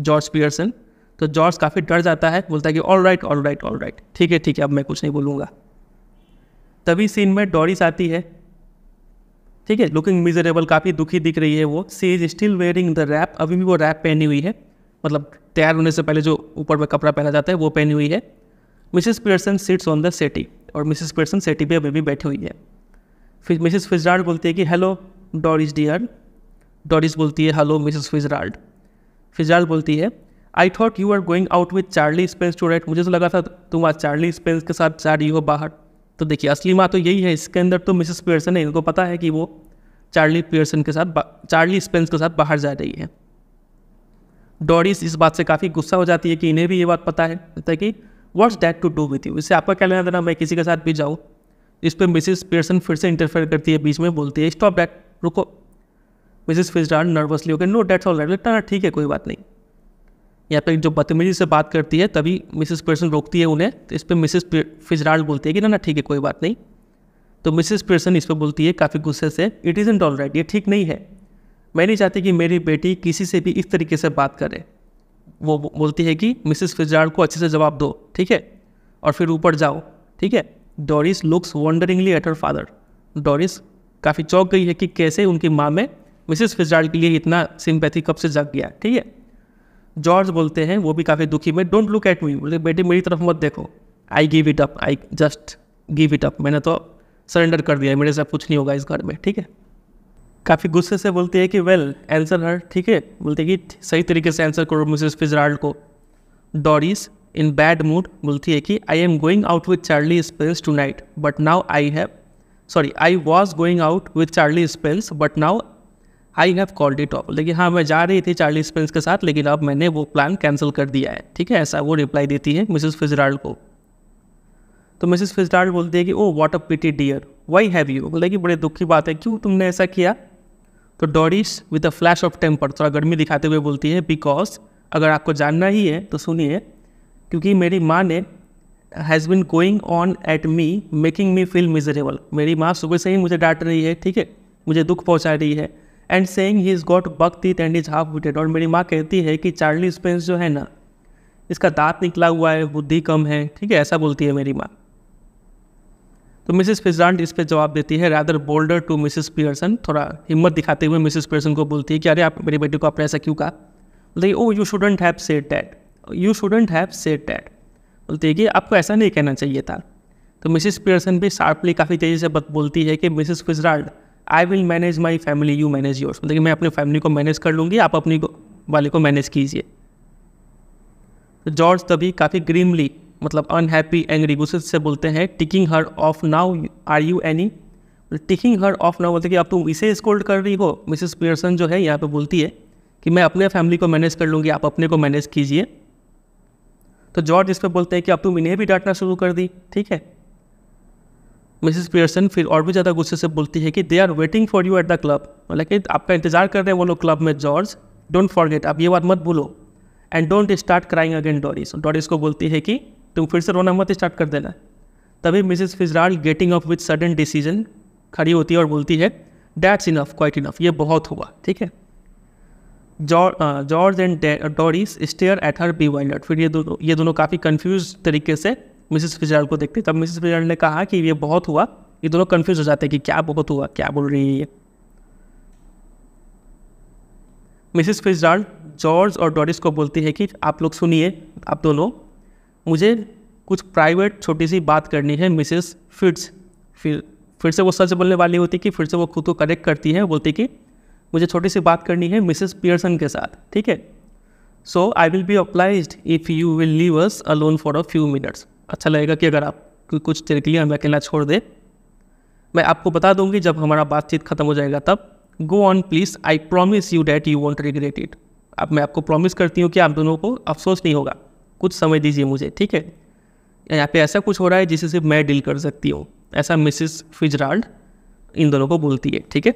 जॉर्ज पियर्सन तो जॉर्ज काफ़ी डर जाता है बोलता है कि all right all right all right ठीक है ठीक है अब मैं कुछ नहीं बोलूँगा तभी सीन में डॉरिस आती है ठीक है लुकिंग मिजरेबल काफ़ी दुखी दिख रही है वो she is still wearing the wrap अभी भी वो रैप पहनी हुई है मतलब तैयार होने से पहले जो ऊपर में कपड़ा पहना जाता है वो पहनी हुई है Mrs Pearson sits on the settee और मिसेस पियर्सन सेटी पे अभी भी बैठी हुई है फिर मिसेस फिजराल्ड बोलती है कि हेलो डॉरिस डियर डॉरिस बोलती है हेलो मिसेस फिजराल्ड फिजराल्ड बोलती है I thought you are going out with Charlie Spence tonight मुझे तो लगा था तुम आज चार्ली स्पेंस के साथ जा रही हो बाहर तो देखिए असली माँ तो यही है इसके अंदर तो मिसेस पियर्सन है इनको पता है कि वो चार्ली पियर्सन के साथ चार्ली स्पेंस के साथ बाहर जा रही है डॉरिस इस बात से काफ़ी गुस्सा हो जाती है कि इन्हें भी ये बात पता है कि what's that to do with you इससे आपका क्या लेना देना मैं किसी के साथ भी जाऊँ इस पर मिसिस पियर्सन फिर से इंटरफेयर करती है बीच में बोलती है स्टॉप डैट रुको मिसिस फिजडार्ड नर्वसली होकर नो डैट्स ऑल राइट ना ठीक है कोई बात नहीं या फिर जो बदतमीजी से बात करती है तभी मिसिस पियर्सन रोकती है उन्हें तो इस पर मिसिस फिजडार्ड बोलती है कि ना ना ठीक है कोई बात नहीं तो मिसिस पियर्सन इस पर बोलती है काफ़ी गुस्से से it isn't all right ये ठीक नहीं है मैं नहीं चाहती कि मेरी बेटी किसी से भी इस तरीके से बात करे वो बोलती है कि मिसिस फिजराल्ड को अच्छे से जवाब दो ठीक है और फिर ऊपर जाओ ठीक है Doris looks wonderingly at her father Doris काफ़ी चौंक गई है कि कैसे उनकी माँ में मिसिस फिजराल के लिए इतना सिंपैथी कब से जग गया ठीक है जॉर्ज बोलते हैं वो भी काफ़ी दुखी में डोंट लुक एट मी बोलते बेटे मेरी तरफ मत देखो I give it up I just give it up मैंने तो सरेंडर कर दिया मेरे साथ कुछ नहीं होगा इस घर में ठीक है काफ़ी गुस्से से बोलती है कि वेल आंसर हर ठीक है बोलते कि सही तरीके से आंसर करो मिसेस फिजराल्ड को डॉरिस इन बैड मूड बोलती है कि I am going out with Charlie Spence tonight but now I have sorry I was going out with Charlie Spence but now I have called it off लेकिन हाँ मैं जा रही थी Charlie spells के साथ लेकिन अब मैंने वो प्लान कैंसिल कर दिया है ठीक है ऐसा वो रिप्लाई देती है मिसिज फिजराल्ड को तो मिसिज फिजराल्ड बोलती है कि oh what a pity dear why have you बोले कि बड़े दुख की बात है क्यों तुमने ऐसा किया तो Doris with a flash of temper थोड़ा गर्मी दिखाते हुए बोलती है बिकॉज अगर आपको जानना ही है तो सुनिए क्योंकि मेरी माँ ने has been going on at me making me feel miserable मेरी माँ सुबह से ही मुझे डांट रही है ठीक है मुझे दुख पहुँचा रही है and saying he is got buck teeth and is half witted और मेरी माँ कहती है कि चार्ली स्पेंस जो है ना इसका दांत निकला हुआ है बुद्धि कम है ठीक है ऐसा बोलती है मेरी माँ तो मिसेस फिजांट इस पर जवाब देती है rather bolder to Mrs Pearson थोड़ा हिम्मत दिखाते हुए मिसेस पियर्सन को बोलती है कि अरे आप मेरी बेटी को आपने ऐसा क्यों कहा बोलते oh you shouldn't have said that you shouldn't have said that बोलते है कि आपको ऐसा नहीं कहना चाहिए था तो मिसिस पियर्सन भी शार्पली काफ़ी तेज़ी से बोलती है कि Mrs Fitzgerald I will manage my family you manage yours मतलब कि मैं अपनी फैमिली को मैनेज कर लूँगी आप अपनी को, वाले को मैनेज कीजिए तो जॉर्ज तभी काफ़ी ग्रीमली मतलब अनहैप्पी एंग्री गुस्से से बोलते हैं ticking her off now are you any ticking her off now बोलते कि आप तुम इसे स्कोल्ड कर रही हो मिसिस पियर्सन जो है यहाँ पे बोलती है कि मैं अपने फैमिली को मैनेज कर लूँगी आप अपने को मैनेज कीजिए तो जॉर्ज इस पर बोलते हैं कि अब तुम इन्हें भी डांटना शुरू कर दी ठीक है मिसिस पियर्सन फिर और भी ज़्यादा गुस्से से बोलती है कि they are waiting for you at the club मतलब कि आपका इंतजार कर रहे हैं वो लोग क्लब में जॉर्ज डोंट फॉरगेट आप ये बात मत भूलो and don't start crying again Doris Doris को बोलती है कि तुम फिर से रोना मत स्टार्ट कर देना तभी Mrs Fitzgerald getting up with sudden decision खड़ी होती है और बोलती है डैट्स इनफ क्वाइट इनफ ये बहुत हुआ ठीक है George and Doris stare at her bewildered फिर ये दोनों ये दोनों काफ़ी कन्फ्यूज तरीके से मिसिस फिजराल को देखते तब मिसिस फिजराल्ड ने कहा कि ये बहुत हुआ ये दोनों कन्फ्यूज हो जाते हैं कि क्या बहुत हुआ क्या बोल रही है ये मिसिस फिजराल्ड जॉर्ज और डॉरिस को बोलती है कि आप लोग सुनिए आप दोनों मुझे कुछ प्राइवेट छोटी सी बात करनी है मिसिस फिट्स फिर फिर से वो सच बोलने वाली होती कि फिर से वो खुद को करेक्ट करती है बोलती कि मुझे छोटी सी बात करनी है मिसेस पियर्सन के साथ ठीक है so I will be obliged if you will leave us alone for a few minutes अच्छा लगेगा कि अगर आप कुछ देर के लिए हमें अकेला छोड़ दे मैं आपको बता दूंगी जब हमारा बातचीत खत्म हो जाएगा तब go on please I promise you that you won't regret it अब मैं आपको प्रॉमिस करती हूँ कि आप दोनों को अफसोस नहीं होगा कुछ समय दीजिए मुझे ठीक है यहाँ पे ऐसा कुछ हो रहा है जिसे सिर्फ मैं डील कर सकती हूँ ऐसा मिसिस फिजराल्ड इन दोनों को बोलती है ठीक है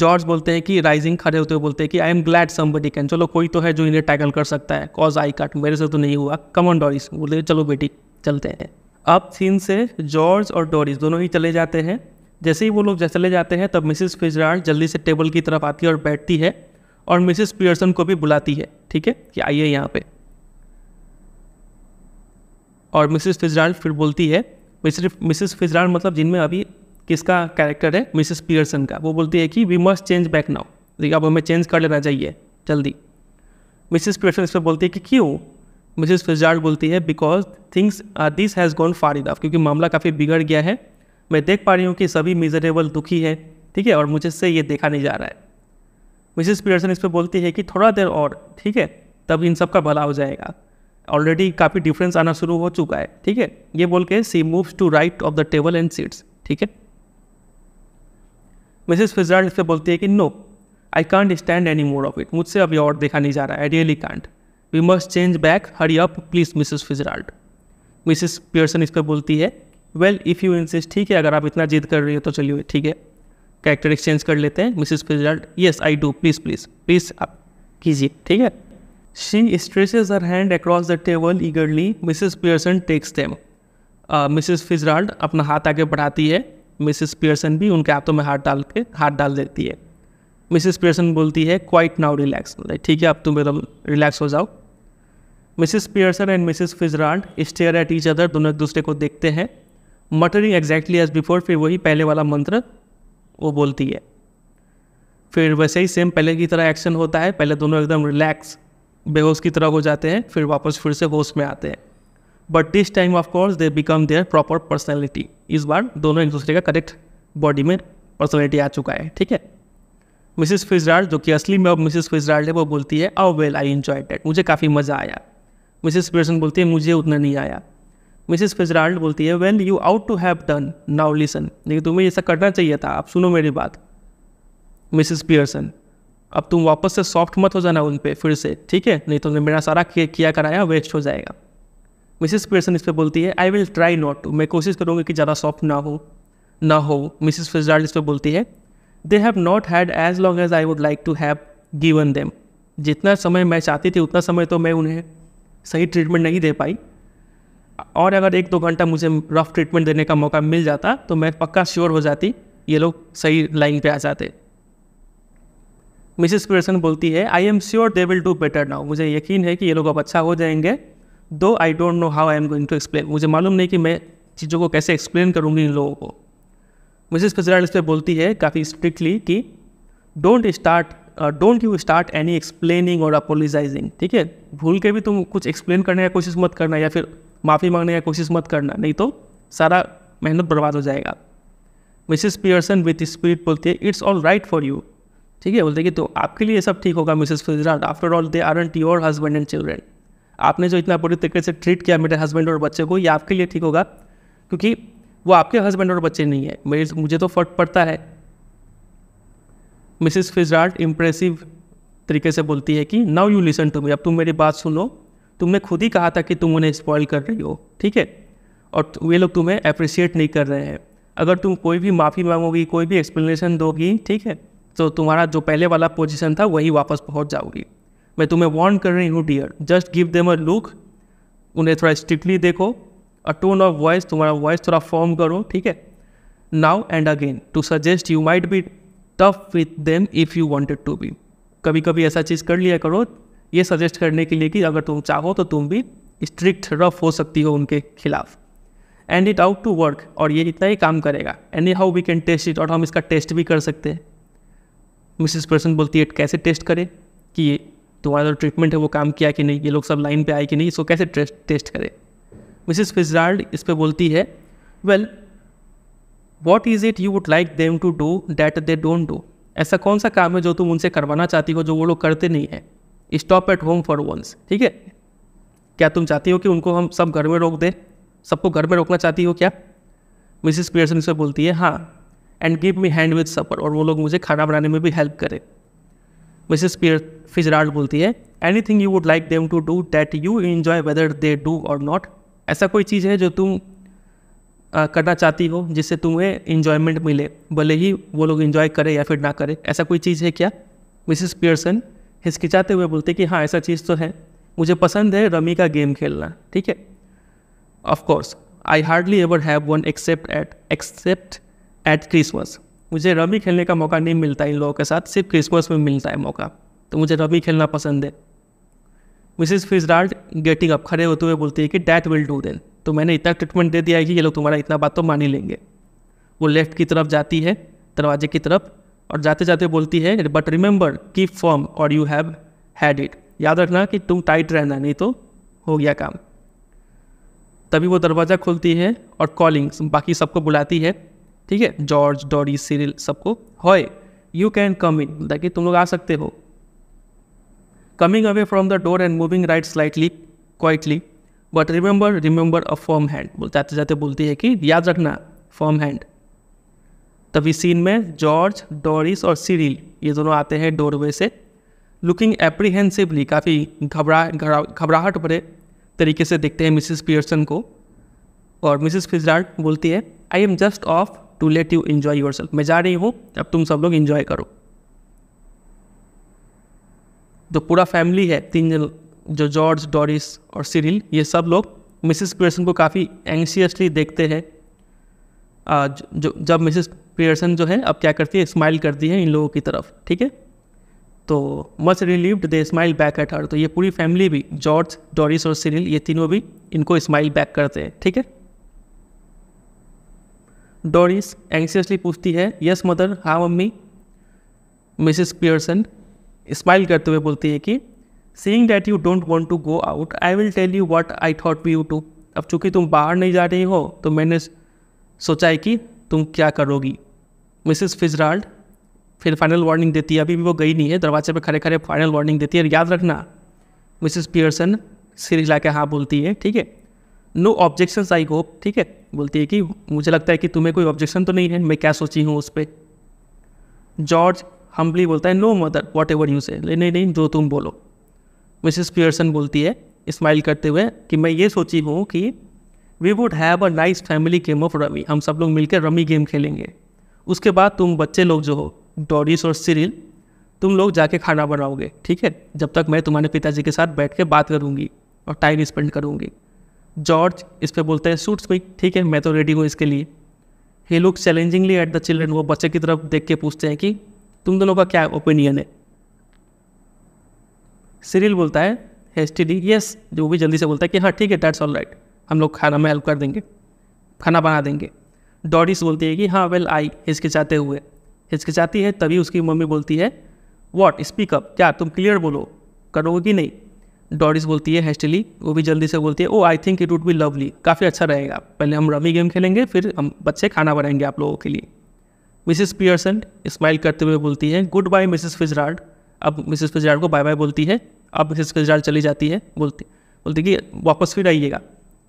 जॉर्ज बोलते हैं कि राइजिंग खड़े होते हुए बोलते हैं कि I am glad somebody can चलो कोई तो है जो इन्हें टैकल कर सकता है कॉज आई कट मेरे से तो नहीं हुआ कमन डॉरिस बोलते चलो बेटी चलते हैं अब सीन से जॉर्ज और डॉरिस दोनों ही चले जाते हैं जैसे ही वो लोग चले जाते हैं तब मिसिस फिजराल्ड जल्दी से टेबल की तरफ आती है और बैठती है और मिसिस पियर्सन को भी बुलाती है ठीक है कि आइए यहाँ पे और मिसिस फिजराल फिर बोलती है मिसिस फिजराल मतलब जिनमें अभी किसका कैरेक्टर है मिसेस पियर्सन का वो बोलती है कि we must change back now देखिए अब हमें चेंज कर लेना चाहिए जल्दी मिसेस पियर्सन इस पर बोलती है कि क्यों मिसेस फिजार्ड बोलती है because things this has gone far enough क्योंकि मामला काफ़ी बिगड़ गया है मैं देख पा रही हूँ कि सभी मिजरेबल दुखी है ठीक है और मुझे से ये देखा नहीं जा रहा है मिसेस पियर्सन इस पर बोलती है कि थोड़ा देर और ठीक है तब इन सब का भला हो जाएगा ऑलरेडी काफ़ी डिफरेंस आना शुरू हो चुका है ठीक है ये बोल के she moves to right of the table and seats ठीक है मिसेस फिजराल्ड से बोलती है कि no I can't stand any more of it मुझसे अभी और देखा नहीं जा रहा है I really can't we must change back hurry up please Mrs Fitzgerald Mrs Pearson इस पर बोलती है वेल इफ़ यू इंसिस्ट ठीक है अगर आप इतना जिद कर रही हो तो चलिए ठीक है कैरेक्टर एक्सचेंज कर लेते हैं Mrs Fitzgerald yes I do please please please आप कीजिए ठीक है she stretches her hand across the table eagerly Mrs Pearson takes them Mrs Fitzgerald अपना हाथ आगे बढ़ाती है मिसिस पियर्सन भी उनके हाथों में हाथ डाल के हाथ डाल देती है मिसिस पियर्सन बोलती है क्वाइट नाउ रिलैक्स ठीक है अब तुम एकदम रिलैक्स हो जाओ Mrs Pearson and Mrs Fitzgerald stare at each other दोनों एक दूसरे को देखते हैं मटरिंग एग्जैक्टली एज बिफोर फिर वही पहले वाला मंत्र वो बोलती है फिर वैसे ही सेम पहले की तरह एक्शन होता है पहले दोनों एकदम रिलैक्स बेहोश की तरह हो जाते हैं फिर वापस फिर से होश में आते हैं but this time of course they become their proper personality इस बार दोनों एक दूसरे का करेक्ट बॉडी में पर्सनैलिटी आ चुका है ठीक है मिसिस फिजराल्ड जो कि असली में अब मिसिस फिजराल्ड है वो बोलती है आओ वेल आई इन्जॉय डेट मुझे काफ़ी मज़ा आया मिसिस पियर्सन बोलती है मुझे उतना नहीं आया मिसिस फिजराल्ड बोलती है well you ought to have done now listen लेकिन तुम्हें ऐसा करना चाहिए था आप सुनो मेरी बात मिसिस पियर्सन अब तुम वापस से सॉफ्ट मत हो जाना उन पर फिर से ठीक है नहीं तो मेरा सारा किया कराया वेस्ट हो जाएगा मिसिस पेयरसन इस पर बोलती है I will try not to मैं कोशिश करूँगी कि ज़्यादा सॉफ्ट ना हो ना हो मिसिस फिजराल्ड इस पर बोलती है they have not had as long as I would like to have given them जितना समय मैं चाहती थी उतना समय तो मैं उन्हें सही ट्रीटमेंट नहीं दे पाई और अगर एक दो घंटा मुझे रफ ट्रीटमेंट देने का मौका मिल जाता तो मैं पक्का श्योर हो जाती ये लोग सही लाइन पे आ जाते मिसिस पेयरसन बोलती है I am sure they will do better now मुझे यकीन है कि ये लोग अब अच्छा हो जाएंगे though I don't know how I am going to explain मुझे मालूम नहीं कि मैं चीज़ों को कैसे एक्सप्लेन करूँगी इन लोगों को मिसिस फिजराल्ड इस पर बोलती है काफ़ी स्ट्रिक्टली कि don't start don't you start any explaining और अपोलिसाइजिंग ठीक है भूल के भी तुम कुछ एक्सप्लेन करने का कोशिश मत करना या फिर माफ़ी मांगने का कोशिश मत करना नहीं तो सारा मेहनत बर्बाद हो जाएगा मिसिस पियर्सन विथ स्पिरिट बोलती है it's all right for you ठीक है बोलते कि तो आपके लिए सब ठीक होगा Mrs Fitzgerald after all they aren't your husband and children आपने जो इतना पूरी तरीके से ट्रीट किया मेरे हस्बैंड और बच्चे को ये आपके लिए ठीक होगा क्योंकि वो आपके हस्बैंड और बच्चे नहीं है मेरे मुझे तो फ़र्क पड़ता है मिसिस फिजराल्ट इम्प्रेसिव तरीके से बोलती है कि now you listen to me अब तुम मेरी बात सुनो तुमने खुद ही कहा था कि तुम उन्हें स्पॉइल कर रही हो ठीक है और वे लोग तुम्हें अप्रिसिएट नहीं कर रहे हैं अगर तुम कोई भी माफ़ी मांगोगी कोई भी एक्सप्लेनेशन दोगी ठीक है तो तुम्हारा जो पहले वाला पोजीशन था वही वापस पहुंच जाओगी मैं तुम्हें वार्न कर रही हूँ dear just give them a look उन्हें थोड़ा स्ट्रिक्टली देखो अ टोन ऑफ वॉइस तुम्हारा वॉइस थोड़ा फॉर्म करो ठीक है now and again to suggest you might be tough with them if you wanted to be कभी कभी ऐसा चीज़ कर लिया करो ये सजेस्ट करने के लिए कि अगर तुम चाहो तो तुम भी स्ट्रिक्ट रफ हो सकती हो उनके खिलाफ and it ought to work और ये इतना ही काम करेगा and how we can test it और हम इसका टेस्ट भी कर सकते हैं मिसिस पर्सन बोलती है कैसे टेस्ट करें कि ये तुम्हारा जो ट्रीटमेंट है वो काम किया कि नहीं ये लोग सब लाइन पे आए कि नहीं इसको कैसे टेस्ट टेस्ट करें मिसिस फिजराल्ड इस पर बोलती है well what is it you would like them to do that they don't do ऐसा कौन सा काम है जो तुम उनसे करवाना चाहती हो जो वो लोग करते नहीं है stop at home for once ठीक है क्या तुम चाहती हो कि उनको हम सब घर में रोक दें सबको घर में रोकना चाहती हो क्या मिसिस पियर्सन से बोलती है हाँ and give me hand with supper और वो लोग मुझे खाना बनाने में भी हेल्प करें मिसेस फिजराल बोलती है anything you would like them to do that you enjoy whether they do or not ऐसा कोई चीज़ है जो तुम आ, करना चाहती हो जिससे तुम्हें इन्जॉयमेंट मिले भले ही वो लोग इन्जॉय करें या फिर ना करें ऐसा कोई चीज़ है क्या मिसिस पियर्सन हिचकिचाते हुए बोलते कि हाँ ऐसा चीज़ तो है मुझे पसंद है रमी का गेम खेलना ठीक है of course I hardly ever have one except at except at Christmas मुझे रबी खेलने का मौका नहीं मिलता इन लोगों के साथ सिर्फ क्रिसमस में मिलता है मौका तो मुझे रबी खेलना पसंद है मिसिस फिजराल्ड गेटिंग अप खड़े होते हुए बोलती है कि डैट विल डू देन तो मैंने इतना ट्रीटमेंट दे दिया है कि ये लोग तुम्हारा इतना बात तो मान ही लेंगे वो लेफ्ट की तरफ जाती है दरवाजे की तरफ और जाते जाते बोलती है but remember keep firm or you have had it याद रखना कि तुम टाइट रहना नहीं तो हो गया काम तभी वो दरवाज़ा खोलती है और कॉलिंग बाकी सबको बुलाती है ठीक है जॉर्ज डॉरी सीरिल सबको हॉय यू कैन कम इन ताकि कि तुम लोग आ सकते हो coming away from the door and moving right slightly quietly but remember remember a firm hand बोलते जाते जाते बोलती है कि याद रखना फॉर्म हैंड तभी सीन में जॉर्ज डॉरिस और सीरिल ये दोनों आते हैं डोरवे से लुकिंग एप्रीहेंसिवली काफ़ी घबरा घबराहट भरे तरीके से देखते हैं मिसिस पियर्सन को और मिसिस फिजराट बोलती है I am just off to let you enjoy yourself मैं जा रही हूँ अब तुम सब लोग इन्जॉय करो जो पूरा फैमिली है तीन जन जो जॉर्ज डॉरिस और सिरिल ये सब लोग मिसिस पियर्सन को काफ़ी एंशियसली देखते हैं जो जब मिसिस पियर्सन जो है अब क्या करती है स्माइल करती है इन लोगों की तरफ ठीक है तो much relieved they smile back at her तो ये पूरी फैमिली भी जॉर्ज डॉरिस और सिरिल ये तीनों भी इनको स्माइल बैक करते हैं ठीक है डोरिस एंशियसली पूछती है यस मदर हाँ मम्मी मिसिस पियर्सन स्माइल करते हुए बोलती है कि seeing that you don't want to go out I will tell you what I thought we you to अब चूंकि तुम बाहर नहीं जा रही हो तो मैंने सोचा है कि तुम क्या करोगी मिसिस फिजराल्ड फिर फाइनल वार्निंग देती है अभी भी वो गई नहीं है दरवाजे पर खड़े खड़े फाइनल वार्निंग देती है याद रखना मिसिस पियर्सन सिर हिला के हाँ बोलती है ठीक है नो ऑब्जेक्शन आई होप ठीक है बोलती है कि मुझे लगता है कि तुम्हें कोई ऑब्जेक्शन तो नहीं है मैं क्या सोची हूँ उस पर जॉर्ज हम्बली बोलता है no mother whatever you say नहीं नहीं जो तुम बोलो मिसिस पियर्सन बोलती है स्माइल करते हुए कि मैं ये सोची हूँ कि we would have a nice family game of rummy हम सब लोग मिलकर रमी गेम खेलेंगे उसके बाद तुम बच्चे लोग जो हो डोरिस और सिरिल तुम लोग जाके खाना बनाओगे ठीक है जब तक मैं तुम्हारे पिताजी के साथ बैठ के बात करूँगी और टाइम स्पेंड करूँगी जॉर्ज इस पर बोलता है सूट्स क्विक ठीक है मैं तो रेडी हूँ इसके लिए ही look challengingly at the children वो बच्चे की तरफ देख के पूछते हैं कि तुम दोनों का क्या ओपिनियन है सीरियल बोलता है हेस्टिली यस जो भी जल्दी से बोलता है कि हाँ ठीक है डैट्स ऑल राइट हम लोग खाना में हेल्प कर देंगे खाना बना देंगे डॉडिस बोलती है कि हाँ वेल आई हिचकिचाते हुए हिचकिचाती है तभी उसकी मम्मी बोलती है वॉट स्पीकअप क्या तुम क्लियर बोलो करोगे कि नहीं डॉरिस बोलती है हेस्टली वो भी जल्दी से बोलती है oh I think it would be lovely काफ़ी अच्छा रहेगा पहले हम रमी गेम खेलेंगे फिर हम बच्चे खाना बनाएंगे आप लोगों के लिए मिसिस पियर्सन स्माइल करते हुए बोलती है गुड बाय मिसिस फिजराड अब मिसिस फिजराड को बाय बाय बोलती है अब मिसिस फिजराड चली जाती है बोलती बोलती कि वापस फिर आइएगा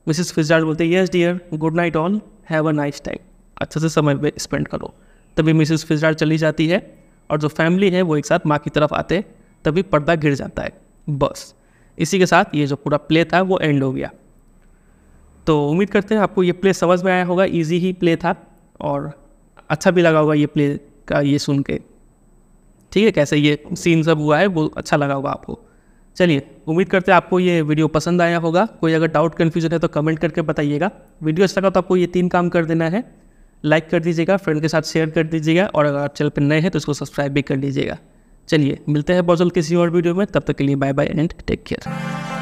मिसिस फिजराड बोलते yes dear good night all have a nice time अच्छे से समय पर स्पेंड करो तभी मिसिस फिजराड चली जाती है और जो फैमिली है वो एक साथ माँ की तरफ आते तभी पर्दा गिर जाता है बस इसी के साथ ये जो पूरा प्ले था वो एंड हो गया तो उम्मीद करते हैं आपको ये प्ले समझ में आया होगा इजी ही प्ले था और अच्छा भी लगा होगा ये प्ले का ये सुन के ठीक है कैसे ये सीन सब हुआ है वो अच्छा लगा होगा आपको चलिए उम्मीद करते हैं आपको ये वीडियो पसंद आया होगा कोई अगर डाउट कन्फ्यूजन है तो कमेंट करके बताइएगा वीडियो अच्छा लगा तो आपको ये तीन काम कर देना है लाइक कर दीजिएगा फ्रेंड के साथ शेयर कर दीजिएगा और अगर आप चैनल पर नए हैं तो इसको सब्सक्राइब भी कर लीजिएगा चलिए मिलते हैं बॉजल किसी और वीडियो में तब तक के लिए bye bye and take care